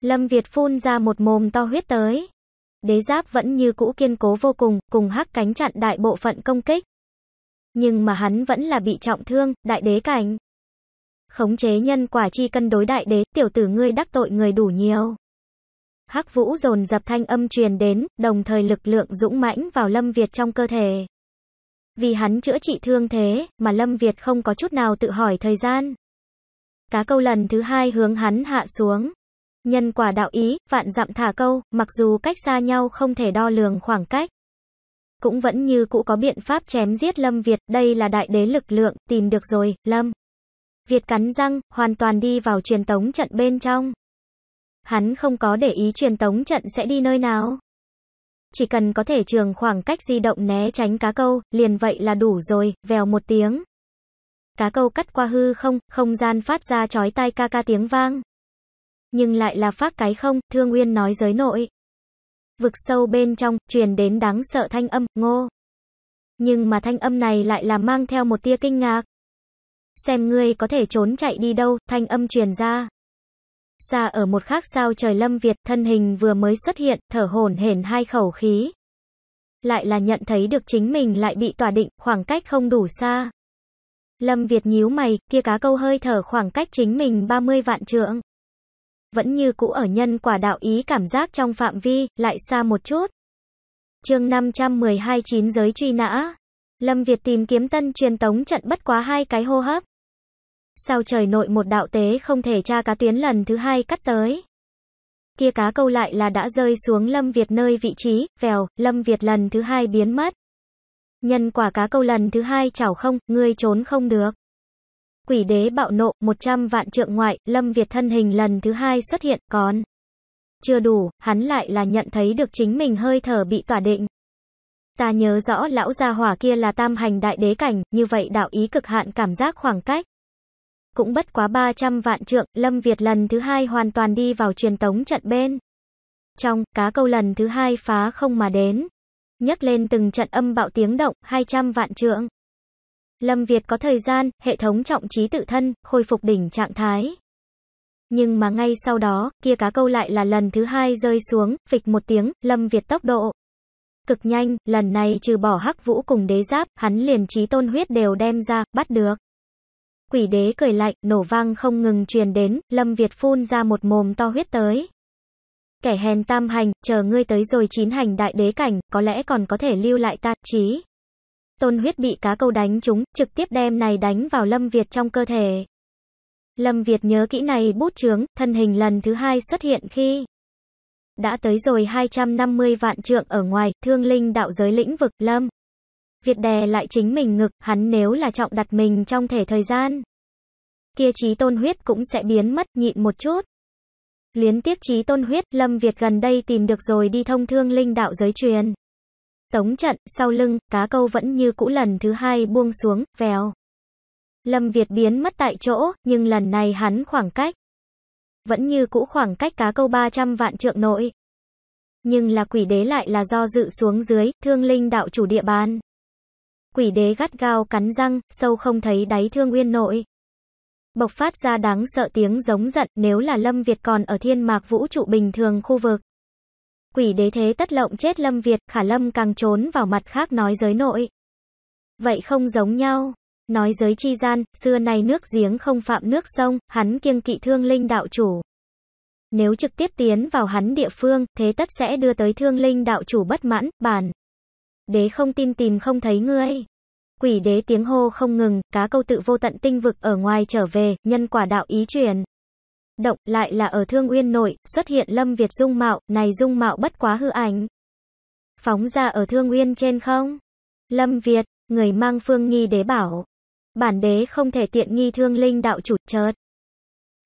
Lâm Việt phun ra một mồm to huyết tới. Đế giáp vẫn như cũ kiên cố vô cùng, cùng hắc cánh chặn đại bộ phận công kích. Nhưng mà hắn vẫn là bị trọng thương, đại đế cảnh. Khống chế nhân quả chi cân đối đại đế, tiểu tử ngươi đắc tội người đủ nhiều. Hắc vũ dồn dập thanh âm truyền đến, đồng thời lực lượng dũng mãnh vào Lâm Việt trong cơ thể vì hắn chữa trị thương thế, mà Lâm Việt không có chút nào tự hỏi thời gian. Cá câu lần thứ hai hướng hắn hạ xuống. Nhân quả đạo ý, vạn dặm thả câu, mặc dù cách xa nhau không thể đo lường khoảng cách. Cũng vẫn như cũ có biện pháp chém giết Lâm Việt, đây là đại đế lực lượng, tìm được rồi, Lâm. Việt cắn răng, hoàn toàn đi vào truyền tống trận bên trong. Hắn không có để ý truyền tống trận sẽ đi nơi nào. Chỉ cần có thể trường khoảng cách di động né tránh cá câu, liền vậy là đủ rồi, vèo một tiếng. Cá câu cắt qua hư không, không gian phát ra chói tai ca ca tiếng vang. Nhưng lại là phát cái không, thương nguyên nói giới nội. Vực sâu bên trong, truyền đến đáng sợ thanh âm, ngô. Nhưng mà thanh âm này lại là mang theo một tia kinh ngạc. Xem ngươi có thể trốn chạy đi đâu, thanh âm truyền ra xa ở một khác sao trời Lâm Việt, thân hình vừa mới xuất hiện, thở hổn hển hai khẩu khí. Lại là nhận thấy được chính mình lại bị tỏa định, khoảng cách không đủ xa. Lâm Việt nhíu mày, kia cá câu hơi thở khoảng cách chính mình 30 vạn trượng. Vẫn như cũ ở nhân quả đạo ý cảm giác trong phạm vi, lại xa một chút. chương 512 chín giới truy nã. Lâm Việt tìm kiếm tân truyền tống trận bất quá hai cái hô hấp sao trời nội một đạo tế không thể tra cá tuyến lần thứ hai cắt tới. Kia cá câu lại là đã rơi xuống Lâm Việt nơi vị trí, vèo, Lâm Việt lần thứ hai biến mất. Nhân quả cá câu lần thứ hai chảo không, ngươi trốn không được. Quỷ đế bạo nộ, 100 vạn trượng ngoại, Lâm Việt thân hình lần thứ hai xuất hiện, còn. Chưa đủ, hắn lại là nhận thấy được chính mình hơi thở bị tỏa định. Ta nhớ rõ lão gia hỏa kia là tam hành đại đế cảnh, như vậy đạo ý cực hạn cảm giác khoảng cách cũng bất quá 300 vạn trượng, Lâm Việt lần thứ hai hoàn toàn đi vào truyền tống trận bên. Trong, cá câu lần thứ hai phá không mà đến, nhấc lên từng trận âm bạo tiếng động, 200 vạn trượng. Lâm Việt có thời gian, hệ thống trọng trí tự thân, khôi phục đỉnh trạng thái. Nhưng mà ngay sau đó, kia cá câu lại là lần thứ hai rơi xuống, phịch một tiếng, Lâm Việt tốc độ. Cực nhanh, lần này trừ bỏ hắc vũ cùng đế giáp, hắn liền trí tôn huyết đều đem ra, bắt được quỷ đế cười lạnh, nổ vang không ngừng truyền đến, Lâm Việt phun ra một mồm to huyết tới. Kẻ hèn tam hành, chờ ngươi tới rồi chín hành đại đế cảnh, có lẽ còn có thể lưu lại ta, chí. Tôn huyết bị cá câu đánh trúng, trực tiếp đem này đánh vào Lâm Việt trong cơ thể. Lâm Việt nhớ kỹ này bút chướng, thân hình lần thứ hai xuất hiện khi đã tới rồi 250 vạn trượng ở ngoài, thương linh đạo giới lĩnh vực, Lâm. Việt đè lại chính mình ngực, hắn nếu là trọng đặt mình trong thể thời gian. Kia trí tôn huyết cũng sẽ biến mất, nhịn một chút. Luyến tiếc trí tôn huyết, Lâm Việt gần đây tìm được rồi đi thông thương linh đạo giới truyền. Tống trận, sau lưng, cá câu vẫn như cũ lần thứ hai buông xuống, vèo. Lâm Việt biến mất tại chỗ, nhưng lần này hắn khoảng cách. Vẫn như cũ khoảng cách cá câu 300 vạn trượng nội. Nhưng là quỷ đế lại là do dự xuống dưới, thương linh đạo chủ địa bàn. Quỷ đế gắt gao cắn răng, sâu không thấy đáy thương uyên nội. Bộc phát ra đáng sợ tiếng giống giận nếu là Lâm Việt còn ở thiên mạc vũ trụ bình thường khu vực. Quỷ đế thế tất lộng chết Lâm Việt, khả Lâm càng trốn vào mặt khác nói giới nội. Vậy không giống nhau. Nói giới chi gian, xưa nay nước giếng không phạm nước sông, hắn kiêng kỵ thương linh đạo chủ. Nếu trực tiếp tiến vào hắn địa phương, thế tất sẽ đưa tới thương linh đạo chủ bất mãn, bản. Đế không tin tìm không thấy ngươi. Quỷ đế tiếng hô không ngừng, cá câu tự vô tận tinh vực ở ngoài trở về, nhân quả đạo ý truyền. Động lại là ở Thương Uyên nội, xuất hiện Lâm Việt dung mạo, này dung mạo bất quá hư ảnh. Phóng ra ở Thương Uyên trên không. Lâm Việt, người mang phương nghi đế bảo. Bản đế không thể tiện nghi thương linh đạo chủ chợt.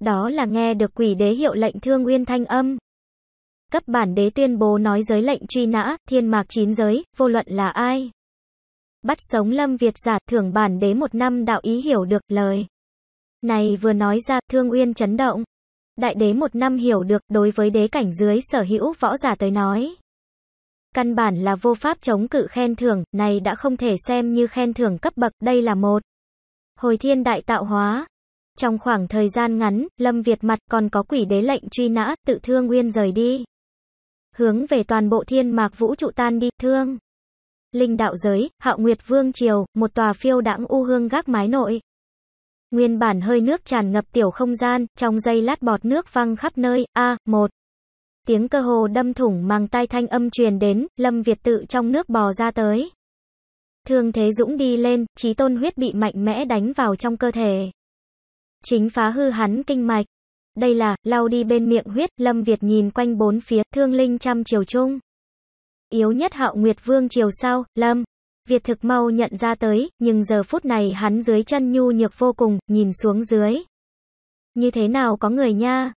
Đó là nghe được quỷ đế hiệu lệnh Thương Uyên thanh âm, cấp bản đế tuyên bố nói giới lệnh truy nã, thiên mạc chín giới, vô luận là ai. Bắt sống Lâm Việt giả, thưởng bản đế một năm đạo ý hiểu được lời. Này vừa nói ra, thương uyên chấn động. Đại đế một năm hiểu được, đối với đế cảnh dưới sở hữu võ giả tới nói. Căn bản là vô pháp chống cự khen thưởng, này đã không thể xem như khen thưởng cấp bậc, đây là một. Hồi thiên đại tạo hóa. Trong khoảng thời gian ngắn, Lâm Việt mặt còn có quỷ đế lệnh truy nã, tự thương nguyên rời đi hướng về toàn bộ thiên mạc vũ trụ tan đi, thương. Linh đạo giới, hạo nguyệt vương triều, một tòa phiêu đãng u hương gác mái nội. Nguyên bản hơi nước tràn ngập tiểu không gian, trong giây lát bọt nước văng khắp nơi, a, một. Tiếng cơ hồ đâm thủng mang tai thanh âm truyền đến, Lâm Việt tự trong nước bò ra tới. Thương thế dũng đi lên, trí tôn huyết bị mạnh mẽ đánh vào trong cơ thể. Chính phá hư hắn kinh mạch. Đây là, lau đi bên miệng huyết, Lâm Việt nhìn quanh bốn phía, thương linh trăm chiều trung Yếu nhất hạo nguyệt vương chiều sau, Lâm. Việt thực mau nhận ra tới, nhưng giờ phút này hắn dưới chân nhu nhược vô cùng, nhìn xuống dưới. Như thế nào có người nha?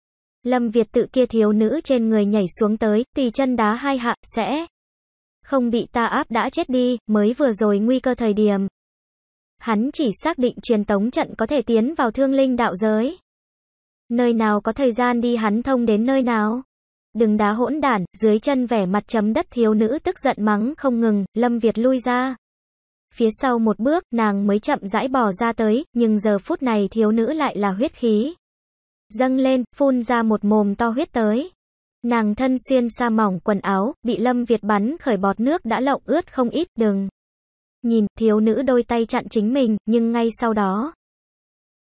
Lâm Việt tự kia thiếu nữ trên người nhảy xuống tới, tùy chân đá hai hạ, sẽ không bị ta áp đã chết đi, mới vừa rồi nguy cơ thời điểm. Hắn chỉ xác định truyền tống trận có thể tiến vào thương linh đạo giới. Nơi nào có thời gian đi hắn thông đến nơi nào? Đừng đá hỗn đản, dưới chân vẻ mặt chấm đất thiếu nữ tức giận mắng không ngừng, Lâm Việt lui ra. Phía sau một bước, nàng mới chậm rãi bò ra tới, nhưng giờ phút này thiếu nữ lại là huyết khí. Dâng lên, phun ra một mồm to huyết tới. Nàng thân xuyên xa mỏng quần áo, bị Lâm Việt bắn khởi bọt nước đã lộng ướt không ít, đừng. Nhìn, thiếu nữ đôi tay chặn chính mình, nhưng ngay sau đó,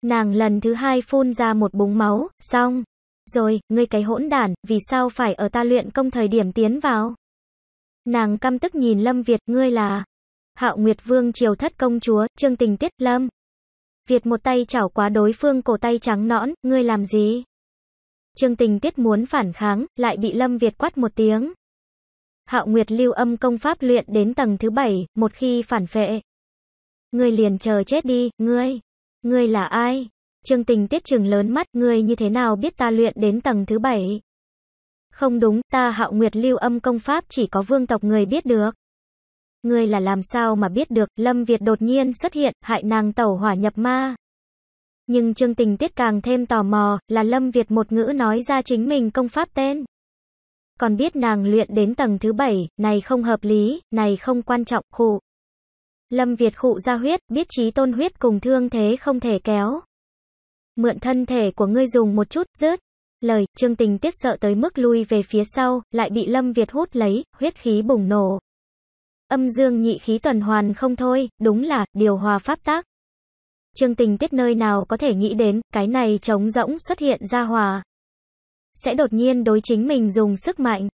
Nàng lần thứ hai phun ra một búng máu, xong. Rồi, ngươi cái hỗn đản, vì sao phải ở ta luyện công thời điểm tiến vào? Nàng căm tức nhìn Lâm Việt, ngươi là Hạo Nguyệt Vương triều thất công chúa, Trương Tình Tiết Lâm. Việt một tay chảo quá đối phương cổ tay trắng nõn, ngươi làm gì? Trương Tình Tiết muốn phản kháng, lại bị Lâm Việt quát một tiếng. Hạo Nguyệt lưu âm công pháp luyện đến tầng thứ bảy, một khi phản phệ. Ngươi liền chờ chết đi, ngươi. Ngươi là ai? Trương tình tuyết trường lớn mắt, ngươi như thế nào biết ta luyện đến tầng thứ bảy? Không đúng, ta hạo nguyệt lưu âm công pháp chỉ có vương tộc người biết được. Ngươi là làm sao mà biết được, Lâm Việt đột nhiên xuất hiện, hại nàng tẩu hỏa nhập ma. Nhưng Trương Tình Tuyết càng thêm tò mò, là Lâm Việt một ngữ nói ra chính mình công pháp tên. Còn biết nàng luyện đến tầng thứ bảy, này không hợp lý, này không quan trọng, khụ. Lâm Việt khụ ra huyết, biết trí tôn huyết cùng thương thế không thể kéo. Mượn thân thể của ngươi dùng một chút, rớt. Lời, trương tình tiết sợ tới mức lui về phía sau, lại bị Lâm Việt hút lấy, huyết khí bùng nổ. Âm dương nhị khí tuần hoàn không thôi, đúng là, điều hòa pháp tác. Trương tình tiết nơi nào có thể nghĩ đến, cái này trống rỗng xuất hiện ra hòa. Sẽ đột nhiên đối chính mình dùng sức mạnh.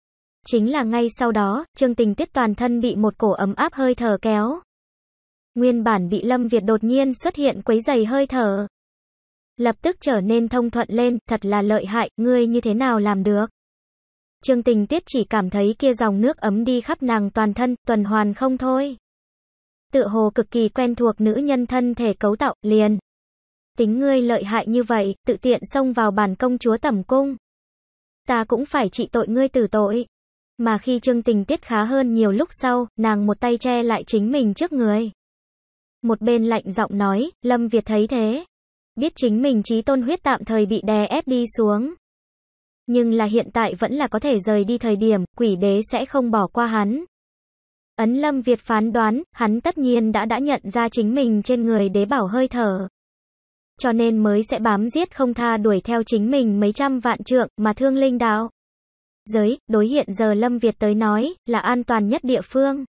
Chính là ngay sau đó, trương tình tiết toàn thân bị một cổ ấm áp hơi thở kéo. Nguyên bản bị Lâm Việt đột nhiên xuất hiện quấy dày hơi thở. Lập tức trở nên thông thuận lên, thật là lợi hại, ngươi như thế nào làm được? Trương tình tuyết chỉ cảm thấy kia dòng nước ấm đi khắp nàng toàn thân, tuần hoàn không thôi. Tự hồ cực kỳ quen thuộc nữ nhân thân thể cấu tạo, liền. Tính ngươi lợi hại như vậy, tự tiện xông vào bàn công chúa tẩm cung. Ta cũng phải trị tội ngươi tử tội. Mà khi Trương tình tuyết khá hơn nhiều lúc sau, nàng một tay che lại chính mình trước người một bên lạnh giọng nói, Lâm Việt thấy thế. Biết chính mình trí tôn huyết tạm thời bị đè ép đi xuống. Nhưng là hiện tại vẫn là có thể rời đi thời điểm, quỷ đế sẽ không bỏ qua hắn. Ấn Lâm Việt phán đoán, hắn tất nhiên đã đã nhận ra chính mình trên người đế bảo hơi thở. Cho nên mới sẽ bám giết không tha đuổi theo chính mình mấy trăm vạn trượng mà thương linh đạo. Giới, đối hiện giờ Lâm Việt tới nói, là an toàn nhất địa phương.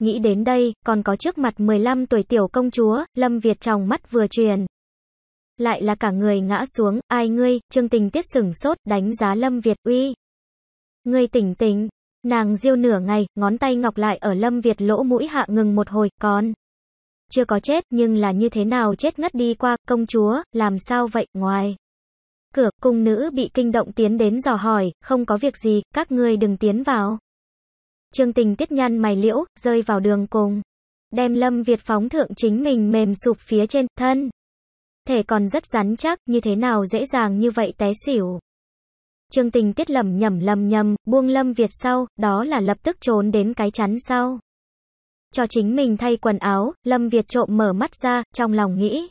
Nghĩ đến đây, còn có trước mặt 15 tuổi tiểu công chúa, Lâm Việt trong mắt vừa truyền. Lại là cả người ngã xuống, ai ngươi, trương tình tiết sửng sốt, đánh giá Lâm Việt uy. Ngươi tỉnh tỉnh, nàng diêu nửa ngày, ngón tay ngọc lại ở Lâm Việt lỗ mũi hạ ngừng một hồi, còn chưa có chết, nhưng là như thế nào chết ngất đi qua, công chúa, làm sao vậy, ngoài. Cửa, cung nữ bị kinh động tiến đến dò hỏi, không có việc gì, các ngươi đừng tiến vào. Trương Tình tiết nhăn mày liễu, rơi vào đường cùng. Đem Lâm Việt phóng thượng chính mình mềm sụp phía trên, thân. Thể còn rất rắn chắc, như thế nào dễ dàng như vậy té xỉu. Trương Tình tiết lầm nhầm lầm nhầm, buông Lâm Việt sau, đó là lập tức trốn đến cái chắn sau. Cho chính mình thay quần áo, Lâm Việt trộm mở mắt ra, trong lòng nghĩ.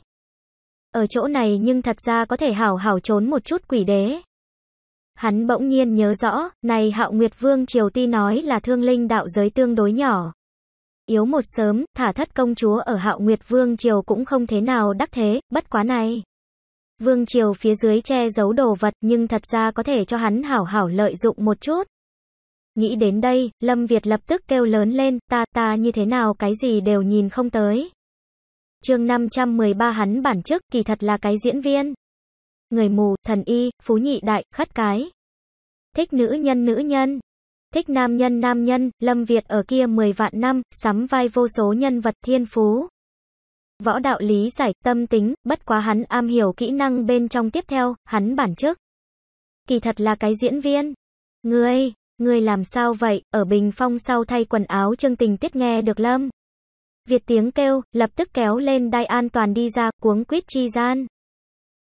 Ở chỗ này nhưng thật ra có thể hảo hảo trốn một chút quỷ đế. Hắn bỗng nhiên nhớ rõ, này Hạo Nguyệt Vương Triều Ti nói là thương linh đạo giới tương đối nhỏ. Yếu một sớm, thả thất công chúa ở Hạo Nguyệt Vương Triều cũng không thế nào đắc thế, bất quá này. Vương Triều phía dưới che giấu đồ vật nhưng thật ra có thể cho hắn hảo hảo lợi dụng một chút. Nghĩ đến đây, Lâm Việt lập tức kêu lớn lên, ta ta như thế nào cái gì đều nhìn không tới. chương 513 hắn bản chức kỳ thật là cái diễn viên người mù, thần y, phú nhị đại, khất cái. Thích nữ nhân nữ nhân. Thích nam nhân nam nhân, Lâm Việt ở kia 10 vạn năm, sắm vai vô số nhân vật thiên phú. Võ đạo lý giải, tâm tính, bất quá hắn am hiểu kỹ năng bên trong tiếp theo, hắn bản chức. Kỳ thật là cái diễn viên. người người làm sao vậy, ở bình phong sau thay quần áo chương tình tiết nghe được Lâm. Việt tiếng kêu, lập tức kéo lên đai an toàn đi ra, cuống quýt chi gian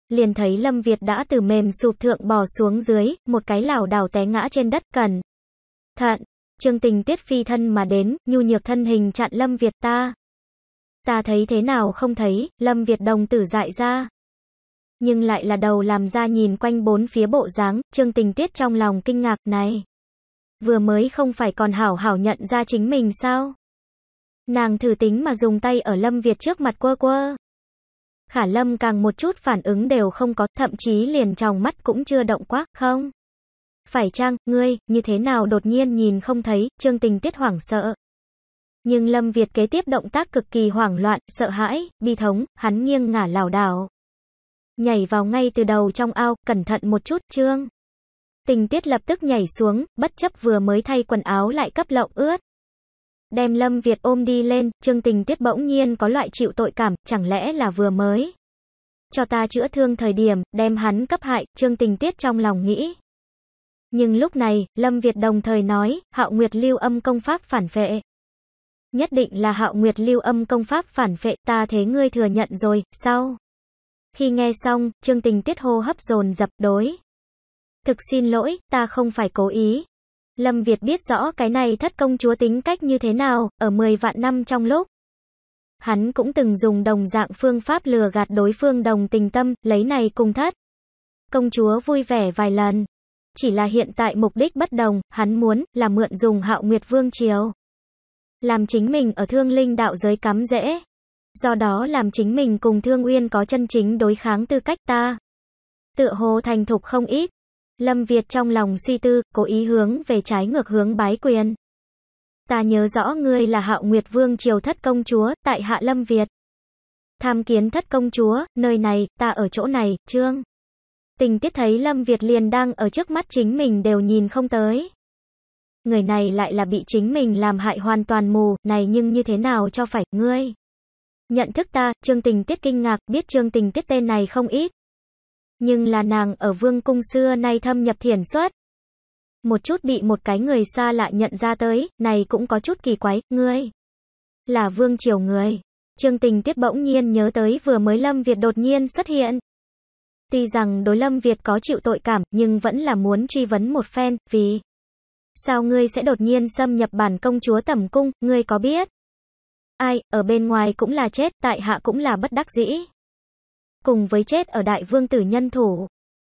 liền thấy Lâm Việt đã từ mềm sụp thượng bò xuống dưới, một cái lảo đảo té ngã trên đất cẩn. Thận, Trương Tình Tuyết phi thân mà đến, nhu nhược thân hình chặn Lâm Việt ta. Ta thấy thế nào không thấy, Lâm Việt đồng tử dại ra. Nhưng lại là đầu làm ra nhìn quanh bốn phía bộ dáng, Trương Tình Tuyết trong lòng kinh ngạc này. Vừa mới không phải còn hảo hảo nhận ra chính mình sao? Nàng thử tính mà dùng tay ở Lâm Việt trước mặt quơ quơ. Khả Lâm càng một chút phản ứng đều không có, thậm chí liền trong mắt cũng chưa động quá, không? Phải chăng, ngươi, như thế nào đột nhiên nhìn không thấy, Trương Tình Tuyết hoảng sợ. Nhưng Lâm Việt kế tiếp động tác cực kỳ hoảng loạn, sợ hãi, bi thống, hắn nghiêng ngả lảo đảo. Nhảy vào ngay từ đầu trong ao, cẩn thận một chút, Trương. Tình Tuyết lập tức nhảy xuống, bất chấp vừa mới thay quần áo lại cấp lộng ướt đem Lâm Việt ôm đi lên, Trương Tình Tuyết bỗng nhiên có loại chịu tội cảm, chẳng lẽ là vừa mới. Cho ta chữa thương thời điểm, đem hắn cấp hại, Trương Tình Tuyết trong lòng nghĩ. Nhưng lúc này, Lâm Việt đồng thời nói, Hạo Nguyệt lưu âm công pháp phản vệ. Nhất định là Hạo Nguyệt lưu âm công pháp phản vệ, ta thế ngươi thừa nhận rồi, sao? Khi nghe xong, Trương Tình Tuyết hô hấp dồn dập đối. Thực xin lỗi, ta không phải cố ý, Lâm Việt biết rõ cái này thất công chúa tính cách như thế nào, ở 10 vạn năm trong lúc. Hắn cũng từng dùng đồng dạng phương pháp lừa gạt đối phương đồng tình tâm, lấy này cùng thất. Công chúa vui vẻ vài lần. Chỉ là hiện tại mục đích bất đồng, hắn muốn là mượn dùng hạo nguyệt vương triều. Làm chính mình ở thương linh đạo giới cắm rễ. Do đó làm chính mình cùng thương uyên có chân chính đối kháng tư cách ta. Tựa hồ thành thục không ít. Lâm Việt trong lòng suy tư, cố ý hướng về trái ngược hướng bái quyền. Ta nhớ rõ ngươi là hạo nguyệt vương triều thất công chúa, tại hạ Lâm Việt. Tham kiến thất công chúa, nơi này, ta ở chỗ này, trương. Tình tiết thấy Lâm Việt liền đang ở trước mắt chính mình đều nhìn không tới. Người này lại là bị chính mình làm hại hoàn toàn mù, này nhưng như thế nào cho phải, ngươi. Nhận thức ta, trương tình tiết kinh ngạc, biết trương tình tiết tên này không ít nhưng là nàng ở vương cung xưa nay thâm nhập thiền xuất. Một chút bị một cái người xa lạ nhận ra tới, này cũng có chút kỳ quái, ngươi. Là vương triều người. Trương tình tuyết bỗng nhiên nhớ tới vừa mới Lâm Việt đột nhiên xuất hiện. Tuy rằng đối Lâm Việt có chịu tội cảm, nhưng vẫn là muốn truy vấn một phen, vì... Sao ngươi sẽ đột nhiên xâm nhập bản công chúa tẩm cung, ngươi có biết? Ai, ở bên ngoài cũng là chết, tại hạ cũng là bất đắc dĩ cùng với chết ở đại vương tử nhân thủ.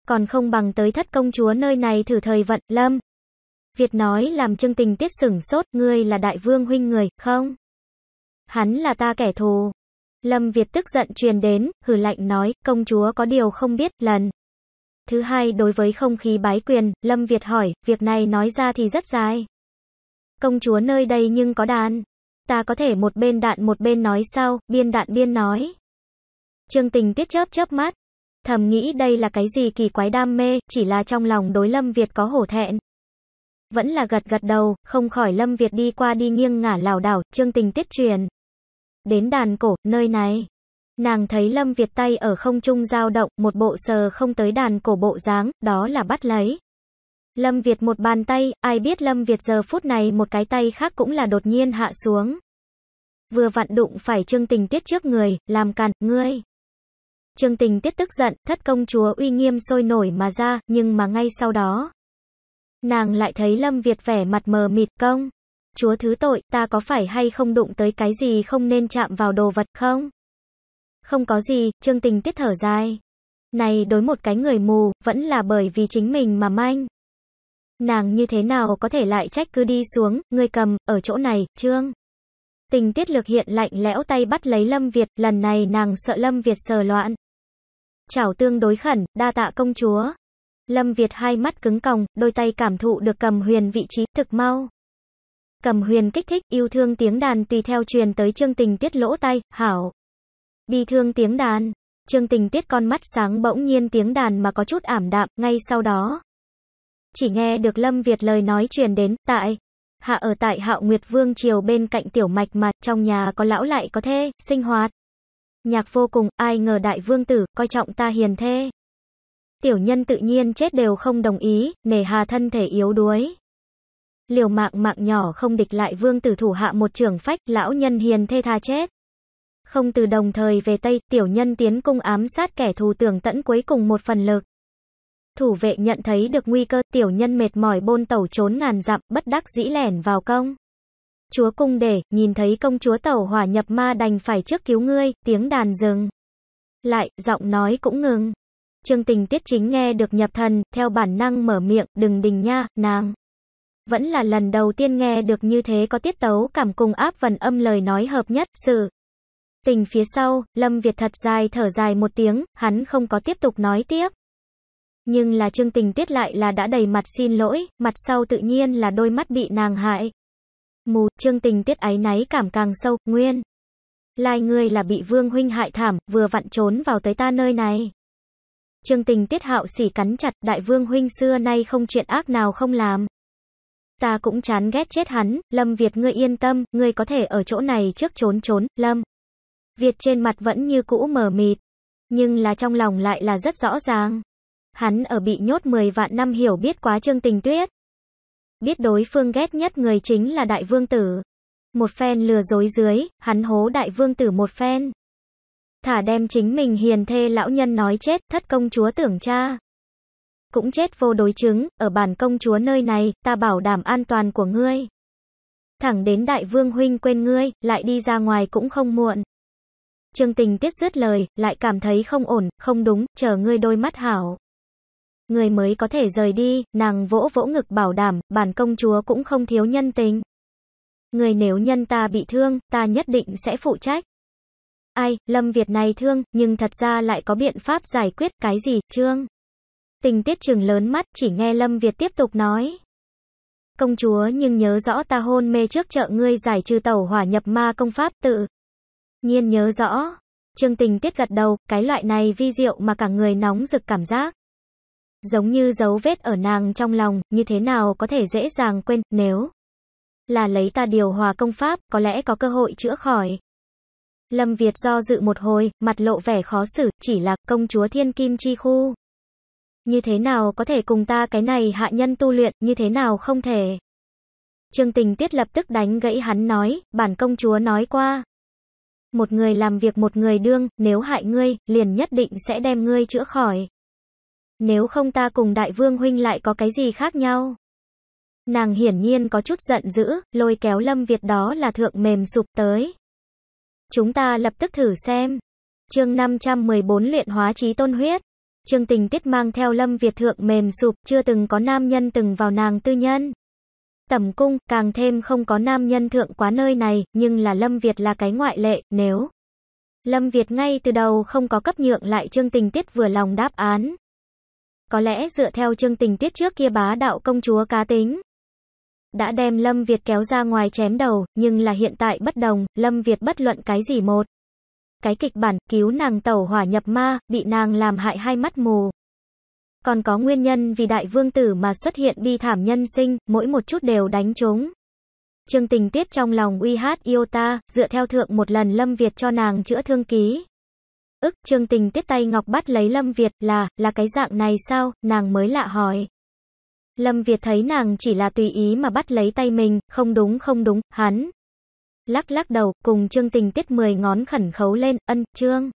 Còn không bằng tới thất công chúa nơi này thử thời vận, lâm. Việt nói làm trương tình tiết sửng sốt, ngươi là đại vương huynh người, không? Hắn là ta kẻ thù. Lâm Việt tức giận truyền đến, hử lạnh nói, công chúa có điều không biết, lần. Thứ hai đối với không khí bái quyền, Lâm Việt hỏi, việc này nói ra thì rất dài. Công chúa nơi đây nhưng có đàn. Ta có thể một bên đạn một bên nói sao, biên đạn biên nói. Trương Tình tiết chớp chớp mắt, thầm nghĩ đây là cái gì kỳ quái đam mê, chỉ là trong lòng đối Lâm Việt có hổ thẹn. Vẫn là gật gật đầu, không khỏi Lâm Việt đi qua đi nghiêng ngả lảo đảo, Trương Tình tiết truyền đến đàn cổ, nơi này. Nàng thấy Lâm Việt tay ở không trung dao động, một bộ sờ không tới đàn cổ bộ dáng, đó là bắt lấy. Lâm Việt một bàn tay, ai biết Lâm Việt giờ phút này một cái tay khác cũng là đột nhiên hạ xuống. Vừa vặn đụng phải Trương Tình tiết trước người, làm càn, ngươi. Trương Tình Tiết tức giận, thất công chúa uy nghiêm sôi nổi mà ra, nhưng mà ngay sau đó. Nàng lại thấy Lâm Việt vẻ mặt mờ mịt công. Chúa thứ tội, ta có phải hay không đụng tới cái gì không nên chạm vào đồ vật không? Không có gì, Trương Tình Tiết thở dài. Này đối một cái người mù, vẫn là bởi vì chính mình mà manh. Nàng như thế nào có thể lại trách cứ đi xuống, người cầm, ở chỗ này, Trương. Tình tiết lược hiện lạnh lẽo tay bắt lấy Lâm Việt, lần này nàng sợ Lâm Việt sờ loạn. Chảo tương đối khẩn, đa tạ công chúa. Lâm Việt hai mắt cứng còng, đôi tay cảm thụ được cầm huyền vị trí thực mau. Cầm huyền kích thích, yêu thương tiếng đàn tùy theo truyền tới chương tình tiết lỗ tay, hảo. Bi thương tiếng đàn, chương tình tiết con mắt sáng bỗng nhiên tiếng đàn mà có chút ảm đạm, ngay sau đó. Chỉ nghe được Lâm Việt lời nói truyền đến, tại. Hạ ở tại Hạo Nguyệt Vương Triều bên cạnh Tiểu Mạch mà trong nhà có lão lại có thê, sinh hoạt nhạc vô cùng, ai ngờ đại vương tử, coi trọng ta hiền thế. Tiểu nhân tự nhiên chết đều không đồng ý, nề hà thân thể yếu đuối. Liều mạng mạng nhỏ không địch lại vương tử thủ hạ một trưởng phách, lão nhân hiền thê tha chết. Không từ đồng thời về Tây, tiểu nhân tiến cung ám sát kẻ thù tưởng tẫn cuối cùng một phần lực. Thủ vệ nhận thấy được nguy cơ, tiểu nhân mệt mỏi bôn tẩu trốn ngàn dặm, bất đắc dĩ lẻn vào công. Chúa cung để, nhìn thấy công chúa tẩu hỏa nhập ma đành phải trước cứu ngươi, tiếng đàn dừng. Lại, giọng nói cũng ngừng. Trương tình tiết chính nghe được nhập thần, theo bản năng mở miệng, đừng đình nha, nàng. Vẫn là lần đầu tiên nghe được như thế có tiết tấu cảm cùng áp vần âm lời nói hợp nhất, sự. Tình phía sau, Lâm Việt thật dài thở dài một tiếng, hắn không có tiếp tục nói tiếp. Nhưng là Trương Tình tiết lại là đã đầy mặt xin lỗi, mặt sau tự nhiên là đôi mắt bị nàng hại, mù, trương tình tiết áy náy cảm càng sâu, nguyên. Lai ngươi là bị vương huynh hại thảm, vừa vặn trốn vào tới ta nơi này. Trương tình tiết hạo sỉ cắn chặt, đại vương huynh xưa nay không chuyện ác nào không làm. Ta cũng chán ghét chết hắn, Lâm Việt ngươi yên tâm, ngươi có thể ở chỗ này trước trốn trốn, Lâm. Việt trên mặt vẫn như cũ mờ mịt, nhưng là trong lòng lại là rất rõ ràng. Hắn ở bị nhốt 10 vạn năm hiểu biết quá trương tình tuyết biết đối phương ghét nhất người chính là đại vương tử. Một phen lừa dối dưới, hắn hố đại vương tử một phen. Thả đem chính mình hiền thê lão nhân nói chết, thất công chúa tưởng cha. Cũng chết vô đối chứng, ở bản công chúa nơi này, ta bảo đảm an toàn của ngươi. Thẳng đến đại vương huynh quên ngươi, lại đi ra ngoài cũng không muộn. Trương tình tiết dứt lời, lại cảm thấy không ổn, không đúng, chờ ngươi đôi mắt hảo người mới có thể rời đi, nàng vỗ vỗ ngực bảo đảm, bản công chúa cũng không thiếu nhân tình. Người nếu nhân ta bị thương, ta nhất định sẽ phụ trách. Ai, Lâm Việt này thương, nhưng thật ra lại có biện pháp giải quyết cái gì, trương. Tình tiết trường lớn mắt chỉ nghe Lâm Việt tiếp tục nói. Công chúa nhưng nhớ rõ ta hôn mê trước chợ ngươi giải trừ tẩu hỏa nhập ma công pháp tự. Nhiên nhớ rõ. Trương tình tiết gật đầu, cái loại này vi diệu mà cả người nóng rực cảm giác giống như dấu vết ở nàng trong lòng, như thế nào có thể dễ dàng quên, nếu là lấy ta điều hòa công pháp, có lẽ có cơ hội chữa khỏi. Lâm Việt do dự một hồi, mặt lộ vẻ khó xử, chỉ là công chúa thiên kim chi khu. Như thế nào có thể cùng ta cái này hạ nhân tu luyện, như thế nào không thể. Trương tình tuyết lập tức đánh gãy hắn nói, bản công chúa nói qua. Một người làm việc một người đương, nếu hại ngươi, liền nhất định sẽ đem ngươi chữa khỏi. Nếu không ta cùng đại vương huynh lại có cái gì khác nhau? Nàng hiển nhiên có chút giận dữ, lôi kéo Lâm Việt đó là thượng mềm sụp tới. Chúng ta lập tức thử xem. Chương 514 luyện hóa trí tôn huyết. trương tình tiết mang theo Lâm Việt thượng mềm sụp, chưa từng có nam nhân từng vào nàng tư nhân. Tẩm cung, càng thêm không có nam nhân thượng quá nơi này, nhưng là Lâm Việt là cái ngoại lệ, nếu Lâm Việt ngay từ đầu không có cấp nhượng lại trương tình tiết vừa lòng đáp án, có lẽ dựa theo chương tình tiết trước kia bá đạo công chúa cá tính. Đã đem Lâm Việt kéo ra ngoài chém đầu, nhưng là hiện tại bất đồng, Lâm Việt bất luận cái gì một. Cái kịch bản, cứu nàng tẩu hỏa nhập ma, bị nàng làm hại hai mắt mù. Còn có nguyên nhân vì đại vương tử mà xuất hiện bi thảm nhân sinh, mỗi một chút đều đánh trúng. Chương tình tiết trong lòng uy hát yêu ta, dựa theo thượng một lần Lâm Việt cho nàng chữa thương ký. Ức, Trương Tình tiết tay ngọc bắt lấy Lâm Việt, là, là cái dạng này sao, nàng mới lạ hỏi. Lâm Việt thấy nàng chỉ là tùy ý mà bắt lấy tay mình, không đúng không đúng, hắn. Lắc lắc đầu, cùng Trương Tình tiết mười ngón khẩn khấu lên, ân, Trương.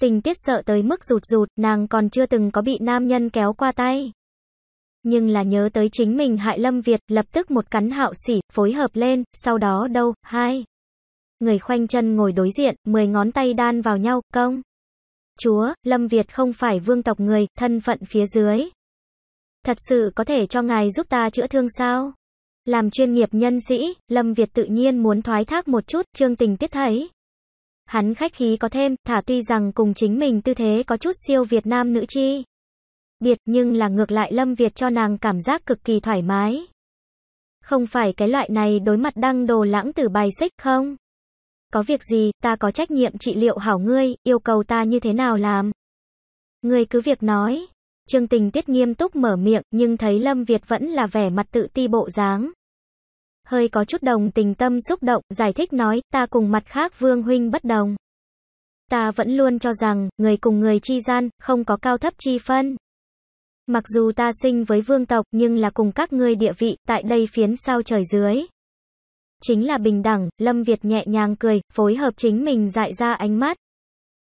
Tình tiết sợ tới mức rụt rụt, nàng còn chưa từng có bị nam nhân kéo qua tay. Nhưng là nhớ tới chính mình hại Lâm Việt, lập tức một cắn hạo xỉ, phối hợp lên, sau đó đâu, hai người khoanh chân ngồi đối diện, mười ngón tay đan vào nhau, công. Chúa, Lâm Việt không phải vương tộc người, thân phận phía dưới. Thật sự có thể cho ngài giúp ta chữa thương sao? Làm chuyên nghiệp nhân sĩ, Lâm Việt tự nhiên muốn thoái thác một chút, trương tình tiết thấy. Hắn khách khí có thêm, thả tuy rằng cùng chính mình tư thế có chút siêu Việt Nam nữ chi. Biệt nhưng là ngược lại Lâm Việt cho nàng cảm giác cực kỳ thoải mái. Không phải cái loại này đối mặt đăng đồ lãng tử bài xích không? Có việc gì, ta có trách nhiệm trị liệu hảo ngươi, yêu cầu ta như thế nào làm? Ngươi cứ việc nói. Trương Tình Tuyết nghiêm túc mở miệng, nhưng thấy Lâm Việt vẫn là vẻ mặt tự ti bộ dáng. Hơi có chút đồng tình tâm xúc động, giải thích nói, ta cùng mặt khác Vương Huynh bất đồng. Ta vẫn luôn cho rằng, người cùng người chi gian, không có cao thấp chi phân. Mặc dù ta sinh với vương tộc, nhưng là cùng các ngươi địa vị, tại đây phiến sao trời dưới chính là bình đẳng, Lâm Việt nhẹ nhàng cười, phối hợp chính mình dại ra ánh mắt.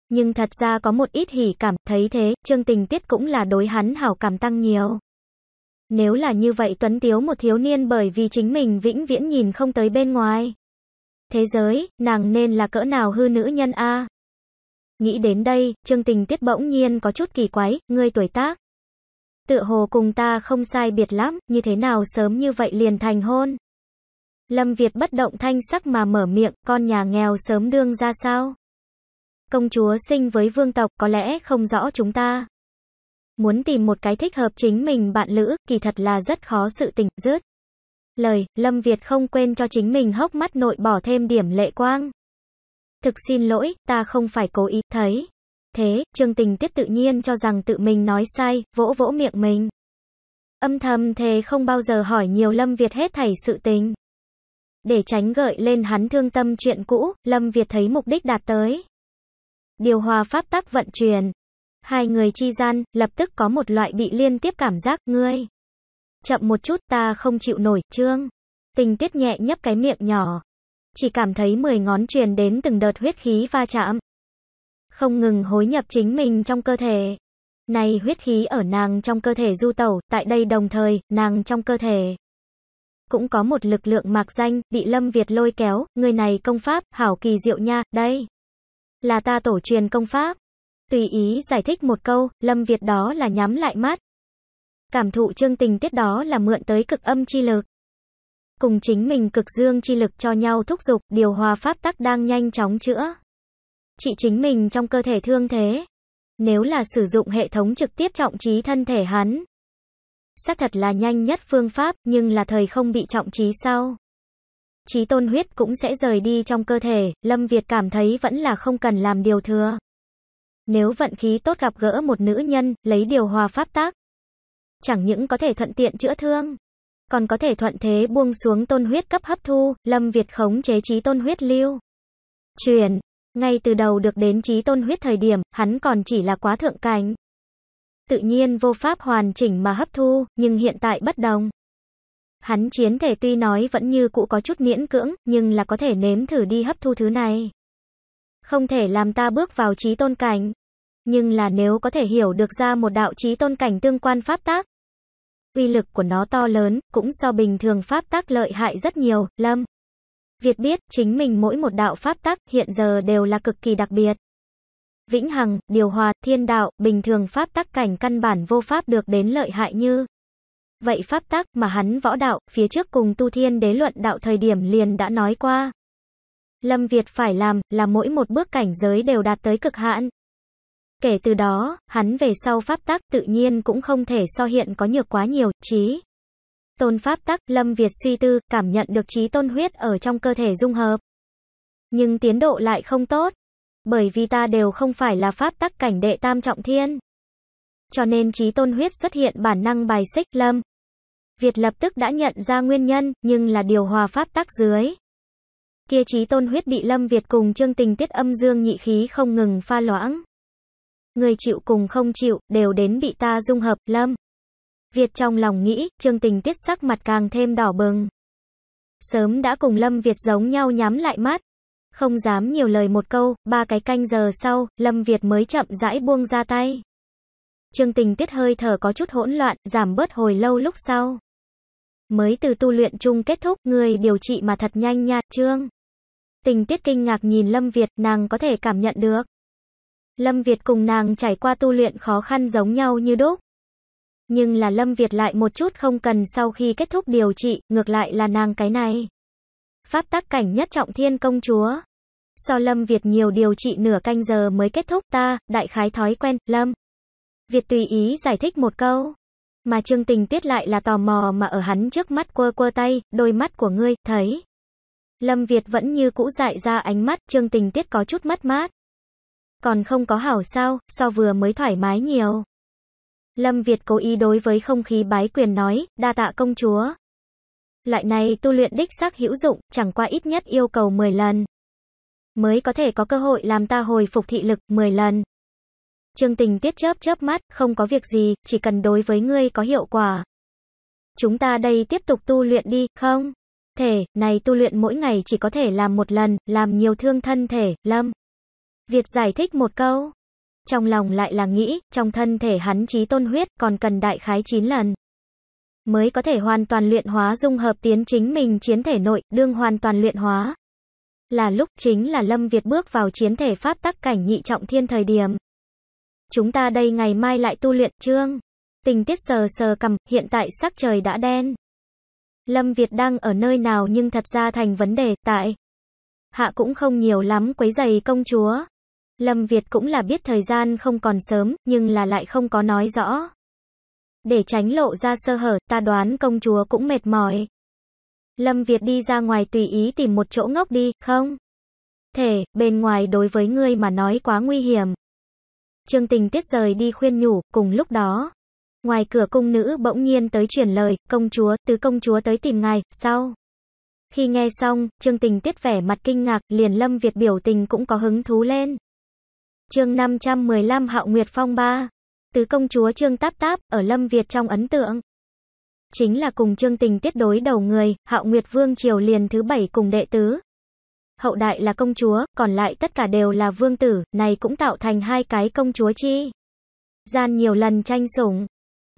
Nhưng thật ra có một ít hỉ cảm, thấy thế, Trương Tình tuyết cũng là đối hắn hảo cảm tăng nhiều. Nếu là như vậy Tuấn Tiếu một thiếu niên bởi vì chính mình vĩnh viễn nhìn không tới bên ngoài. Thế giới, nàng nên là cỡ nào hư nữ nhân a Nghĩ đến đây, Trương Tình tuyết bỗng nhiên có chút kỳ quái, ngươi tuổi tác. Tựa hồ cùng ta không sai biệt lắm, như thế nào sớm như vậy liền thành hôn. Lâm Việt bất động thanh sắc mà mở miệng, con nhà nghèo sớm đương ra sao? Công chúa sinh với vương tộc có lẽ không rõ chúng ta. Muốn tìm một cái thích hợp chính mình bạn lữ, kỳ thật là rất khó sự tình. rớt. Lời, Lâm Việt không quên cho chính mình hốc mắt nội bỏ thêm điểm lệ quang. Thực xin lỗi, ta không phải cố ý thấy. Thế, Trương Tình tiếp tự nhiên cho rằng tự mình nói sai, vỗ vỗ miệng mình. Âm thầm thề không bao giờ hỏi nhiều Lâm Việt hết thảy sự tình. Để tránh gợi lên hắn thương tâm chuyện cũ, Lâm Việt thấy mục đích đạt tới. Điều hòa pháp tắc vận chuyển. Hai người chi gian, lập tức có một loại bị liên tiếp cảm giác, ngươi. Chậm một chút ta không chịu nổi, trương. Tình tiết nhẹ nhấp cái miệng nhỏ. Chỉ cảm thấy mười ngón truyền đến từng đợt huyết khí va chạm. Không ngừng hối nhập chính mình trong cơ thể. Này huyết khí ở nàng trong cơ thể du tẩu, tại đây đồng thời, nàng trong cơ thể cũng có một lực lượng mạc danh, bị Lâm Việt lôi kéo, người này công pháp, hảo kỳ diệu nha, đây. Là ta tổ truyền công pháp. Tùy ý giải thích một câu, Lâm Việt đó là nhắm lại mắt. Cảm thụ chương tình tiết đó là mượn tới cực âm chi lực. Cùng chính mình cực dương chi lực cho nhau thúc giục, điều hòa pháp tắc đang nhanh chóng chữa. Chị chính mình trong cơ thể thương thế. Nếu là sử dụng hệ thống trực tiếp trọng trí thân thể hắn, xác thật là nhanh nhất phương pháp, nhưng là thời không bị trọng trí sau. Trí tôn huyết cũng sẽ rời đi trong cơ thể, Lâm Việt cảm thấy vẫn là không cần làm điều thừa. Nếu vận khí tốt gặp gỡ một nữ nhân, lấy điều hòa pháp tác. Chẳng những có thể thuận tiện chữa thương, còn có thể thuận thế buông xuống tôn huyết cấp hấp thu, Lâm Việt khống chế trí tôn huyết lưu. Chuyển, ngay từ đầu được đến trí tôn huyết thời điểm, hắn còn chỉ là quá thượng cánh tự nhiên vô pháp hoàn chỉnh mà hấp thu, nhưng hiện tại bất đồng. Hắn chiến thể tuy nói vẫn như cũ có chút miễn cưỡng, nhưng là có thể nếm thử đi hấp thu thứ này. Không thể làm ta bước vào trí tôn cảnh, nhưng là nếu có thể hiểu được ra một đạo trí tôn cảnh tương quan pháp tác, uy lực của nó to lớn, cũng so bình thường pháp tác lợi hại rất nhiều, Lâm. Việt biết, chính mình mỗi một đạo pháp tác hiện giờ đều là cực kỳ đặc biệt vĩnh hằng, điều hòa, thiên đạo, bình thường pháp tắc cảnh căn bản vô pháp được đến lợi hại như. Vậy pháp tắc mà hắn võ đạo, phía trước cùng tu thiên đế luận đạo thời điểm liền đã nói qua. Lâm Việt phải làm là mỗi một bước cảnh giới đều đạt tới cực hạn. Kể từ đó, hắn về sau pháp tắc tự nhiên cũng không thể so hiện có nhược quá nhiều, trí. Tôn pháp tắc, Lâm Việt suy tư, cảm nhận được trí tôn huyết ở trong cơ thể dung hợp. Nhưng tiến độ lại không tốt bởi vì ta đều không phải là pháp tắc cảnh đệ tam trọng thiên. Cho nên trí tôn huyết xuất hiện bản năng bài xích lâm. Việt lập tức đã nhận ra nguyên nhân, nhưng là điều hòa pháp tắc dưới. Kia trí tôn huyết bị lâm Việt cùng chương tình tiết âm dương nhị khí không ngừng pha loãng. Người chịu cùng không chịu, đều đến bị ta dung hợp, lâm. Việt trong lòng nghĩ, chương tình tiết sắc mặt càng thêm đỏ bừng. Sớm đã cùng Lâm Việt giống nhau nhắm lại mắt, không dám nhiều lời một câu, ba cái canh giờ sau, Lâm Việt mới chậm rãi buông ra tay. Trương tình tiết hơi thở có chút hỗn loạn, giảm bớt hồi lâu lúc sau. Mới từ tu luyện chung kết thúc, người điều trị mà thật nhanh nha, Trương. Tình tiết kinh ngạc nhìn Lâm Việt, nàng có thể cảm nhận được. Lâm Việt cùng nàng trải qua tu luyện khó khăn giống nhau như đúc. Nhưng là Lâm Việt lại một chút không cần sau khi kết thúc điều trị, ngược lại là nàng cái này. Pháp tác cảnh nhất trọng thiên công chúa. So Lâm Việt nhiều điều trị nửa canh giờ mới kết thúc ta, đại khái thói quen, Lâm. Việt tùy ý giải thích một câu. Mà Trương Tình Tuyết lại là tò mò mà ở hắn trước mắt quơ quơ tay, đôi mắt của ngươi, thấy. Lâm Việt vẫn như cũ dại ra ánh mắt, Trương Tình Tuyết có chút mất mát. Còn không có hảo sao, so vừa mới thoải mái nhiều. Lâm Việt cố ý đối với không khí bái quyền nói, đa tạ công chúa. Loại này tu luyện đích xác hữu dụng, chẳng qua ít nhất yêu cầu 10 lần. Mới có thể có cơ hội làm ta hồi phục thị lực 10 lần. Trương tình tiết chớp chớp mắt, không có việc gì, chỉ cần đối với ngươi có hiệu quả. Chúng ta đây tiếp tục tu luyện đi, không? Thể, này tu luyện mỗi ngày chỉ có thể làm một lần, làm nhiều thương thân thể, lâm. Việt giải thích một câu. Trong lòng lại là nghĩ, trong thân thể hắn trí tôn huyết còn cần đại khái 9 lần mới có thể hoàn toàn luyện hóa dung hợp tiến chính mình chiến thể nội, đương hoàn toàn luyện hóa. Là lúc chính là Lâm Việt bước vào chiến thể pháp tắc cảnh nhị trọng thiên thời điểm. Chúng ta đây ngày mai lại tu luyện trương Tình tiết sờ sờ cầm, hiện tại sắc trời đã đen. Lâm Việt đang ở nơi nào nhưng thật ra thành vấn đề tại. Hạ cũng không nhiều lắm quấy giày công chúa. Lâm Việt cũng là biết thời gian không còn sớm, nhưng là lại không có nói rõ. Để tránh lộ ra sơ hở, ta đoán công chúa cũng mệt mỏi. Lâm Việt đi ra ngoài tùy ý tìm một chỗ ngốc đi, không? Thể, bên ngoài đối với ngươi mà nói quá nguy hiểm. Trương tình tiết rời đi khuyên nhủ, cùng lúc đó. Ngoài cửa cung nữ bỗng nhiên tới truyền lời, công chúa, từ công chúa tới tìm ngài, sau. Khi nghe xong, Trương Tình tiết vẻ mặt kinh ngạc, liền Lâm Việt biểu tình cũng có hứng thú lên. chương 515 Hạo Nguyệt Phong 3 từ công chúa Trương Táp Táp ở Lâm Việt trong ấn tượng chính là cùng trương tình tiết đối đầu người, hạo nguyệt vương triều liền thứ bảy cùng đệ tứ. Hậu đại là công chúa, còn lại tất cả đều là vương tử, này cũng tạo thành hai cái công chúa chi. Gian nhiều lần tranh sủng.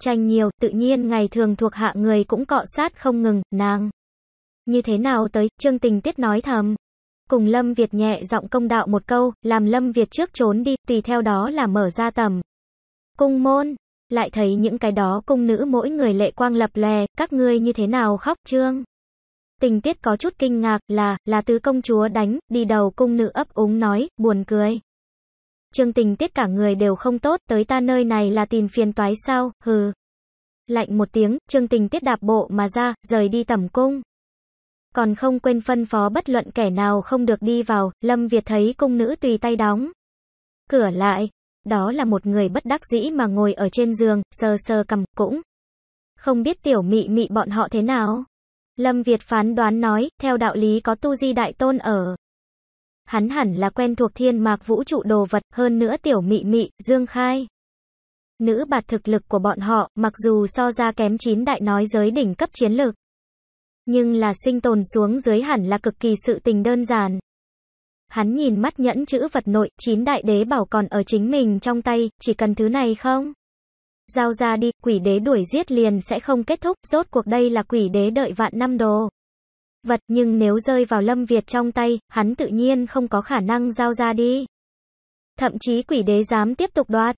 Tranh nhiều, tự nhiên ngày thường thuộc hạ người cũng cọ sát không ngừng, nàng. Như thế nào tới, trương tình tiết nói thầm. Cùng Lâm Việt nhẹ giọng công đạo một câu, làm Lâm Việt trước trốn đi, tùy theo đó là mở ra tầm, Cung môn, lại thấy những cái đó cung nữ mỗi người lệ quang lập lè, các ngươi như thế nào khóc trương. Tình tiết có chút kinh ngạc là, là tứ công chúa đánh, đi đầu cung nữ ấp úng nói, buồn cười. Trương tình tiết cả người đều không tốt, tới ta nơi này là tìm phiền toái sao, hừ. Lạnh một tiếng, trương tình tiết đạp bộ mà ra, rời đi tẩm cung. Còn không quên phân phó bất luận kẻ nào không được đi vào, Lâm Việt thấy cung nữ tùy tay đóng. Cửa lại, đó là một người bất đắc dĩ mà ngồi ở trên giường, sờ sờ cầm, cũng. Không biết tiểu mị mị bọn họ thế nào. Lâm Việt phán đoán nói, theo đạo lý có tu di đại tôn ở. Hắn hẳn là quen thuộc thiên mạc vũ trụ đồ vật, hơn nữa tiểu mị mị, dương khai. Nữ bạt thực lực của bọn họ, mặc dù so ra kém chín đại nói giới đỉnh cấp chiến lược. Nhưng là sinh tồn xuống dưới hẳn là cực kỳ sự tình đơn giản. Hắn nhìn mắt nhẫn chữ vật nội, chín đại đế bảo còn ở chính mình trong tay, chỉ cần thứ này không? Giao ra đi, quỷ đế đuổi giết liền sẽ không kết thúc, rốt cuộc đây là quỷ đế đợi vạn năm đồ. Vật nhưng nếu rơi vào Lâm Việt trong tay, hắn tự nhiên không có khả năng giao ra đi. Thậm chí quỷ đế dám tiếp tục đoạt.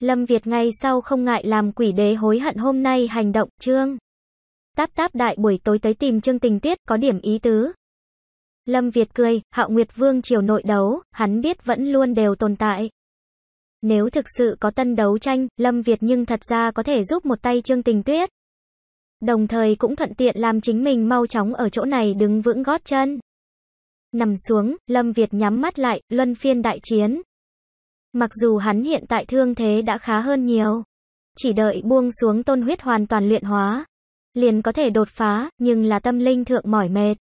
Lâm Việt ngay sau không ngại làm quỷ đế hối hận hôm nay hành động, trương. Táp táp đại buổi tối tới tìm trương tình tiết có điểm ý tứ, Lâm Việt cười, Hạo Nguyệt Vương triều nội đấu, hắn biết vẫn luôn đều tồn tại. Nếu thực sự có tân đấu tranh, Lâm Việt nhưng thật ra có thể giúp một tay Trương Tình Tuyết. Đồng thời cũng thuận tiện làm chính mình mau chóng ở chỗ này đứng vững gót chân. Nằm xuống, Lâm Việt nhắm mắt lại, luân phiên đại chiến. Mặc dù hắn hiện tại thương thế đã khá hơn nhiều. Chỉ đợi buông xuống tôn huyết hoàn toàn luyện hóa. Liền có thể đột phá, nhưng là tâm linh thượng mỏi mệt.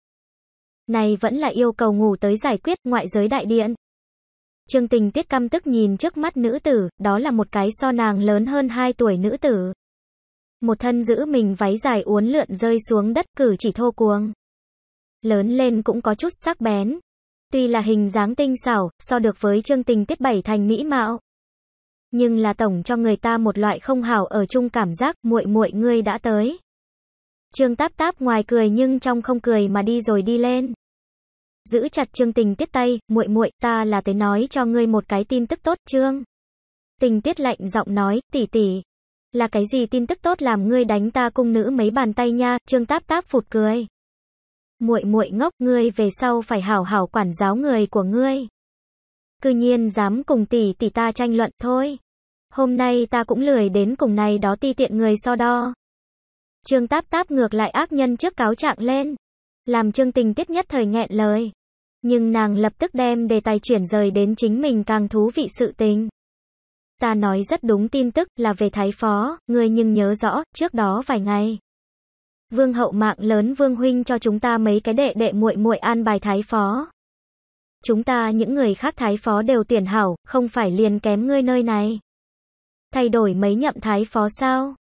Này vẫn là yêu cầu ngủ tới giải quyết ngoại giới đại điện. Trương tình tiết căm tức nhìn trước mắt nữ tử, đó là một cái so nàng lớn hơn 2 tuổi nữ tử. Một thân giữ mình váy dài uốn lượn rơi xuống đất cử chỉ thô cuồng. Lớn lên cũng có chút sắc bén. Tuy là hình dáng tinh xảo, so được với trương tình tiết bảy thành mỹ mạo. Nhưng là tổng cho người ta một loại không hảo ở chung cảm giác muội muội ngươi đã tới. Trương Táp Táp ngoài cười nhưng trong không cười mà đi rồi đi lên. Giữ chặt Trương Tình Tiết tay, muội muội, ta là tới nói cho ngươi một cái tin tức tốt, Trương. Tình Tiết lạnh giọng nói, tỷ tỷ, là cái gì tin tức tốt làm ngươi đánh ta cung nữ mấy bàn tay nha, Trương Táp Táp phụt cười. Muội muội ngốc, ngươi về sau phải hảo hảo quản giáo người của ngươi. Cư nhiên dám cùng tỷ tỷ ta tranh luận thôi. Hôm nay ta cũng lười đến cùng này đó ti tiện người so đo. Trương Táp Táp ngược lại ác nhân trước cáo trạng lên, làm Trương Tình Tiết nhất thời nghẹn lời. Nhưng nàng lập tức đem đề tài chuyển rời đến chính mình càng thú vị sự tình. Ta nói rất đúng tin tức là về Thái Phó, ngươi nhưng nhớ rõ, trước đó vài ngày. Vương hậu mạng lớn Vương Huynh cho chúng ta mấy cái đệ đệ muội muội an bài Thái Phó. Chúng ta những người khác Thái Phó đều tuyển hảo, không phải liền kém ngươi nơi này. Thay đổi mấy nhậm Thái Phó sao?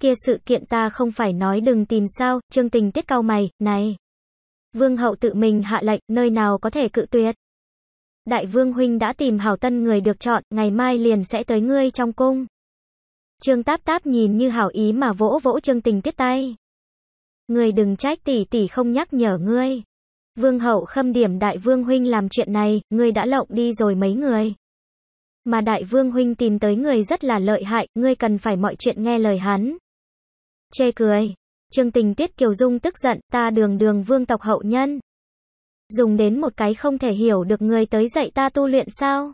kia sự kiện ta không phải nói đừng tìm sao, trương tình tiết cao mày, này. Vương hậu tự mình hạ lệnh, nơi nào có thể cự tuyệt. Đại vương huynh đã tìm hảo tân người được chọn, ngày mai liền sẽ tới ngươi trong cung. Trương táp táp nhìn như hảo ý mà vỗ vỗ trương tình tiết tay. người đừng trách tỷ tỷ không nhắc nhở ngươi. Vương hậu khâm điểm đại vương huynh làm chuyện này, ngươi đã lộng đi rồi mấy người. Mà đại vương huynh tìm tới người rất là lợi hại, ngươi cần phải mọi chuyện nghe lời hắn, Chê cười. Trương tình tiết Kiều Dung tức giận, ta đường đường vương tộc hậu nhân. Dùng đến một cái không thể hiểu được người tới dạy ta tu luyện sao.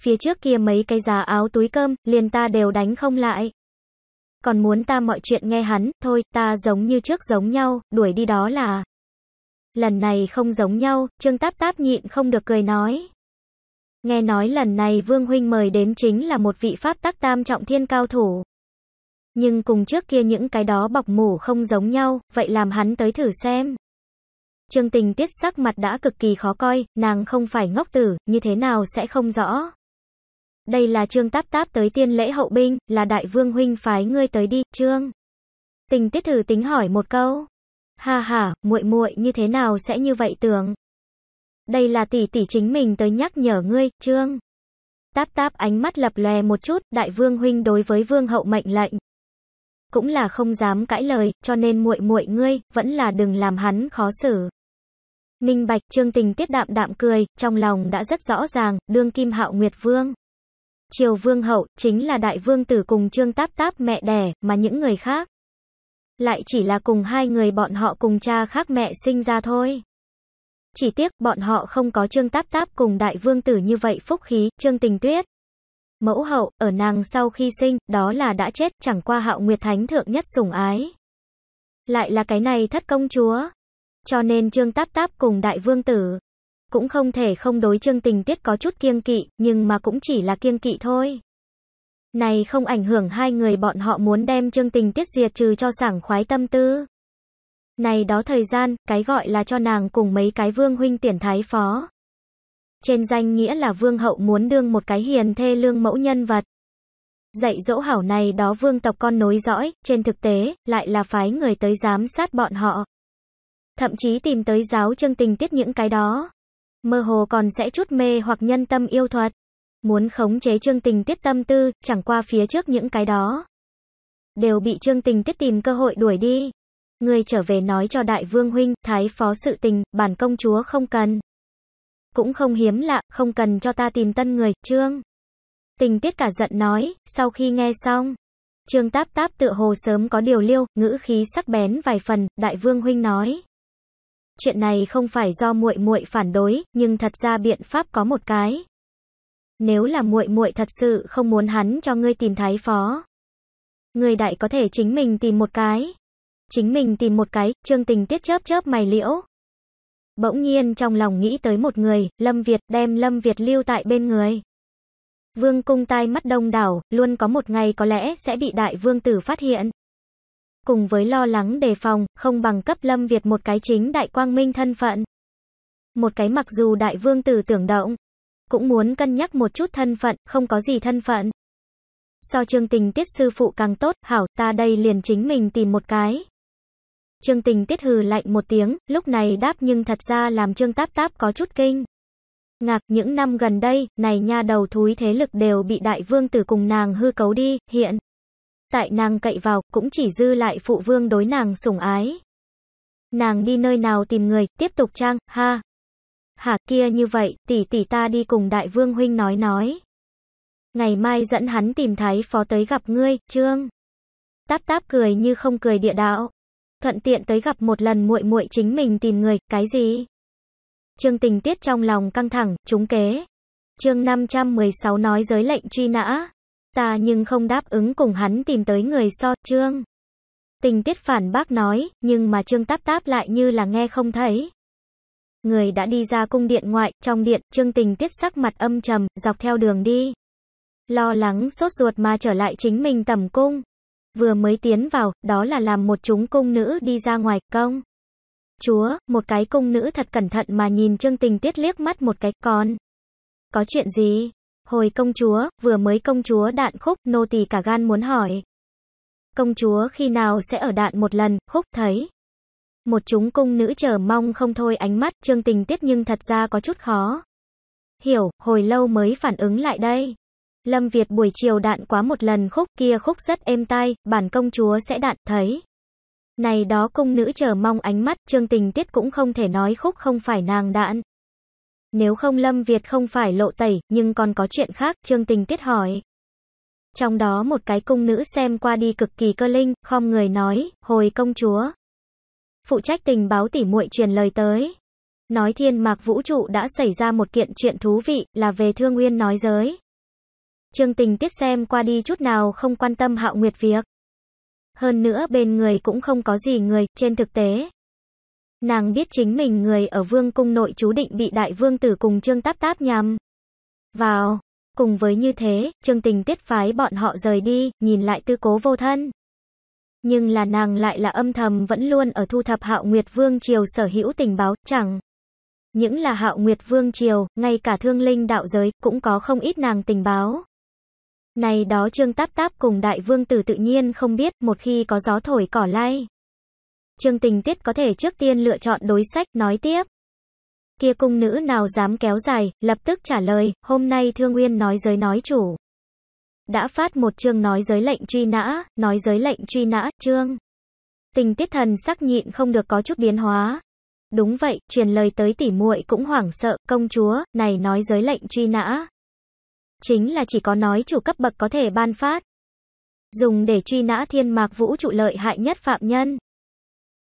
Phía trước kia mấy cái giá áo túi cơm, liền ta đều đánh không lại. Còn muốn ta mọi chuyện nghe hắn, thôi, ta giống như trước giống nhau, đuổi đi đó là. Lần này không giống nhau, Trương Táp Táp nhịn không được cười nói. Nghe nói lần này Vương Huynh mời đến chính là một vị pháp tắc tam trọng thiên cao thủ. Nhưng cùng trước kia những cái đó bọc mủ không giống nhau, vậy làm hắn tới thử xem. Trương tình tiết sắc mặt đã cực kỳ khó coi, nàng không phải ngốc tử, như thế nào sẽ không rõ. Đây là trương táp táp tới tiên lễ hậu binh, là đại vương huynh phái ngươi tới đi, trương. Tình tiết thử tính hỏi một câu. Ha ha, muội muội như thế nào sẽ như vậy tưởng. Đây là tỷ tỷ chính mình tới nhắc nhở ngươi, trương. Táp táp ánh mắt lập lè một chút, đại vương huynh đối với vương hậu mệnh lệnh cũng là không dám cãi lời, cho nên muội muội ngươi, vẫn là đừng làm hắn khó xử. Minh Bạch Trương Tình tiết đạm đạm cười, trong lòng đã rất rõ ràng, đương Kim Hạo Nguyệt Vương. Triều Vương Hậu, chính là Đại Vương Tử cùng Trương Táp Táp mẹ đẻ, mà những người khác. Lại chỉ là cùng hai người bọn họ cùng cha khác mẹ sinh ra thôi. Chỉ tiếc, bọn họ không có Trương Táp Táp cùng Đại Vương Tử như vậy phúc khí, Trương Tình Tuyết mẫu hậu, ở nàng sau khi sinh, đó là đã chết, chẳng qua hạo nguyệt thánh thượng nhất sủng ái. Lại là cái này thất công chúa. Cho nên trương táp táp cùng đại vương tử, cũng không thể không đối trương tình tiết có chút kiêng kỵ, nhưng mà cũng chỉ là kiêng kỵ thôi. Này không ảnh hưởng hai người bọn họ muốn đem trương tình tiết diệt trừ cho sảng khoái tâm tư. Này đó thời gian, cái gọi là cho nàng cùng mấy cái vương huynh tiền thái phó. Trên danh nghĩa là vương hậu muốn đương một cái hiền thê lương mẫu nhân vật. Dạy dỗ hảo này đó vương tộc con nối dõi, trên thực tế, lại là phái người tới giám sát bọn họ. Thậm chí tìm tới giáo chương tình tiết những cái đó. Mơ hồ còn sẽ chút mê hoặc nhân tâm yêu thuật. Muốn khống chế chương tình tiết tâm tư, chẳng qua phía trước những cái đó. Đều bị chương tình tiết tìm cơ hội đuổi đi. Người trở về nói cho đại vương huynh, thái phó sự tình, bản công chúa không cần. Cũng không hiếm lạ, không cần cho ta tìm tân người, Trương. Tình tiết cả giận nói, sau khi nghe xong. Trương táp táp tựa hồ sớm có điều liêu, ngữ khí sắc bén vài phần, đại vương huynh nói. Chuyện này không phải do muội muội phản đối, nhưng thật ra biện pháp có một cái. Nếu là muội muội thật sự không muốn hắn cho ngươi tìm thái phó, người đại có thể chính mình tìm một cái. Chính mình tìm một cái, Trương Tình tiết chớp chớp mày liễu. Bỗng nhiên trong lòng nghĩ tới một người, Lâm Việt, đem Lâm Việt lưu tại bên người. Vương cung tai mắt đông đảo, luôn có một ngày có lẽ sẽ bị đại vương tử phát hiện. Cùng với lo lắng đề phòng, không bằng cấp Lâm Việt một cái chính đại quang minh thân phận. Một cái mặc dù đại vương tử tưởng động, cũng muốn cân nhắc một chút thân phận, không có gì thân phận. So chương tình tiết sư phụ càng tốt, hảo, ta đây liền chính mình tìm một cái. Trương Tình Tiết hừ lạnh một tiếng, lúc này đáp nhưng thật ra làm Trương Táp Táp có chút kinh. Ngạc, những năm gần đây, này nha đầu thúi thế lực đều bị đại vương tử cùng nàng hư cấu đi, hiện. Tại nàng cậy vào, cũng chỉ dư lại phụ vương đối nàng sủng ái. Nàng đi nơi nào tìm người, tiếp tục trang, ha. Hả kia như vậy, tỷ tỷ ta đi cùng đại vương huynh nói nói. Ngày mai dẫn hắn tìm thái phó tới gặp ngươi, trương. Táp táp cười như không cười địa đạo thuận tiện tới gặp một lần muội muội chính mình tìm người, cái gì? Trương Tình Tiết trong lòng căng thẳng, trúng kế. Chương 516 nói giới lệnh truy nã. Ta nhưng không đáp ứng cùng hắn tìm tới người so, Trương. Tình Tiết phản bác nói, nhưng mà Trương Táp Táp lại như là nghe không thấy. Người đã đi ra cung điện ngoại, trong điện, Trương Tình Tiết sắc mặt âm trầm, dọc theo đường đi. Lo lắng sốt ruột mà trở lại chính mình tầm cung. Vừa mới tiến vào, đó là làm một chúng cung nữ đi ra ngoài, công. Chúa, một cái cung nữ thật cẩn thận mà nhìn Trương Tình Tuyết liếc mắt một cái, con. Có chuyện gì? Hồi công chúa, vừa mới công chúa đạn khúc, nô tỳ cả gan muốn hỏi. Công chúa khi nào sẽ ở đạn một lần, khúc thấy. Một chúng cung nữ chờ mong không thôi ánh mắt, Trương Tình Tuyết nhưng thật ra có chút khó. Hiểu, hồi lâu mới phản ứng lại đây. Lâm Việt buổi chiều đạn quá một lần khúc kia khúc rất êm tai, bản công chúa sẽ đạn, thấy. Này đó cung nữ chờ mong ánh mắt, trương tình tiết cũng không thể nói khúc không phải nàng đạn. Nếu không Lâm Việt không phải lộ tẩy, nhưng còn có chuyện khác, trương tình tiết hỏi. Trong đó một cái cung nữ xem qua đi cực kỳ cơ linh, khom người nói, hồi công chúa. Phụ trách tình báo tỉ muội truyền lời tới. Nói thiên mạc vũ trụ đã xảy ra một kiện chuyện thú vị, là về thương nguyên nói giới. Trương Tình Tiết xem qua đi chút nào không quan tâm Hạo Nguyệt việc. Hơn nữa bên người cũng không có gì người, trên thực tế. Nàng biết chính mình người ở vương cung nội chú định bị đại vương tử cùng Trương Táp Táp nhằm vào. Cùng với như thế, Trương Tình Tiết phái bọn họ rời đi, nhìn lại tư cố vô thân. Nhưng là nàng lại là âm thầm vẫn luôn ở thu thập Hạo Nguyệt Vương Triều sở hữu tình báo, chẳng. Những là Hạo Nguyệt Vương Triều, ngay cả thương linh đạo giới, cũng có không ít nàng tình báo. Này đó Trương Táp Táp cùng Đại Vương Tử tự nhiên không biết một khi có gió thổi cỏ lay. Trương Tình Tiết có thể trước tiên lựa chọn đối sách nói tiếp. Kia cung nữ nào dám kéo dài, lập tức trả lời, hôm nay Thương Nguyên nói giới nói chủ. Đã phát một chương nói giới lệnh truy nã, nói giới lệnh truy nã, chương. Tình tiết thần sắc nhịn không được có chút biến hóa. Đúng vậy, truyền lời tới tỉ muội cũng hoảng sợ, công chúa, này nói giới lệnh truy nã, chính là chỉ có nói chủ cấp bậc có thể ban phát. Dùng để truy nã thiên mạc vũ trụ lợi hại nhất phạm nhân.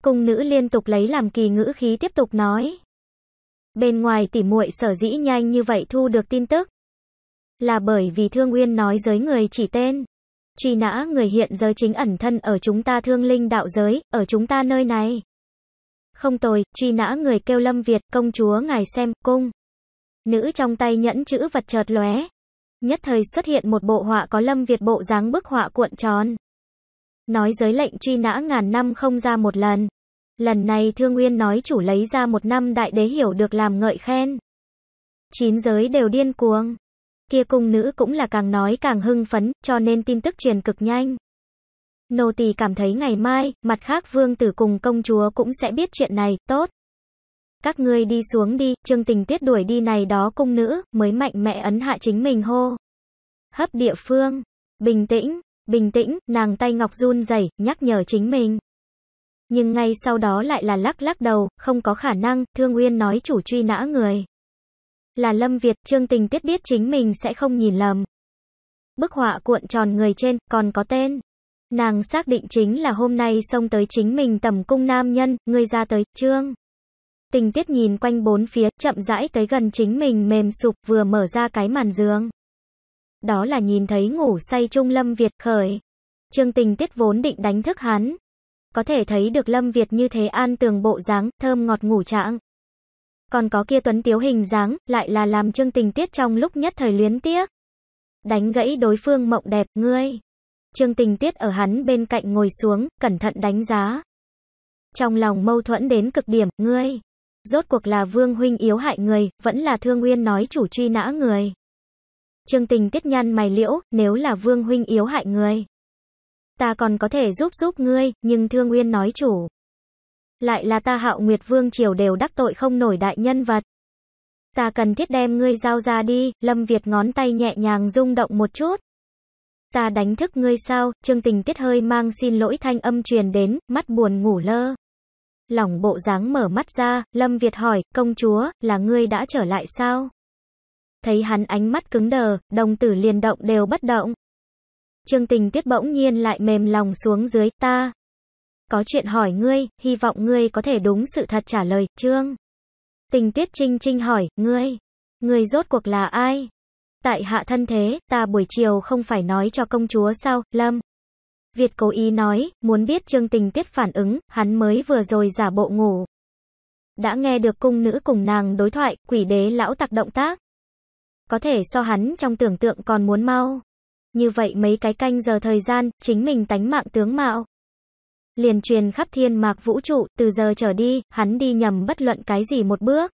Cung nữ liên tục lấy làm kỳ ngữ khí tiếp tục nói. Bên ngoài tỉ muội sở dĩ nhanh như vậy thu được tin tức. Là bởi vì Thương Uyên nói giới người chỉ tên. Truy nã người hiện giới chính ẩn thân ở chúng ta thương linh đạo giới, ở chúng ta nơi này. Không tồi, truy nã người kêu lâm Việt, công chúa ngài xem, cung. Nữ trong tay nhẫn chữ vật chợt lóe nhất thời xuất hiện một bộ họa có Lâm Việt bộ dáng bức họa cuộn tròn. Nói giới lệnh truy nã ngàn năm không ra một lần. Lần này Thương Nguyên nói chủ lấy ra một năm đại đế hiểu được làm ngợi khen. Chín giới đều điên cuồng. Kia cung nữ cũng là càng nói càng hưng phấn, cho nên tin tức truyền cực nhanh. Nô tỳ cảm thấy ngày mai, mặt khác vương tử cùng công chúa cũng sẽ biết chuyện này, tốt các ngươi đi xuống đi, trương tình tuyết đuổi đi này đó cung nữ, mới mạnh mẽ ấn hạ chính mình hô. Hấp địa phương, bình tĩnh, bình tĩnh, nàng tay ngọc run rẩy nhắc nhở chính mình. Nhưng ngay sau đó lại là lắc lắc đầu, không có khả năng, Thương Uyên nói chủ truy nã người. Là Lâm Việt, Trương Tình Tuyết biết chính mình sẽ không nhìn lầm. Bức họa cuộn tròn người trên, còn có tên. Nàng xác định chính là hôm nay xông tới chính mình tầm cung nam nhân, người ra tới, Trương tình Tuyết nhìn quanh bốn phía, chậm rãi tới gần chính mình mềm sụp, vừa mở ra cái màn giường. Đó là nhìn thấy ngủ say trung Lâm Việt khởi. Trương tình Tuyết vốn định đánh thức hắn. Có thể thấy được Lâm Việt như thế an tường bộ dáng, thơm ngọt ngủ trạng. Còn có kia tuấn tiếu hình dáng, lại là làm trương tình Tuyết trong lúc nhất thời luyến tiếc. Đánh gãy đối phương mộng đẹp, ngươi. Trương tình Tuyết ở hắn bên cạnh ngồi xuống, cẩn thận đánh giá. Trong lòng mâu thuẫn đến cực điểm, ngươi. Rốt cuộc là Vương huynh yếu hại người, vẫn là Thương Nguyên nói chủ truy nã người. Trương Tình tiết nhăn mày liễu, nếu là Vương huynh yếu hại người, ta còn có thể giúp giúp ngươi, nhưng Thương Nguyên nói chủ lại là ta Hạo Nguyệt Vương triều đều đắc tội không nổi đại nhân vật. Ta cần thiết đem ngươi giao ra đi, Lâm Việt ngón tay nhẹ nhàng rung động một chút. Ta đánh thức ngươi sao, Trương Tình Tiết hơi mang xin lỗi thanh âm truyền đến, mắt buồn ngủ lơ lòng bộ dáng mở mắt ra, Lâm Việt hỏi, công chúa, là ngươi đã trở lại sao? Thấy hắn ánh mắt cứng đờ, đồng tử liền động đều bất động. Trương tình tuyết bỗng nhiên lại mềm lòng xuống dưới ta. Có chuyện hỏi ngươi, hy vọng ngươi có thể đúng sự thật trả lời, Trương. Tình tuyết trinh trinh hỏi, ngươi, ngươi rốt cuộc là ai? Tại hạ thân thế, ta buổi chiều không phải nói cho công chúa sao, Lâm. Việt cố ý nói, muốn biết Trương Tình Tuyết phản ứng, hắn mới vừa rồi giả bộ ngủ. Đã nghe được cung nữ cùng nàng đối thoại, quỷ đế lão tặc động tác. Có thể so hắn trong tưởng tượng còn muốn mau. Như vậy mấy cái canh giờ thời gian, chính mình tánh mạng tướng mạo. Liền truyền khắp thiên mạc vũ trụ, từ giờ trở đi, hắn đi nhầm bất luận cái gì một bước.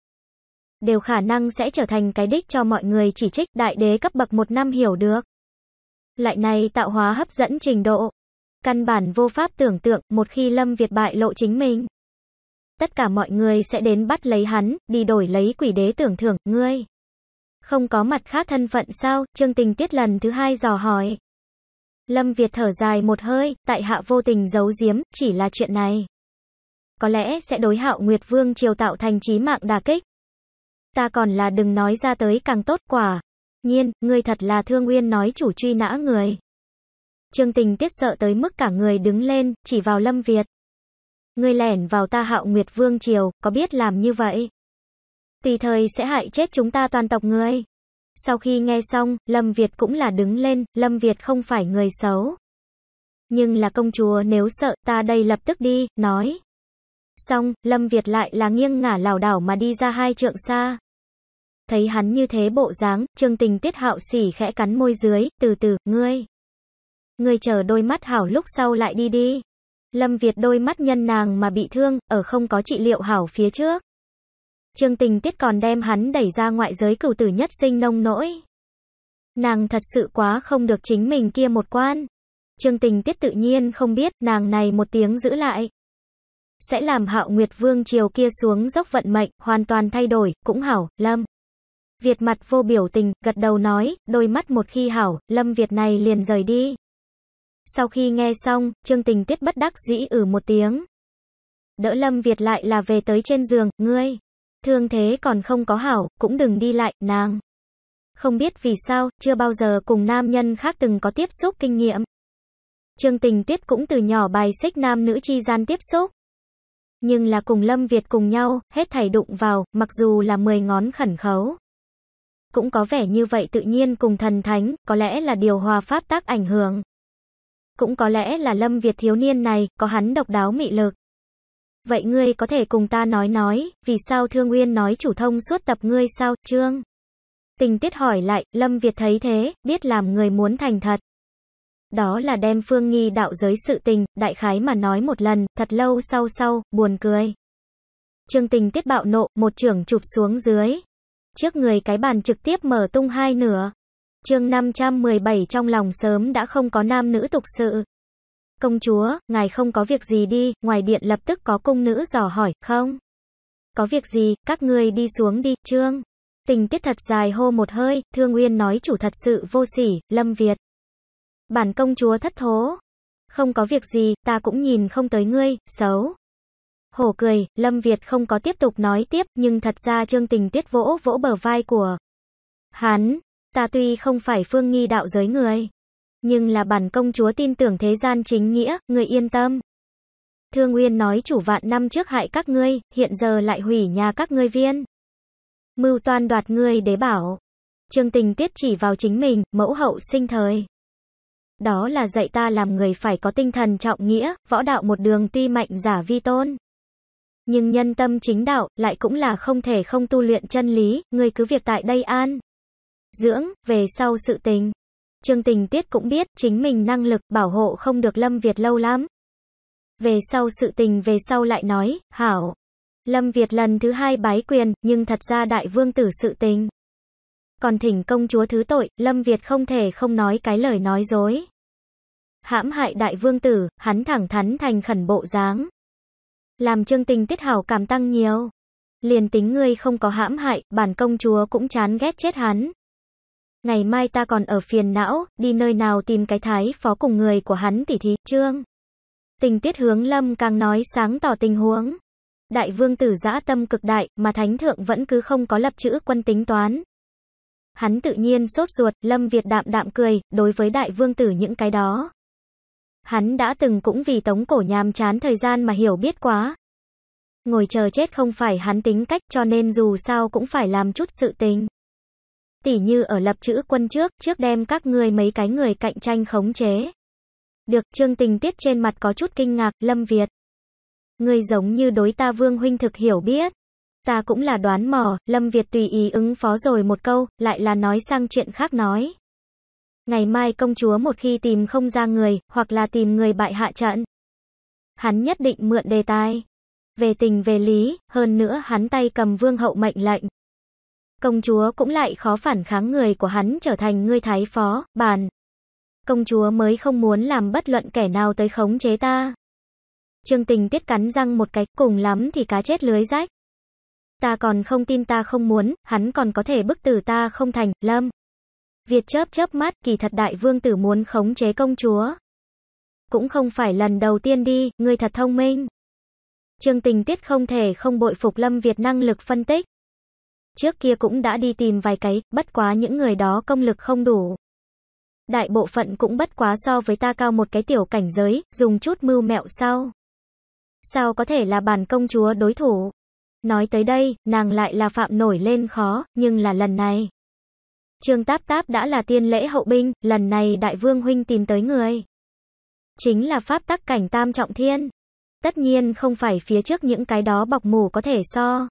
Đều khả năng sẽ trở thành cái đích cho mọi người chỉ trích đại đế cấp bậc một năm hiểu được. Lại này tạo hóa hấp dẫn trình độ, Căn bản vô pháp tưởng tượng, một khi Lâm Việt bại lộ chính mình. Tất cả mọi người sẽ đến bắt lấy hắn, đi đổi lấy quỷ đế tưởng thưởng, ngươi. Không có mặt khác thân phận sao, Trương Tình Tiết lần thứ hai dò hỏi. Lâm Việt thở dài một hơi, tại hạ vô tình giấu giếm, chỉ là chuyện này. Có lẽ sẽ đối hạo Nguyệt Vương triều tạo thành trí mạng đà kích. Ta còn là đừng nói ra tới càng tốt quả. Nhiên, ngươi thật là thương uyên nói chủ truy nã người. Trương Tình Tiết sợ tới mức cả người đứng lên, chỉ vào Lâm Việt. Ngươi lẻn vào ta hạo Nguyệt Vương Triều, có biết làm như vậy? Tùy thời sẽ hại chết chúng ta toàn tộc ngươi. Sau khi nghe xong, Lâm Việt cũng là đứng lên, Lâm Việt không phải người xấu. Nhưng là công chúa nếu sợ ta đây lập tức đi, nói. Xong, Lâm Việt lại là nghiêng ngả lảo đảo mà đi ra hai trượng xa. Thấy hắn như thế bộ dáng, Trương Tình Tiết Hạo xỉ khẽ cắn môi dưới, từ từ, ngươi người chờ đôi mắt hảo lúc sau lại đi đi. Lâm Việt đôi mắt nhân nàng mà bị thương, ở không có trị liệu hảo phía trước. Trương tình tiết còn đem hắn đẩy ra ngoại giới cửu tử nhất sinh nông nỗi. Nàng thật sự quá không được chính mình kia một quan. Trương tình tiết tự nhiên không biết nàng này một tiếng giữ lại. Sẽ làm hạo nguyệt vương chiều kia xuống dốc vận mệnh, hoàn toàn thay đổi, cũng hảo, lâm. Việt mặt vô biểu tình, gật đầu nói, đôi mắt một khi hảo, lâm Việt này liền rời đi. Sau khi nghe xong, Trương Tình Tuyết bất đắc dĩ ử ừ một tiếng. Đỡ Lâm Việt lại là về tới trên giường, ngươi. Thương thế còn không có hảo, cũng đừng đi lại, nàng. Không biết vì sao, chưa bao giờ cùng nam nhân khác từng có tiếp xúc kinh nghiệm. Trương Tình Tuyết cũng từ nhỏ bài xích nam nữ chi gian tiếp xúc. Nhưng là cùng Lâm Việt cùng nhau, hết thảy đụng vào, mặc dù là mười ngón khẩn khấu. Cũng có vẻ như vậy tự nhiên cùng thần thánh, có lẽ là điều hòa pháp tác ảnh hưởng. Cũng có lẽ là Lâm Việt thiếu niên này, có hắn độc đáo mị lực. Vậy ngươi có thể cùng ta nói nói, vì sao Thương Nguyên nói chủ thông suốt tập ngươi sao, Trương? Tình tiết hỏi lại, Lâm Việt thấy thế, biết làm người muốn thành thật. Đó là đem phương nghi đạo giới sự tình, đại khái mà nói một lần, thật lâu sau sau, buồn cười. Trương tình tiết bạo nộ, một trưởng chụp xuống dưới. Trước người cái bàn trực tiếp mở tung hai nửa chương 517 trong lòng sớm đã không có nam nữ tục sự. Công chúa, ngài không có việc gì đi, ngoài điện lập tức có cung nữ dò hỏi, không? Có việc gì, các người đi xuống đi, trương. Tình tiết thật dài hô một hơi, Thương Uyên nói chủ thật sự vô sỉ, Lâm Việt. Bản công chúa thất thố. Không có việc gì, ta cũng nhìn không tới ngươi, xấu. Hổ cười, Lâm Việt không có tiếp tục nói tiếp, nhưng thật ra Trương Tình Tiết vỗ vỗ bờ vai của hắn, Ta tuy không phải phương nghi đạo giới người, nhưng là bản công chúa tin tưởng thế gian chính nghĩa, người yên tâm. Thương Uyên nói chủ vạn năm trước hại các ngươi, hiện giờ lại hủy nhà các ngươi viên. Mưu toan đoạt ngươi đế bảo. Trương tình tuyết chỉ vào chính mình, mẫu hậu sinh thời. Đó là dạy ta làm người phải có tinh thần trọng nghĩa, võ đạo một đường tuy mạnh giả vi tôn. Nhưng nhân tâm chính đạo, lại cũng là không thể không tu luyện chân lý, người cứ việc tại đây an dưỡng, về sau sự tình. Trương Tình Tiết cũng biết, chính mình năng lực bảo hộ không được Lâm Việt lâu lắm. Về sau sự tình về sau lại nói, hảo. Lâm Việt lần thứ hai bái quyền, nhưng thật ra đại vương tử sự tình. Còn thỉnh công chúa thứ tội, Lâm Việt không thể không nói cái lời nói dối. Hãm hại đại vương tử, hắn thẳng thắn thành khẩn bộ dáng. Làm Trương Tình Tiết hảo cảm tăng nhiều. Liền tính ngươi không có hãm hại, bản công chúa cũng chán ghét chết hắn. Ngày mai ta còn ở phiền não, đi nơi nào tìm cái thái phó cùng người của hắn tỉ thí, trương. Tình tiết hướng lâm càng nói sáng tỏ tình huống. Đại vương tử giã tâm cực đại, mà thánh thượng vẫn cứ không có lập chữ quân tính toán. Hắn tự nhiên sốt ruột, lâm Việt đạm đạm cười, đối với đại vương tử những cái đó. Hắn đã từng cũng vì tống cổ nhàm chán thời gian mà hiểu biết quá. Ngồi chờ chết không phải hắn tính cách cho nên dù sao cũng phải làm chút sự tình tỉ như ở lập chữ quân trước, trước đem các người mấy cái người cạnh tranh khống chế. Được, Trương Tình Tiết trên mặt có chút kinh ngạc, Lâm Việt. Ngươi giống như đối ta Vương Huynh thực hiểu biết. Ta cũng là đoán mò, Lâm Việt tùy ý ứng phó rồi một câu, lại là nói sang chuyện khác nói. Ngày mai công chúa một khi tìm không ra người, hoặc là tìm người bại hạ trận. Hắn nhất định mượn đề tài. Về tình về lý, hơn nữa hắn tay cầm vương hậu mệnh lệnh. Công chúa cũng lại khó phản kháng người của hắn trở thành ngươi thái phó, bàn. Công chúa mới không muốn làm bất luận kẻ nào tới khống chế ta. Trương tình tiết cắn răng một cái, cùng lắm thì cá chết lưới rách. Ta còn không tin ta không muốn, hắn còn có thể bức tử ta không thành, lâm. Việt chớp chớp mắt, kỳ thật đại vương tử muốn khống chế công chúa. Cũng không phải lần đầu tiên đi, ngươi thật thông minh. Trương tình tiết không thể không bội phục Lâm Việt năng lực phân tích. Trước kia cũng đã đi tìm vài cái, bất quá những người đó công lực không đủ. Đại bộ phận cũng bất quá so với ta cao một cái tiểu cảnh giới, dùng chút mưu mẹo sao? Sao có thể là bản công chúa đối thủ? Nói tới đây, nàng lại là phạm nổi lên khó, nhưng là lần này. Trương Táp Táp đã là tiên lễ hậu binh, lần này đại vương huynh tìm tới người. Chính là pháp tắc cảnh tam trọng thiên. Tất nhiên không phải phía trước những cái đó bọc mù có thể so.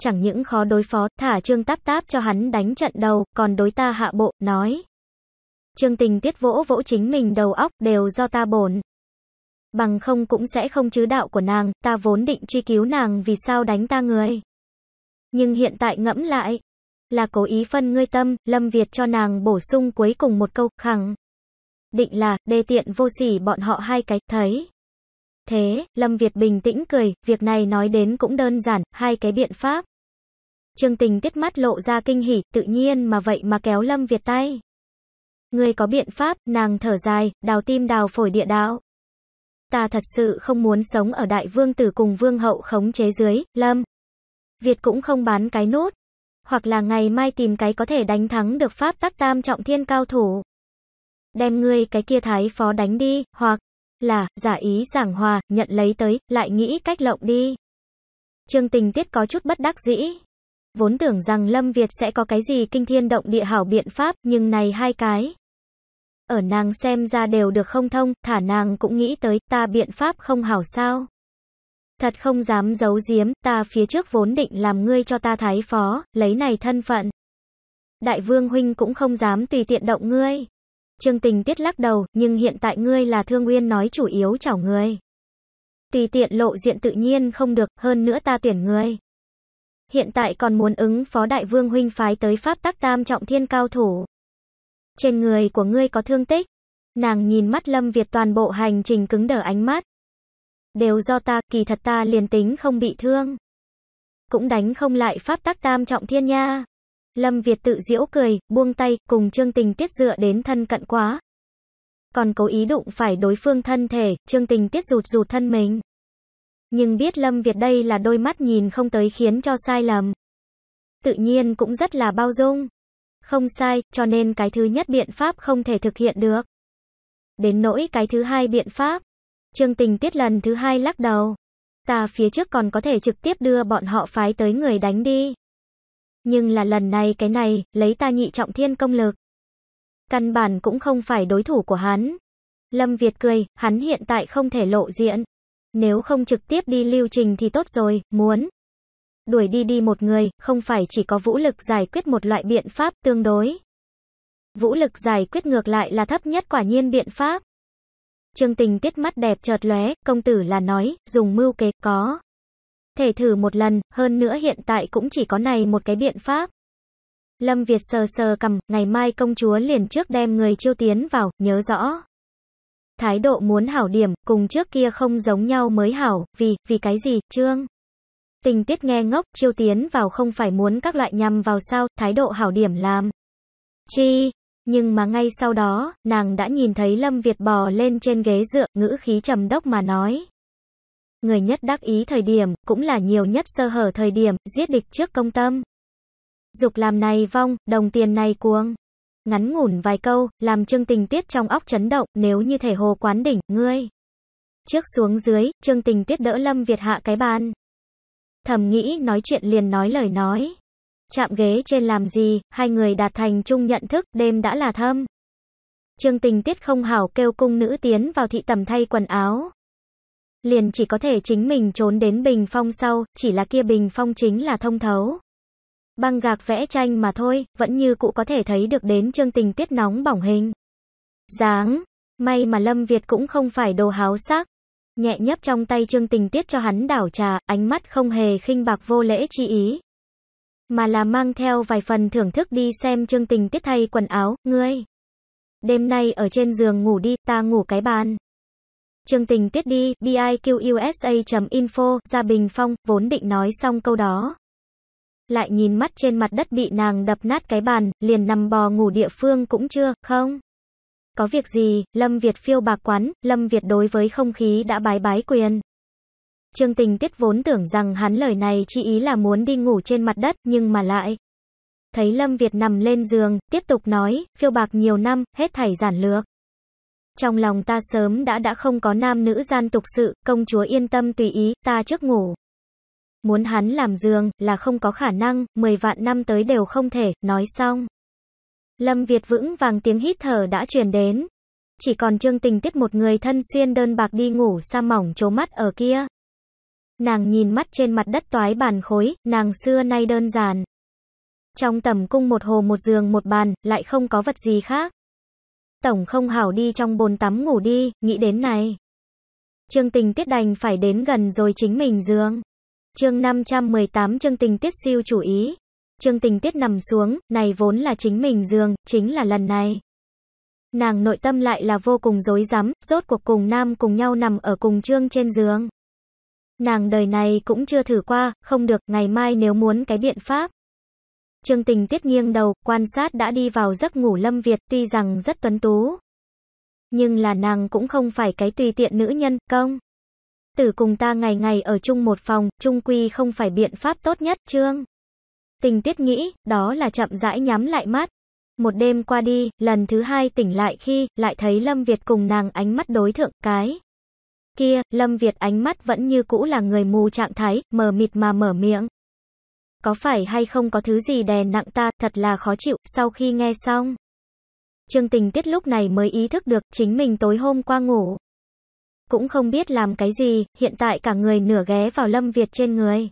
Chẳng những khó đối phó, thả Trương Táp Táp cho hắn đánh trận đầu, còn đối ta hạ bộ, nói. Trương Tình tiết vỗ vỗ chính mình đầu óc, đều do ta bổn. Bằng không cũng sẽ không chứ đạo của nàng, ta vốn định truy cứu nàng vì sao đánh ta người. Nhưng hiện tại ngẫm lại, là cố ý phân ngươi tâm, Lâm Việt cho nàng bổ sung cuối cùng một câu, khẳng. Định là, đề tiện vô sỉ bọn họ hai cái, thấy. Thế, Lâm Việt bình tĩnh cười, việc này nói đến cũng đơn giản, hai cái biện pháp. Trương tình tiết mắt lộ ra kinh hỉ, tự nhiên mà vậy mà kéo Lâm Việt tay. Người có biện pháp, nàng thở dài, đào tim đào phổi địa đạo. Ta thật sự không muốn sống ở đại vương tử cùng vương hậu khống chế dưới, Lâm. Việt cũng không bán cái nút Hoặc là ngày mai tìm cái có thể đánh thắng được pháp tắc tam trọng thiên cao thủ. Đem ngươi cái kia thái phó đánh đi, hoặc là, giả ý giảng hòa, nhận lấy tới, lại nghĩ cách lộng đi. Trương tình tiết có chút bất đắc dĩ. Vốn tưởng rằng Lâm Việt sẽ có cái gì kinh thiên động địa hảo biện pháp, nhưng này hai cái. Ở nàng xem ra đều được không thông, thả nàng cũng nghĩ tới, ta biện pháp không hảo sao. Thật không dám giấu giếm, ta phía trước vốn định làm ngươi cho ta thái phó, lấy này thân phận. Đại vương huynh cũng không dám tùy tiện động ngươi. Trương Tình Tuyết lắc đầu, nhưng hiện tại ngươi là Thương Uyên nói chủ yếu chảo ngươi. Tùy tiện lộ diện tự nhiên không được, hơn nữa ta tuyển ngươi. Hiện tại còn muốn ứng phó đại vương huynh phái tới pháp tắc tam trọng thiên cao thủ. Trên người của ngươi có thương tích. Nàng nhìn mắt Lâm Việt toàn bộ hành trình cứng đờ ánh mắt. Đều do ta, kỳ thật ta liền tính không bị thương. Cũng đánh không lại pháp tắc tam trọng thiên nha. Lâm Việt tự giễu cười, buông tay, cùng Trương Tình Tiết dựa đến thân cận quá. Còn cố ý đụng phải đối phương thân thể, Trương Tình Tiết rụt rụt thân mình. Nhưng biết Lâm Việt đây là đôi mắt nhìn không tới khiến cho sai lầm. Tự nhiên cũng rất là bao dung. Không sai, cho nên cái thứ nhất biện pháp không thể thực hiện được. Đến nỗi cái thứ hai biện pháp. Trương Tình Tiết lần thứ hai lắc đầu. Ta phía trước còn có thể trực tiếp đưa bọn họ phái tới người đánh đi. Nhưng là lần này cái này, lấy ta nhị trọng thiên công lực. Căn bản cũng không phải đối thủ của hắn. Lâm Việt cười, hắn hiện tại không thể lộ diện. Nếu không trực tiếp đi lưu trình thì tốt rồi, muốn. Đuổi đi đi một người, không phải chỉ có vũ lực giải quyết một loại biện pháp tương đối. Vũ lực giải quyết ngược lại là thấp nhất quả nhiên biện pháp. Trương tình tiết mắt đẹp chợt lóe, công tử là nói, dùng mưu kế, có. Thể thử một lần, hơn nữa hiện tại cũng chỉ có này một cái biện pháp. Lâm Việt sờ sờ cầm, ngày mai công chúa liền trước đem người chiêu tiến vào, nhớ rõ. Thái độ muốn hảo điểm, cùng trước kia không giống nhau mới hảo, vì, vì cái gì, trương. Tình tiết nghe ngốc, chiêu tiến vào không phải muốn các loại nhằm vào sao, thái độ hảo điểm làm. Chi, nhưng mà ngay sau đó, nàng đã nhìn thấy Lâm Việt bò lên trên ghế dựa, ngữ khí trầm đốc mà nói người nhất đắc ý thời điểm, cũng là nhiều nhất sơ hở thời điểm, giết địch trước công tâm. Dục làm này vong, đồng tiền này cuồng. Ngắn ngủn vài câu, làm chương tình tiết trong óc chấn động, nếu như thể hồ quán đỉnh, ngươi. Trước xuống dưới, chương tình tiết đỡ Lâm Việt hạ cái bàn. Thầm nghĩ nói chuyện liền nói lời nói. Chạm ghế trên làm gì, hai người đạt thành chung nhận thức, đêm đã là thâm. Trương tình tiết không hảo kêu cung nữ tiến vào thị tầm thay quần áo liền chỉ có thể chính mình trốn đến bình phong sau, chỉ là kia bình phong chính là thông thấu. Băng gạc vẽ tranh mà thôi, vẫn như cũ có thể thấy được đến chương tình tuyết nóng bỏng hình. dáng may mà Lâm Việt cũng không phải đồ háo sắc. Nhẹ nhấp trong tay chương tình tuyết cho hắn đảo trà, ánh mắt không hề khinh bạc vô lễ chi ý. Mà là mang theo vài phần thưởng thức đi xem chương tình tuyết thay quần áo, ngươi. Đêm nay ở trên giường ngủ đi, ta ngủ cái bàn. Trương tình tiết đi, biqusa info Gia Bình Phong, vốn định nói xong câu đó. Lại nhìn mắt trên mặt đất bị nàng đập nát cái bàn, liền nằm bò ngủ địa phương cũng chưa, không? Có việc gì, Lâm Việt phiêu bạc quán, Lâm Việt đối với không khí đã bái bái quyền. Trương tình tiết vốn tưởng rằng hắn lời này chỉ ý là muốn đi ngủ trên mặt đất, nhưng mà lại. Thấy Lâm Việt nằm lên giường, tiếp tục nói, phiêu bạc nhiều năm, hết thảy giản lược. Trong lòng ta sớm đã đã không có nam nữ gian tục sự, công chúa yên tâm tùy ý, ta trước ngủ. Muốn hắn làm giường, là không có khả năng, 10 vạn năm tới đều không thể, nói xong. Lâm Việt vững vàng tiếng hít thở đã truyền đến. Chỉ còn Trương Tình Tuyết một người thân xuyên đơn bạc đi ngủ xa mỏng chố mắt ở kia. Nàng nhìn mắt trên mặt đất toái bàn khối, nàng xưa nay đơn giản. Trong tầm cung một hồ một giường một bàn, lại không có vật gì khác tổng không hảo đi trong bồn tắm ngủ đi, nghĩ đến này. Trương tình tiết đành phải đến gần rồi chính mình giường. chương 518 trương tình tiết siêu chủ ý. Trương tình tiết nằm xuống, này vốn là chính mình giường, chính là lần này. Nàng nội tâm lại là vô cùng dối rắm rốt cuộc cùng nam cùng nhau nằm ở cùng trương trên giường. Nàng đời này cũng chưa thử qua, không được, ngày mai nếu muốn cái biện pháp. Trương Tình Tuyết nghiêng đầu, quan sát đã đi vào giấc ngủ Lâm Việt, tuy rằng rất tuấn tú. Nhưng là nàng cũng không phải cái tùy tiện nữ nhân, công. Tử cùng ta ngày ngày ở chung một phòng, chung quy không phải biện pháp tốt nhất, Trương. Tình Tuyết nghĩ, đó là chậm rãi nhắm lại mắt. Một đêm qua đi, lần thứ hai tỉnh lại khi, lại thấy Lâm Việt cùng nàng ánh mắt đối thượng cái. Kia, Lâm Việt ánh mắt vẫn như cũ là người mù trạng thái, mờ mịt mà mở miệng có phải hay không có thứ gì đè nặng ta, thật là khó chịu, sau khi nghe xong. Trương tình tiết lúc này mới ý thức được, chính mình tối hôm qua ngủ. Cũng không biết làm cái gì, hiện tại cả người nửa ghé vào Lâm Việt trên người.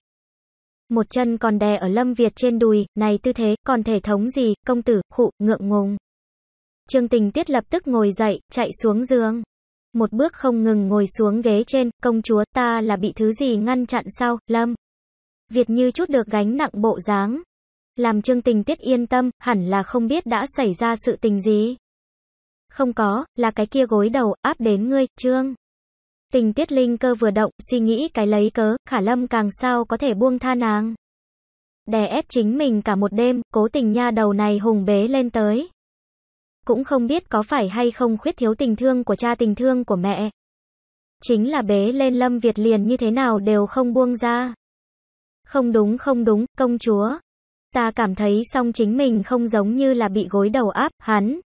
Một chân còn đè ở Lâm Việt trên đùi, này tư thế, còn thể thống gì, công tử, khụ, ngượng ngùng. Trương tình tuyết lập tức ngồi dậy, chạy xuống giường. Một bước không ngừng ngồi xuống ghế trên, công chúa ta là bị thứ gì ngăn chặn sao, Lâm. Việt như chút được gánh nặng bộ dáng. Làm Trương Tình Tiết yên tâm, hẳn là không biết đã xảy ra sự tình gì. Không có, là cái kia gối đầu, áp đến ngươi, Trương. Tình Tiết Linh cơ vừa động, suy nghĩ cái lấy cớ, Khả Lâm càng sao có thể buông tha nàng. Đè ép chính mình cả một đêm, cố tình nha đầu này hùng bế lên tới. Cũng không biết có phải hay không khuyết thiếu tình thương của cha tình thương của mẹ. Chính là bế lên Lâm Việt liền như thế nào đều không buông ra. Không đúng không đúng, công chúa. Ta cảm thấy song chính mình không giống như là bị gối đầu áp, hắn.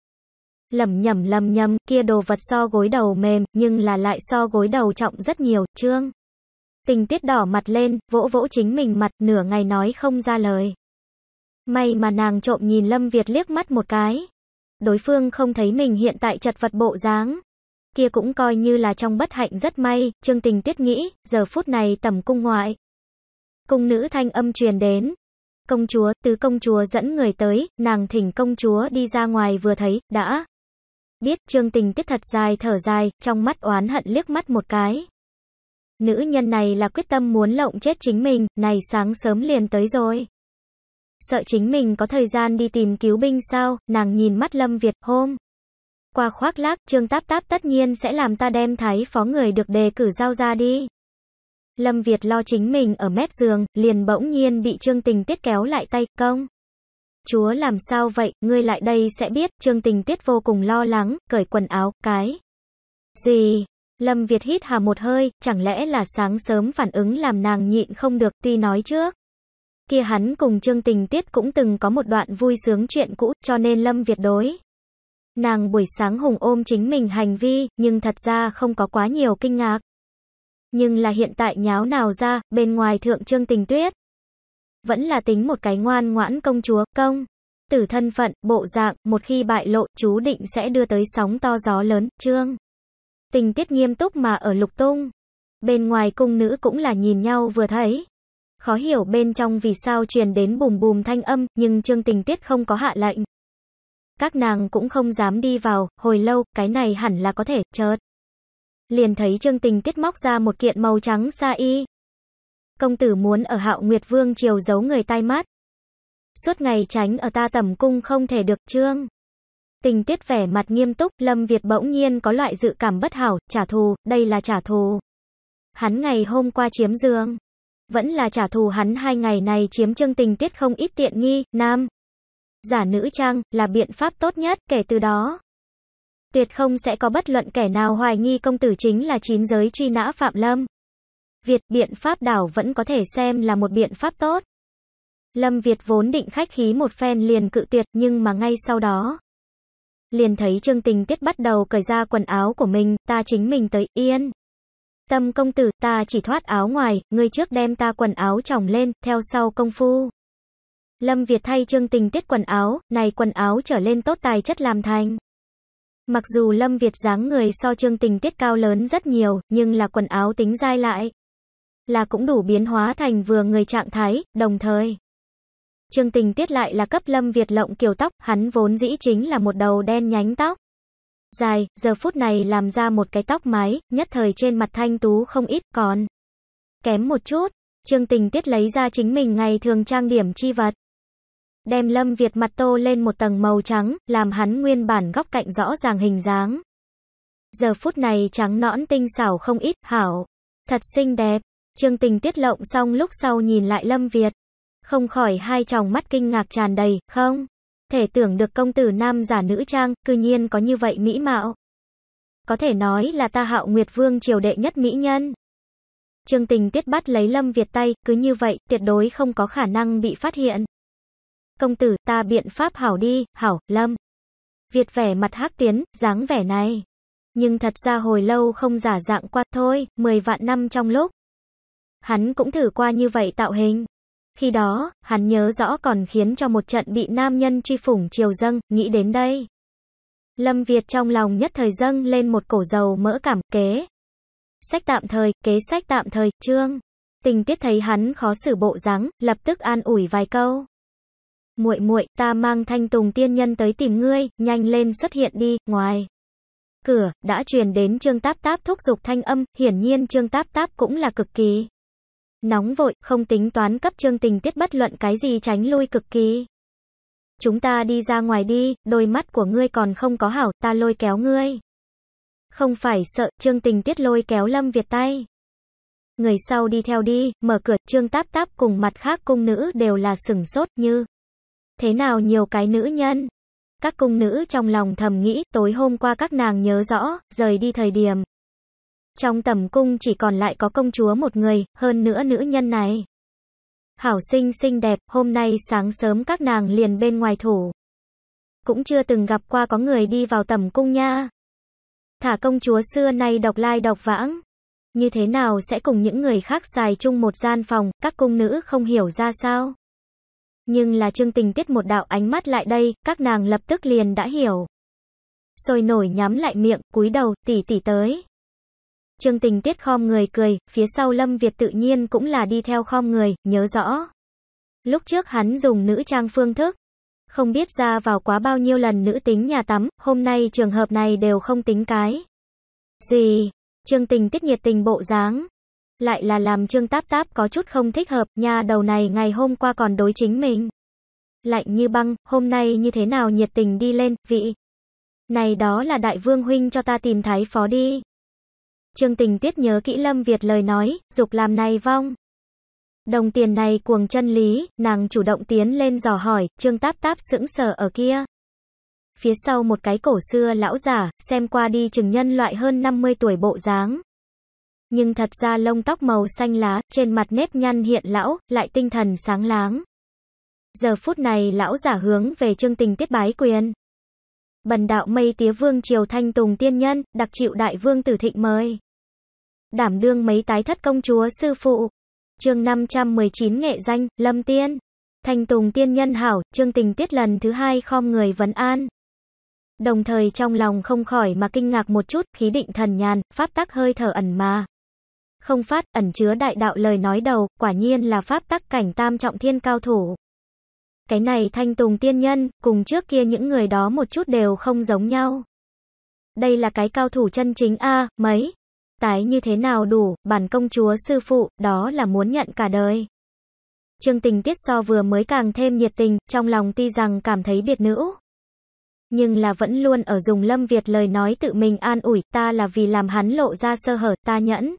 Lầm nhầm lầm nhầm, kia đồ vật so gối đầu mềm, nhưng là lại so gối đầu trọng rất nhiều, trương. Tình tuyết đỏ mặt lên, vỗ vỗ chính mình mặt, nửa ngày nói không ra lời. May mà nàng trộm nhìn Lâm Việt liếc mắt một cái. Đối phương không thấy mình hiện tại chật vật bộ dáng. Kia cũng coi như là trong bất hạnh rất may, Trương Tình Tuyết nghĩ, giờ phút này tầm cung ngoại. Cung nữ thanh âm truyền đến. Công chúa, tứ công chúa dẫn người tới, nàng thỉnh công chúa đi ra ngoài vừa thấy, đã. Biết trương tình tiết thật dài thở dài, trong mắt oán hận liếc mắt một cái. Nữ nhân này là quyết tâm muốn lộng chết chính mình, này sáng sớm liền tới rồi. Sợ chính mình có thời gian đi tìm cứu binh sao, nàng nhìn mắt Lâm Việt, hôm. Qua khoác lác, trương táp táp tất nhiên sẽ làm ta đem thái phó người được đề cử giao ra đi. Lâm Việt lo chính mình ở mép giường, liền bỗng nhiên bị Trương Tình Tuyết kéo lại tay, công. Chúa làm sao vậy, ngươi lại đây sẽ biết, Trương Tình Tuyết vô cùng lo lắng, cởi quần áo, cái. Gì? Lâm Việt hít hà một hơi, chẳng lẽ là sáng sớm phản ứng làm nàng nhịn không được, tuy nói trước. Kia hắn cùng Trương Tình Tiết cũng từng có một đoạn vui sướng chuyện cũ, cho nên Lâm Việt đối. Nàng buổi sáng hùng ôm chính mình hành vi, nhưng thật ra không có quá nhiều kinh ngạc. Nhưng là hiện tại nháo nào ra, bên ngoài thượng trương tình tuyết. Vẫn là tính một cái ngoan ngoãn công chúa, công. Tử thân phận, bộ dạng, một khi bại lộ, chú định sẽ đưa tới sóng to gió lớn, trương. Tình tiết nghiêm túc mà ở lục tung. Bên ngoài cung nữ cũng là nhìn nhau vừa thấy. Khó hiểu bên trong vì sao truyền đến bùm bùm thanh âm, nhưng trương tình tiết không có hạ lệnh. Các nàng cũng không dám đi vào, hồi lâu, cái này hẳn là có thể, chợt liền thấy Trương Tình tiết móc ra một kiện màu trắng sa y. Công tử muốn ở Hạo Nguyệt Vương triều giấu người tai mắt. Suốt ngày tránh ở ta tầm cung không thể được Trương. Tình tiết vẻ mặt nghiêm túc, Lâm Việt bỗng nhiên có loại dự cảm bất hảo, trả thù, đây là trả thù. Hắn ngày hôm qua chiếm dương. Vẫn là trả thù hắn hai ngày này chiếm Trương Tình tiết không ít tiện nghi, nam. Giả nữ trang, là biện pháp tốt nhất, kể từ đó tuyệt không sẽ có bất luận kẻ nào hoài nghi công tử chính là chín giới truy nã Phạm Lâm. Việt biện pháp đảo vẫn có thể xem là một biện pháp tốt. Lâm Việt vốn định khách khí một phen liền cự tuyệt nhưng mà ngay sau đó. Liền thấy Trương Tình Tiết bắt đầu cởi ra quần áo của mình, ta chính mình tới, yên. Tâm công tử, ta chỉ thoát áo ngoài, ngươi trước đem ta quần áo tròng lên, theo sau công phu. Lâm Việt thay Trương Tình Tiết quần áo, này quần áo trở lên tốt tài chất làm thành. Mặc dù Lâm Việt dáng người so trương tình tiết cao lớn rất nhiều, nhưng là quần áo tính dai lại. Là cũng đủ biến hóa thành vừa người trạng thái, đồng thời. Trương tình tiết lại là cấp Lâm Việt lộng kiểu tóc, hắn vốn dĩ chính là một đầu đen nhánh tóc. Dài, giờ phút này làm ra một cái tóc mái, nhất thời trên mặt thanh tú không ít, còn. Kém một chút, Trương tình tiết lấy ra chính mình ngày thường trang điểm chi vật đem Lâm Việt mặt tô lên một tầng màu trắng, làm hắn nguyên bản góc cạnh rõ ràng hình dáng. Giờ phút này trắng nõn tinh xảo không ít, hảo, thật xinh đẹp. Trương Tình tiết lộng xong lúc sau nhìn lại Lâm Việt, không khỏi hai tròng mắt kinh ngạc tràn đầy, không thể tưởng được công tử nam giả nữ trang, cư nhiên có như vậy mỹ mạo. Có thể nói là ta hạo Nguyệt Vương triều đệ nhất mỹ nhân. Trương Tình tiết bắt lấy Lâm Việt tay, cứ như vậy, tuyệt đối không có khả năng bị phát hiện. Công tử, ta biện pháp hảo đi, hảo, lâm. Việt vẻ mặt hắc tiến, dáng vẻ này. Nhưng thật ra hồi lâu không giả dạng qua thôi, 10 vạn năm trong lúc. Hắn cũng thử qua như vậy tạo hình. Khi đó, hắn nhớ rõ còn khiến cho một trận bị nam nhân truy phủng chiều dâng, nghĩ đến đây. Lâm Việt trong lòng nhất thời dâng lên một cổ dầu mỡ cảm kế. Sách tạm thời, kế sách tạm thời, trương. Tình tiết thấy hắn khó xử bộ dáng, lập tức an ủi vài câu muội muội, ta mang Thanh Tùng tiên nhân tới tìm ngươi, nhanh lên xuất hiện đi." Ngoài cửa đã truyền đến Trương Táp Táp thúc giục thanh âm, hiển nhiên Trương Táp Táp cũng là cực kỳ nóng vội, không tính toán cấp Trương Tình Tiết bất luận cái gì tránh lui cực kỳ. "Chúng ta đi ra ngoài đi, đôi mắt của ngươi còn không có hảo, ta lôi kéo ngươi." Không phải sợ, Trương Tình Tiết lôi kéo Lâm Việt tay. Người sau đi theo đi, mở cửa, Trương Táp Táp cùng mặt khác cung nữ đều là sừng sốt như Thế nào nhiều cái nữ nhân? Các cung nữ trong lòng thầm nghĩ, tối hôm qua các nàng nhớ rõ, rời đi thời điểm. Trong tầm cung chỉ còn lại có công chúa một người, hơn nữa nữ nhân này. Hảo sinh xinh đẹp, hôm nay sáng sớm các nàng liền bên ngoài thủ. Cũng chưa từng gặp qua có người đi vào tầm cung nha. Thả công chúa xưa nay độc lai độc vãng. Như thế nào sẽ cùng những người khác xài chung một gian phòng, các cung nữ không hiểu ra sao. Nhưng là trương tình tiết một đạo ánh mắt lại đây, các nàng lập tức liền đã hiểu. Sôi nổi nhắm lại miệng, cúi đầu, tỉ tỉ tới. Trương tình tiết khom người cười, phía sau Lâm Việt tự nhiên cũng là đi theo khom người, nhớ rõ. Lúc trước hắn dùng nữ trang phương thức. Không biết ra vào quá bao nhiêu lần nữ tính nhà tắm, hôm nay trường hợp này đều không tính cái. Gì? Trương tình tiết nhiệt tình bộ dáng, lại là làm Trương Táp Táp có chút không thích hợp, nhà đầu này ngày hôm qua còn đối chính mình. Lạnh như băng, hôm nay như thế nào nhiệt tình đi lên, vị. Này đó là đại vương huynh cho ta tìm thái phó đi. Trương tình tiết nhớ kỹ Lâm Việt lời nói, dục làm này vong. Đồng tiền này cuồng chân lý, nàng chủ động tiến lên dò hỏi, Trương Táp Táp sững sờ ở kia. Phía sau một cái cổ xưa lão giả, xem qua đi chừng nhân loại hơn 50 tuổi bộ dáng nhưng thật ra lông tóc màu xanh lá, trên mặt nếp nhăn hiện lão, lại tinh thần sáng láng. Giờ phút này lão giả hướng về chương tình tiết bái quyền. Bần đạo mây tía vương triều thanh tùng tiên nhân, đặc chịu đại vương tử thịnh mời. Đảm đương mấy tái thất công chúa sư phụ. chương 519 nghệ danh, lâm tiên. Thanh tùng tiên nhân hảo, chương tình tiết lần thứ hai khom người vấn an. Đồng thời trong lòng không khỏi mà kinh ngạc một chút, khí định thần nhàn, pháp tắc hơi thở ẩn mà không phát, ẩn chứa đại đạo lời nói đầu, quả nhiên là pháp tắc cảnh tam trọng thiên cao thủ. Cái này thanh tùng tiên nhân, cùng trước kia những người đó một chút đều không giống nhau. Đây là cái cao thủ chân chính a mấy. Tái như thế nào đủ, bản công chúa sư phụ, đó là muốn nhận cả đời. Trương tình tiết so vừa mới càng thêm nhiệt tình, trong lòng tuy rằng cảm thấy biệt nữ. Nhưng là vẫn luôn ở dùng Lâm Việt lời nói tự mình an ủi, ta là vì làm hắn lộ ra sơ hở, ta nhẫn.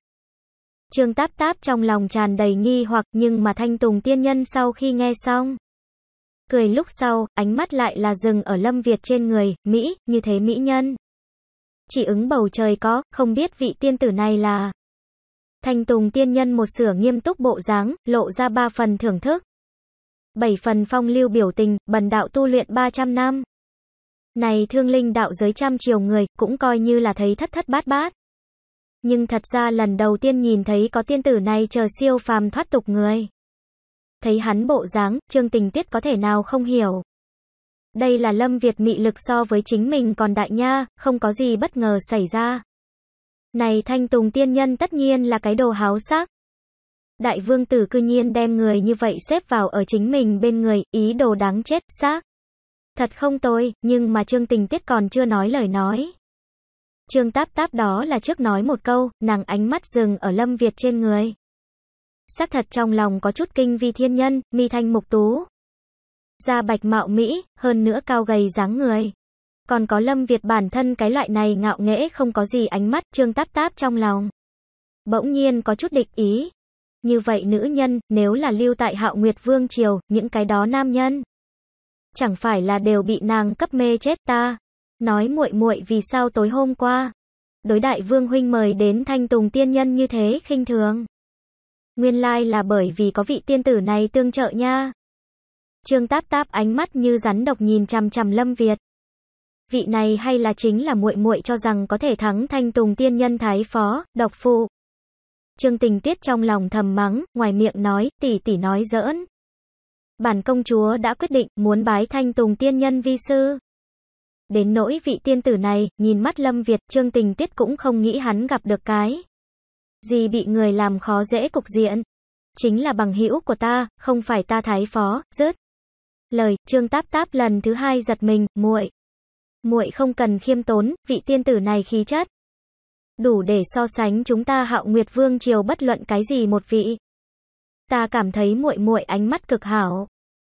Trương Táp Táp trong lòng tràn đầy nghi hoặc nhưng mà Thanh Tùng tiên nhân sau khi nghe xong. Cười lúc sau, ánh mắt lại là dừng ở Lâm Việt trên người, Mỹ, như thế Mỹ nhân. Chỉ ứng bầu trời có, không biết vị tiên tử này là. Thanh Tùng tiên nhân một sửa nghiêm túc bộ dáng, lộ ra ba phần thưởng thức. Bảy phần phong lưu biểu tình, bần đạo tu luyện 300 năm. Này thương linh đạo giới trăm chiều người, cũng coi như là thấy thất thất bát bát nhưng thật ra lần đầu tiên nhìn thấy có tiên tử này chờ siêu phàm thoát tục người. Thấy hắn bộ dáng, Trương Tình Tuyết có thể nào không hiểu. Đây là Lâm Việt mị lực so với chính mình còn đại nha, không có gì bất ngờ xảy ra. Này Thanh Tùng tiên nhân tất nhiên là cái đồ háo sắc. Đại vương tử cư nhiên đem người như vậy xếp vào ở chính mình bên người, ý đồ đáng chết, xác. Thật không tôi, nhưng mà Trương Tình Tuyết còn chưa nói lời nói. Trương Táp Táp đó là trước nói một câu, nàng ánh mắt dừng ở Lâm Việt trên người. Xác thật trong lòng có chút kinh vi thiên nhân, mi thanh mục tú. Da bạch mạo Mỹ, hơn nữa cao gầy dáng người. Còn có Lâm Việt bản thân cái loại này ngạo nghễ không có gì ánh mắt Trương Táp Táp trong lòng. Bỗng nhiên có chút địch ý. Như vậy nữ nhân, nếu là lưu tại hạo Nguyệt Vương Triều, những cái đó nam nhân. Chẳng phải là đều bị nàng cấp mê chết ta, Nói muội muội vì sao tối hôm qua đối đại vương huynh mời đến thanh tùng tiên nhân như thế khinh thường. Nguyên lai like là bởi vì có vị tiên tử này tương trợ nha. Trương Táp Táp ánh mắt như rắn độc nhìn chằm chằm Lâm Việt. Vị này hay là chính là muội muội cho rằng có thể thắng thanh tùng tiên nhân thái phó, độc phụ. Trương Tình Tiết trong lòng thầm mắng, ngoài miệng nói, tỷ tỷ nói giỡn. Bản công chúa đã quyết định muốn bái thanh tùng tiên nhân vi sư. Đến nỗi vị tiên tử này, nhìn mắt Lâm Việt, Trương Tình Tuyết cũng không nghĩ hắn gặp được cái. Gì bị người làm khó dễ cục diện. Chính là bằng hữu của ta, không phải ta thái phó, rớt. Lời, Trương Táp Táp lần thứ hai giật mình, muội. Muội không cần khiêm tốn, vị tiên tử này khí chất. Đủ để so sánh chúng ta hạo nguyệt vương triều bất luận cái gì một vị. Ta cảm thấy muội muội ánh mắt cực hảo.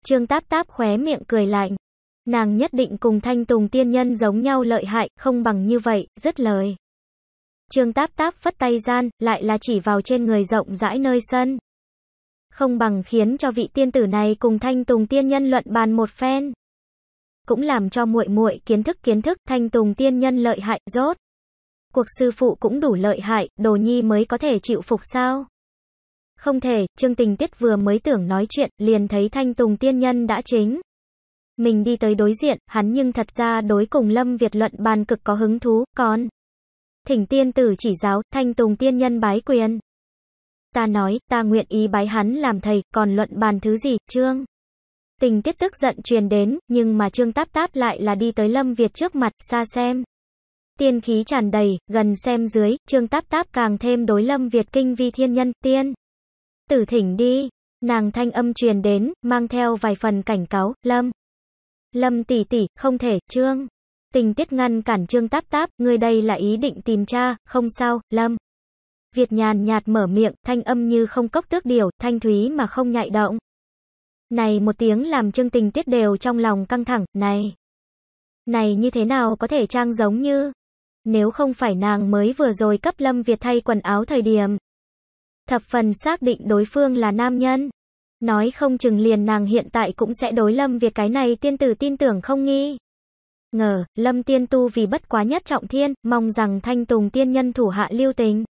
Trương Táp Táp khóe miệng cười lạnh. Nàng nhất định cùng thanh tùng tiên nhân giống nhau lợi hại, không bằng như vậy, dứt lời. Trương táp táp phất tay gian, lại là chỉ vào trên người rộng rãi nơi sân. Không bằng khiến cho vị tiên tử này cùng thanh tùng tiên nhân luận bàn một phen. Cũng làm cho muội muội kiến thức kiến thức thanh tùng tiên nhân lợi hại, rốt. Cuộc sư phụ cũng đủ lợi hại, đồ nhi mới có thể chịu phục sao. Không thể, Trương Tình Tiết vừa mới tưởng nói chuyện, liền thấy Thanh Tùng Tiên Nhân đã chính. Mình đi tới đối diện, hắn nhưng thật ra đối cùng Lâm Việt luận bàn cực có hứng thú, còn. Thỉnh tiên tử chỉ giáo, thanh tùng tiên nhân bái quyền. Ta nói, ta nguyện ý bái hắn làm thầy, còn luận bàn thứ gì, trương. Tình tiết tức giận truyền đến, nhưng mà trương táp táp lại là đi tới Lâm Việt trước mặt, xa xem. Tiên khí tràn đầy, gần xem dưới, trương táp táp càng thêm đối Lâm Việt kinh vi thiên nhân, tiên. Tử thỉnh đi, nàng thanh âm truyền đến, mang theo vài phần cảnh cáo, Lâm. Lâm tỷ tỷ, không thể, Trương. Tình tiết ngăn cản Trương Táp Táp, người đây là ý định tìm cha, không sao, Lâm. Việt nhàn nhạt mở miệng, thanh âm như không cốc tước điều, thanh thúy mà không nhạy động. Này một tiếng làm Trương tình tiết đều trong lòng căng thẳng, này. Này như thế nào có thể trang giống như, nếu không phải nàng mới vừa rồi cấp Lâm Việt thay quần áo thời điểm. Thập phần xác định đối phương là nam nhân, Nói không chừng liền nàng hiện tại cũng sẽ đối Lâm Việt cái này tiên tử tin tưởng không nghi. Ngờ, Lâm tiên tu vì bất quá nhất trọng thiên, mong rằng thanh tùng tiên nhân thủ hạ lưu tình.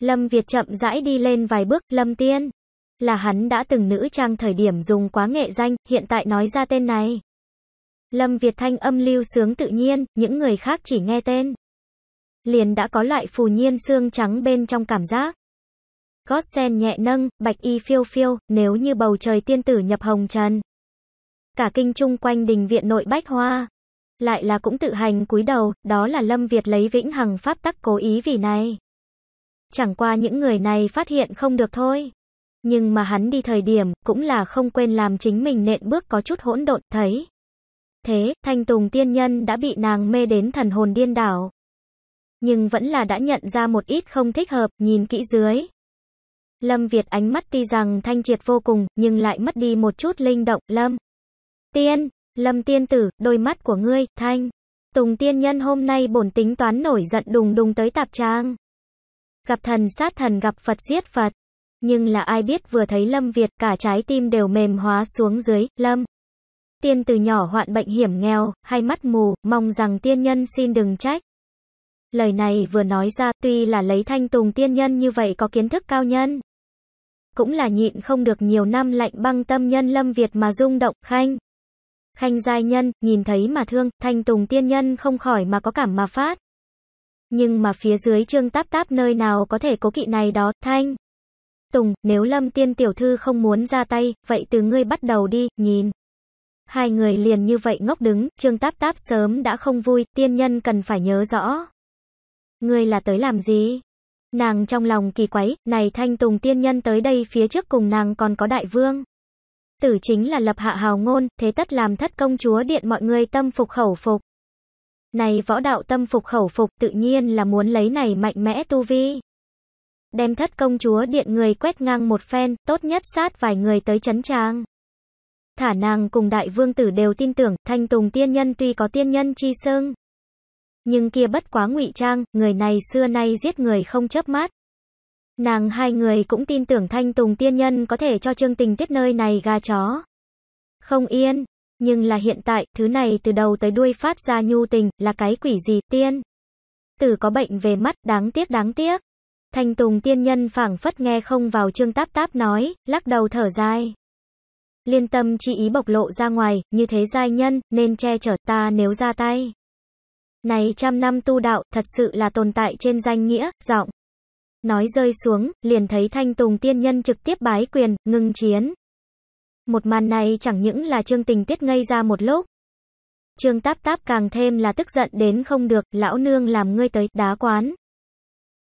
Lâm Việt chậm rãi đi lên vài bước, Lâm tiên. Là hắn đã từng nữ trang thời điểm dùng quá nghệ danh, hiện tại nói ra tên này. Lâm Việt thanh âm lưu sướng tự nhiên, những người khác chỉ nghe tên. Liền đã có loại phù nhiên xương trắng bên trong cảm giác gót sen nhẹ nâng, bạch y phiêu phiêu, nếu như bầu trời tiên tử nhập hồng trần. Cả kinh chung quanh đình viện nội bách hoa, lại là cũng tự hành cúi đầu, đó là Lâm Việt lấy vĩnh hằng pháp tắc cố ý vì này. Chẳng qua những người này phát hiện không được thôi. Nhưng mà hắn đi thời điểm, cũng là không quên làm chính mình nện bước có chút hỗn độn, thấy. Thế, thanh tùng tiên nhân đã bị nàng mê đến thần hồn điên đảo. Nhưng vẫn là đã nhận ra một ít không thích hợp, nhìn kỹ dưới. Lâm Việt ánh mắt tuy rằng thanh triệt vô cùng, nhưng lại mất đi một chút linh động, Lâm. Tiên, Lâm tiên tử, đôi mắt của ngươi, thanh. Tùng tiên nhân hôm nay bổn tính toán nổi giận đùng đùng tới tạp trang. Gặp thần sát thần gặp Phật giết Phật. Nhưng là ai biết vừa thấy Lâm Việt cả trái tim đều mềm hóa xuống dưới, Lâm. Tiên từ nhỏ hoạn bệnh hiểm nghèo, hay mắt mù, mong rằng tiên nhân xin đừng trách. Lời này vừa nói ra tuy là lấy thanh tùng tiên nhân như vậy có kiến thức cao nhân cũng là nhịn không được nhiều năm lạnh băng tâm nhân Lâm Việt mà rung động, khanh. Khanh giai nhân, nhìn thấy mà thương, thanh tùng tiên nhân không khỏi mà có cảm mà phát. Nhưng mà phía dưới trương táp táp nơi nào có thể cố kỵ này đó, thanh. Tùng, nếu Lâm tiên tiểu thư không muốn ra tay, vậy từ ngươi bắt đầu đi, nhìn. Hai người liền như vậy ngốc đứng, trương táp táp sớm đã không vui, tiên nhân cần phải nhớ rõ. Ngươi là tới làm gì? Nàng trong lòng kỳ quái, này thanh tùng tiên nhân tới đây phía trước cùng nàng còn có đại vương. Tử chính là lập hạ hào ngôn, thế tất làm thất công chúa điện mọi người tâm phục khẩu phục. Này võ đạo tâm phục khẩu phục tự nhiên là muốn lấy này mạnh mẽ tu vi. Đem thất công chúa điện người quét ngang một phen, tốt nhất sát vài người tới chấn trang. Thả nàng cùng đại vương tử đều tin tưởng, thanh tùng tiên nhân tuy có tiên nhân chi sương, nhưng kia bất quá ngụy trang, người này xưa nay giết người không chớp mắt. Nàng hai người cũng tin tưởng Thanh Tùng tiên nhân có thể cho Trương Tình tiết nơi này gà chó. Không yên, nhưng là hiện tại, thứ này từ đầu tới đuôi phát ra nhu tình, là cái quỷ gì tiên. Tử có bệnh về mắt, đáng tiếc đáng tiếc. Thanh Tùng tiên nhân phảng phất nghe không vào Trương Táp Táp nói, lắc đầu thở dài. Liên tâm chi ý bộc lộ ra ngoài, như thế giai nhân, nên che chở ta nếu ra tay. Này trăm năm tu đạo, thật sự là tồn tại trên danh nghĩa, giọng. Nói rơi xuống, liền thấy thanh tùng tiên nhân trực tiếp bái quyền, ngừng chiến. Một màn này chẳng những là trương tình tiết ngây ra một lúc. Trương táp táp càng thêm là tức giận đến không được, lão nương làm ngươi tới, đá quán.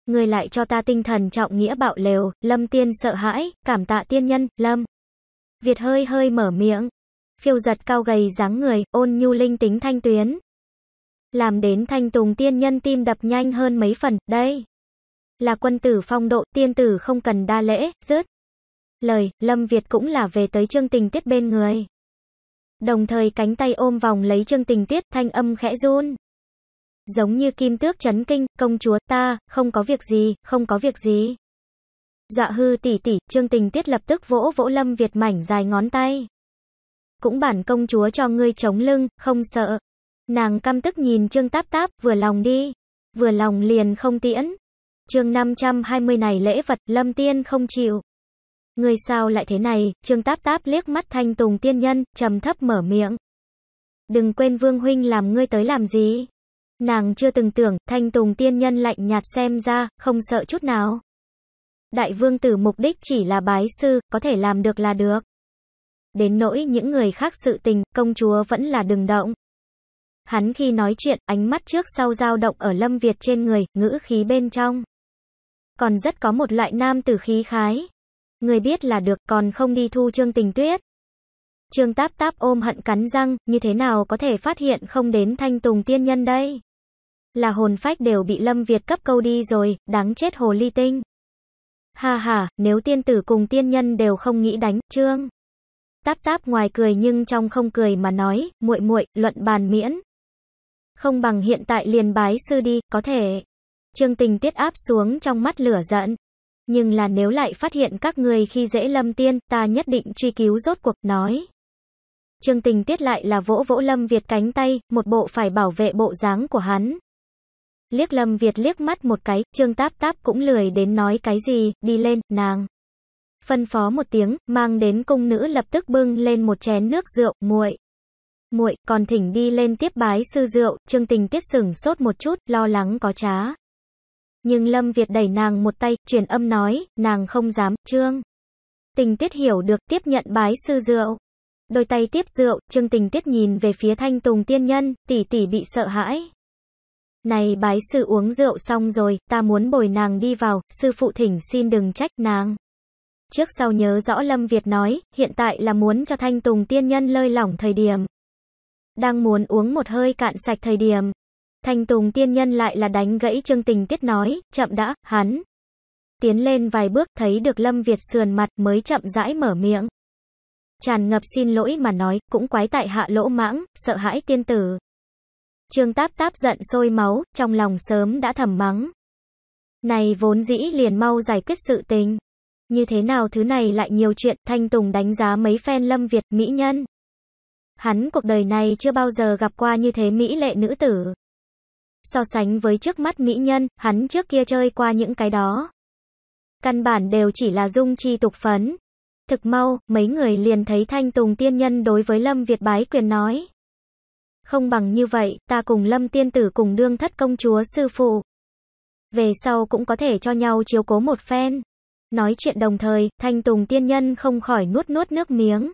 Ngươi lại cho ta tinh thần trọng nghĩa bạo lều, lâm tiên sợ hãi, cảm tạ tiên nhân, lâm. Việt hơi hơi mở miệng. Phiêu giật cao gầy dáng người, ôn nhu linh tính thanh tuyến làm đến thanh tùng tiên nhân tim đập nhanh hơn mấy phần, đây. Là quân tử phong độ, tiên tử không cần đa lễ, rớt. Lời, Lâm Việt cũng là về tới chương tình tiết bên người. Đồng thời cánh tay ôm vòng lấy chương tình tiết, thanh âm khẽ run. Giống như kim tước chấn kinh, công chúa ta, không có việc gì, không có việc gì. Dạ hư tỷ tỷ, chương tình tiết lập tức vỗ vỗ Lâm Việt mảnh dài ngón tay. Cũng bản công chúa cho ngươi chống lưng, không sợ. Nàng căm tức nhìn Trương Táp Táp, vừa lòng đi, vừa lòng liền không tiễn. Chương 520 này lễ vật, Lâm Tiên không chịu. Người sao lại thế này, Trương Táp Táp liếc mắt Thanh Tùng tiên nhân, trầm thấp mở miệng. Đừng quên Vương huynh làm ngươi tới làm gì. Nàng chưa từng tưởng, Thanh Tùng tiên nhân lạnh nhạt xem ra, không sợ chút nào. Đại vương tử mục đích chỉ là bái sư, có thể làm được là được. Đến nỗi những người khác sự tình, công chúa vẫn là đừng động. Hắn khi nói chuyện, ánh mắt trước sau dao động ở Lâm Việt trên người, ngữ khí bên trong. Còn rất có một loại nam tử khí khái. Người biết là được, còn không đi thu Trương Tình Tuyết. Trương Táp Táp ôm hận cắn răng, như thế nào có thể phát hiện không đến Thanh Tùng Tiên Nhân đây? Là hồn phách đều bị Lâm Việt cấp câu đi rồi, đáng chết hồ ly tinh. Ha ha, nếu tiên tử cùng tiên nhân đều không nghĩ đánh, Trương. Táp Táp ngoài cười nhưng trong không cười mà nói, muội muội, luận bàn miễn không bằng hiện tại liền bái sư đi, có thể. Trương tình tiết áp xuống trong mắt lửa giận. Nhưng là nếu lại phát hiện các người khi dễ lâm tiên, ta nhất định truy cứu rốt cuộc, nói. Trương tình tiết lại là vỗ vỗ lâm Việt cánh tay, một bộ phải bảo vệ bộ dáng của hắn. Liếc lâm Việt liếc mắt một cái, trương táp táp cũng lười đến nói cái gì, đi lên, nàng. Phân phó một tiếng, mang đến cung nữ lập tức bưng lên một chén nước rượu, muội muội còn thỉnh đi lên tiếp bái sư rượu, Trương Tình Tiết sửng sốt một chút, lo lắng có trá. Nhưng Lâm Việt đẩy nàng một tay, truyền âm nói, nàng không dám, Trương. Tình Tiết hiểu được, tiếp nhận bái sư rượu. Đôi tay tiếp rượu, Trương Tình Tiết nhìn về phía Thanh Tùng tiên nhân, tỷ tỷ bị sợ hãi. Này bái sư uống rượu xong rồi, ta muốn bồi nàng đi vào, sư phụ thỉnh xin đừng trách nàng. Trước sau nhớ rõ Lâm Việt nói, hiện tại là muốn cho Thanh Tùng tiên nhân lơi lỏng thời điểm. Đang muốn uống một hơi cạn sạch thời điểm. Thanh Tùng tiên nhân lại là đánh gãy Trương Tình Tiết nói, chậm đã, hắn. Tiến lên vài bước, thấy được Lâm Việt sườn mặt mới chậm rãi mở miệng. Tràn ngập xin lỗi mà nói, cũng quái tại hạ lỗ mãng, sợ hãi tiên tử. Trương Táp Táp giận sôi máu, trong lòng sớm đã thầm mắng. Này vốn dĩ liền mau giải quyết sự tình. Như thế nào thứ này lại nhiều chuyện, Thanh Tùng đánh giá mấy phen Lâm Việt mỹ nhân. Hắn cuộc đời này chưa bao giờ gặp qua như thế mỹ lệ nữ tử. So sánh với trước mắt mỹ nhân, hắn trước kia chơi qua những cái đó. Căn bản đều chỉ là dung chi tục phấn. Thực mau, mấy người liền thấy thanh tùng tiên nhân đối với Lâm Việt bái quyền nói. Không bằng như vậy, ta cùng Lâm tiên tử cùng đương thất công chúa sư phụ. Về sau cũng có thể cho nhau chiếu cố một phen. Nói chuyện đồng thời, thanh tùng tiên nhân không khỏi nuốt nuốt nước miếng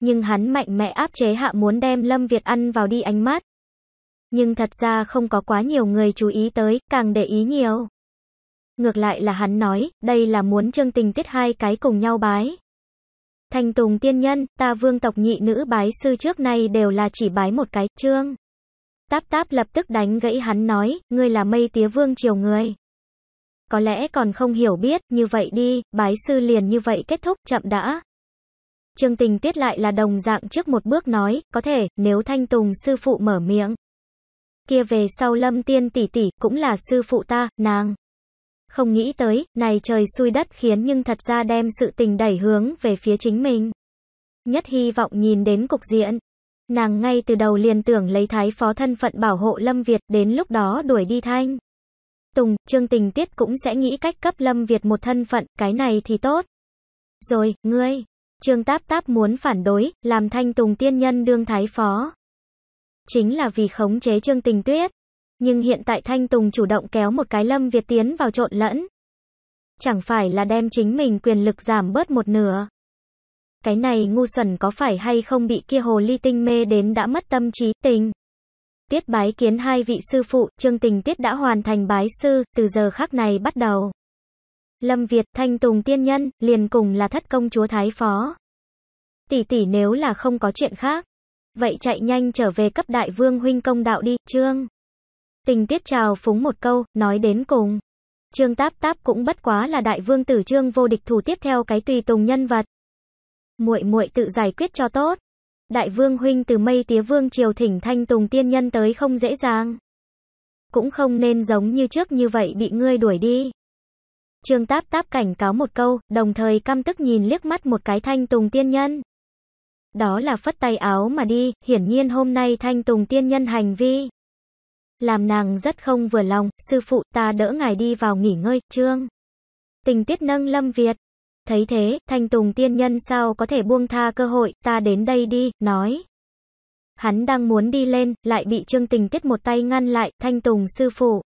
nhưng hắn mạnh mẽ áp chế hạ muốn đem Lâm Việt ăn vào đi ánh mắt. Nhưng thật ra không có quá nhiều người chú ý tới, càng để ý nhiều. Ngược lại là hắn nói, đây là muốn chương tình tiết hai cái cùng nhau bái. Thanh Tùng tiên nhân, ta vương tộc nhị nữ bái sư trước nay đều là chỉ bái một cái, trương. Táp táp lập tức đánh gãy hắn nói, ngươi là mây tía vương triều người. Có lẽ còn không hiểu biết, như vậy đi, bái sư liền như vậy kết thúc, chậm đã. Trương Tình Tuyết lại là đồng dạng trước một bước nói, có thể, nếu Thanh Tùng sư phụ mở miệng. Kia về sau Lâm Tiên tỷ tỷ cũng là sư phụ ta, nàng. Không nghĩ tới, này trời xui đất khiến nhưng thật ra đem sự tình đẩy hướng về phía chính mình. Nhất hy vọng nhìn đến cục diện. Nàng ngay từ đầu liền tưởng lấy thái phó thân phận bảo hộ Lâm Việt, đến lúc đó đuổi đi Thanh. Tùng, Trương Tình Tiết cũng sẽ nghĩ cách cấp Lâm Việt một thân phận, cái này thì tốt. Rồi, ngươi, Trương Táp Táp muốn phản đối, làm Thanh Tùng tiên nhân đương thái phó. Chính là vì khống chế Trương Tình Tuyết. Nhưng hiện tại Thanh Tùng chủ động kéo một cái Lâm Việt tiến vào trộn lẫn. Chẳng phải là đem chính mình quyền lực giảm bớt một nửa. Cái này ngu xuẩn có phải hay không bị kia hồ ly tinh mê đến đã mất tâm trí tình. Tiết bái kiến hai vị sư phụ, Trương Tình Tiết đã hoàn thành bái sư, từ giờ khắc này bắt đầu. Lâm Việt, Thanh Tùng tiên nhân, liền cùng là thất công chúa Thái Phó. Tỷ tỷ nếu là không có chuyện khác, vậy chạy nhanh trở về cấp đại vương huynh công đạo đi, trương. Tình tiết chào phúng một câu, nói đến cùng. Trương Táp Táp cũng bất quá là đại vương tử trương vô địch thủ tiếp theo cái tùy tùng nhân vật. Muội muội tự giải quyết cho tốt. Đại vương huynh từ mây tía vương triều thỉnh thanh tùng tiên nhân tới không dễ dàng. Cũng không nên giống như trước như vậy bị ngươi đuổi đi. Trương Táp Táp cảnh cáo một câu, đồng thời căm tức nhìn liếc mắt một cái Thanh Tùng Tiên Nhân. Đó là phất tay áo mà đi, hiển nhiên hôm nay Thanh Tùng Tiên Nhân hành vi. Làm nàng rất không vừa lòng, sư phụ ta đỡ ngài đi vào nghỉ ngơi, Trương. Tình tiết nâng lâm Việt. Thấy thế, Thanh Tùng Tiên Nhân sao có thể buông tha cơ hội, ta đến đây đi, nói. Hắn đang muốn đi lên, lại bị Trương Tình Tiết một tay ngăn lại, Thanh Tùng sư phụ.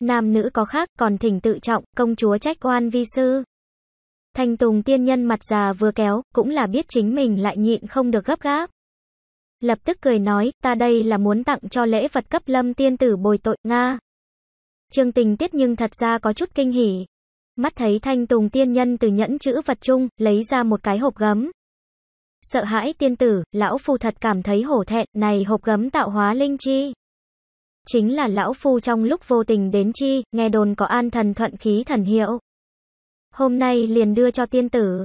Nam nữ có khác, còn thỉnh tự trọng, công chúa trách oan vi sư. Thanh Tùng tiên nhân mặt già vừa kéo, cũng là biết chính mình lại nhịn không được gấp gáp. Lập tức cười nói, ta đây là muốn tặng cho lễ vật cấp lâm tiên tử bồi tội, Nga. Trương tình tiết nhưng thật ra có chút kinh hỉ. Mắt thấy Thanh Tùng tiên nhân từ nhẫn chữ vật chung, lấy ra một cái hộp gấm. Sợ hãi tiên tử, lão phu thật cảm thấy hổ thẹn, này hộp gấm tạo hóa linh chi chính là lão phu trong lúc vô tình đến chi, nghe đồn có an thần thuận khí thần hiệu. Hôm nay liền đưa cho tiên tử.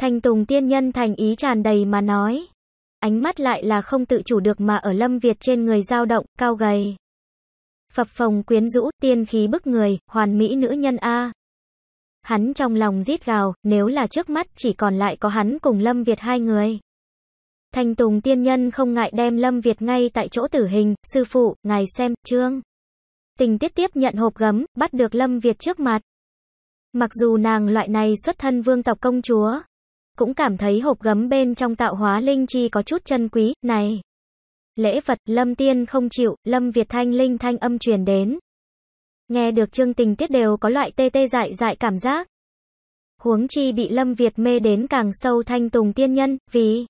Thanh Tùng tiên nhân thành ý tràn đầy mà nói. Ánh mắt lại là không tự chủ được mà ở Lâm Việt trên người dao động, cao gầy. Phập phồng quyến rũ, tiên khí bức người, hoàn mỹ nữ nhân A. Hắn trong lòng rít gào, nếu là trước mắt chỉ còn lại có hắn cùng Lâm Việt hai người. Thanh Tùng tiên nhân không ngại đem Lâm Việt ngay tại chỗ tử hình, sư phụ, ngài xem, trương. Tình tiết tiếp nhận hộp gấm, bắt được Lâm Việt trước mặt. Mặc dù nàng loại này xuất thân vương tộc công chúa, cũng cảm thấy hộp gấm bên trong tạo hóa linh chi có chút chân quý, này. Lễ Phật, Lâm Tiên không chịu, Lâm Việt thanh linh thanh âm truyền đến. Nghe được trương tình tiết đều có loại tê tê dại dại cảm giác. Huống chi bị Lâm Việt mê đến càng sâu thanh tùng tiên nhân, vì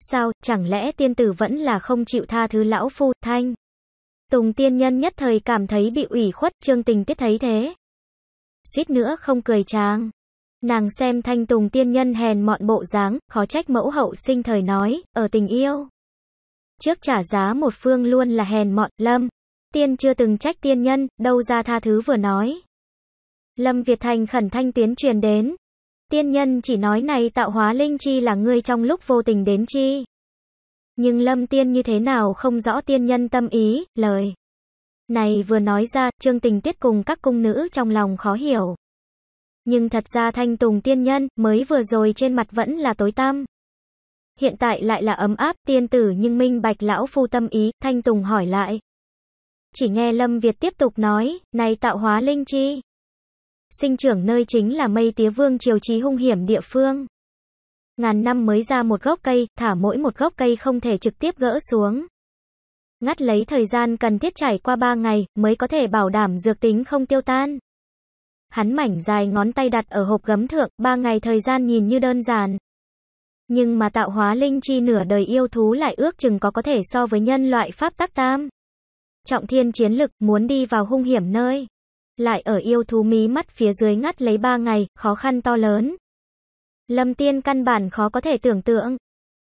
Sao, chẳng lẽ tiên tử vẫn là không chịu tha thứ lão phu, thanh? Tùng tiên nhân nhất thời cảm thấy bị ủy khuất, trương tình tiết thấy thế. Suýt nữa không cười tráng Nàng xem thanh tùng tiên nhân hèn mọn bộ dáng, khó trách mẫu hậu sinh thời nói, ở tình yêu. Trước trả giá một phương luôn là hèn mọn, lâm. Tiên chưa từng trách tiên nhân, đâu ra tha thứ vừa nói. Lâm Việt Thành khẩn thanh tuyến truyền đến, Tiên nhân chỉ nói này tạo hóa linh chi là ngươi trong lúc vô tình đến chi. Nhưng lâm tiên như thế nào không rõ tiên nhân tâm ý, lời. Này vừa nói ra, trương tình tiết cùng các cung nữ trong lòng khó hiểu. Nhưng thật ra thanh tùng tiên nhân, mới vừa rồi trên mặt vẫn là tối tăm. Hiện tại lại là ấm áp tiên tử nhưng minh bạch lão phu tâm ý, thanh tùng hỏi lại. Chỉ nghe Lâm Việt tiếp tục nói, này tạo hóa linh chi sinh trưởng nơi chính là mây tía vương triều trí hung hiểm địa phương. Ngàn năm mới ra một gốc cây, thả mỗi một gốc cây không thể trực tiếp gỡ xuống. Ngắt lấy thời gian cần thiết trải qua 3 ngày mới có thể bảo đảm dược tính không tiêu tan. Hắn mảnh dài ngón tay đặt ở hộp gấm thượng, 3 ngày thời gian nhìn như đơn giản. Nhưng mà tạo hóa linh chi nửa đời yêu thú lại ước chừng có có thể so với nhân loại pháp tắc tam. Trọng thiên chiến lực muốn đi vào hung hiểm nơi lại ở yêu thú mí mắt phía dưới ngắt lấy ba ngày, khó khăn to lớn. Lâm Tiên căn bản khó có thể tưởng tượng.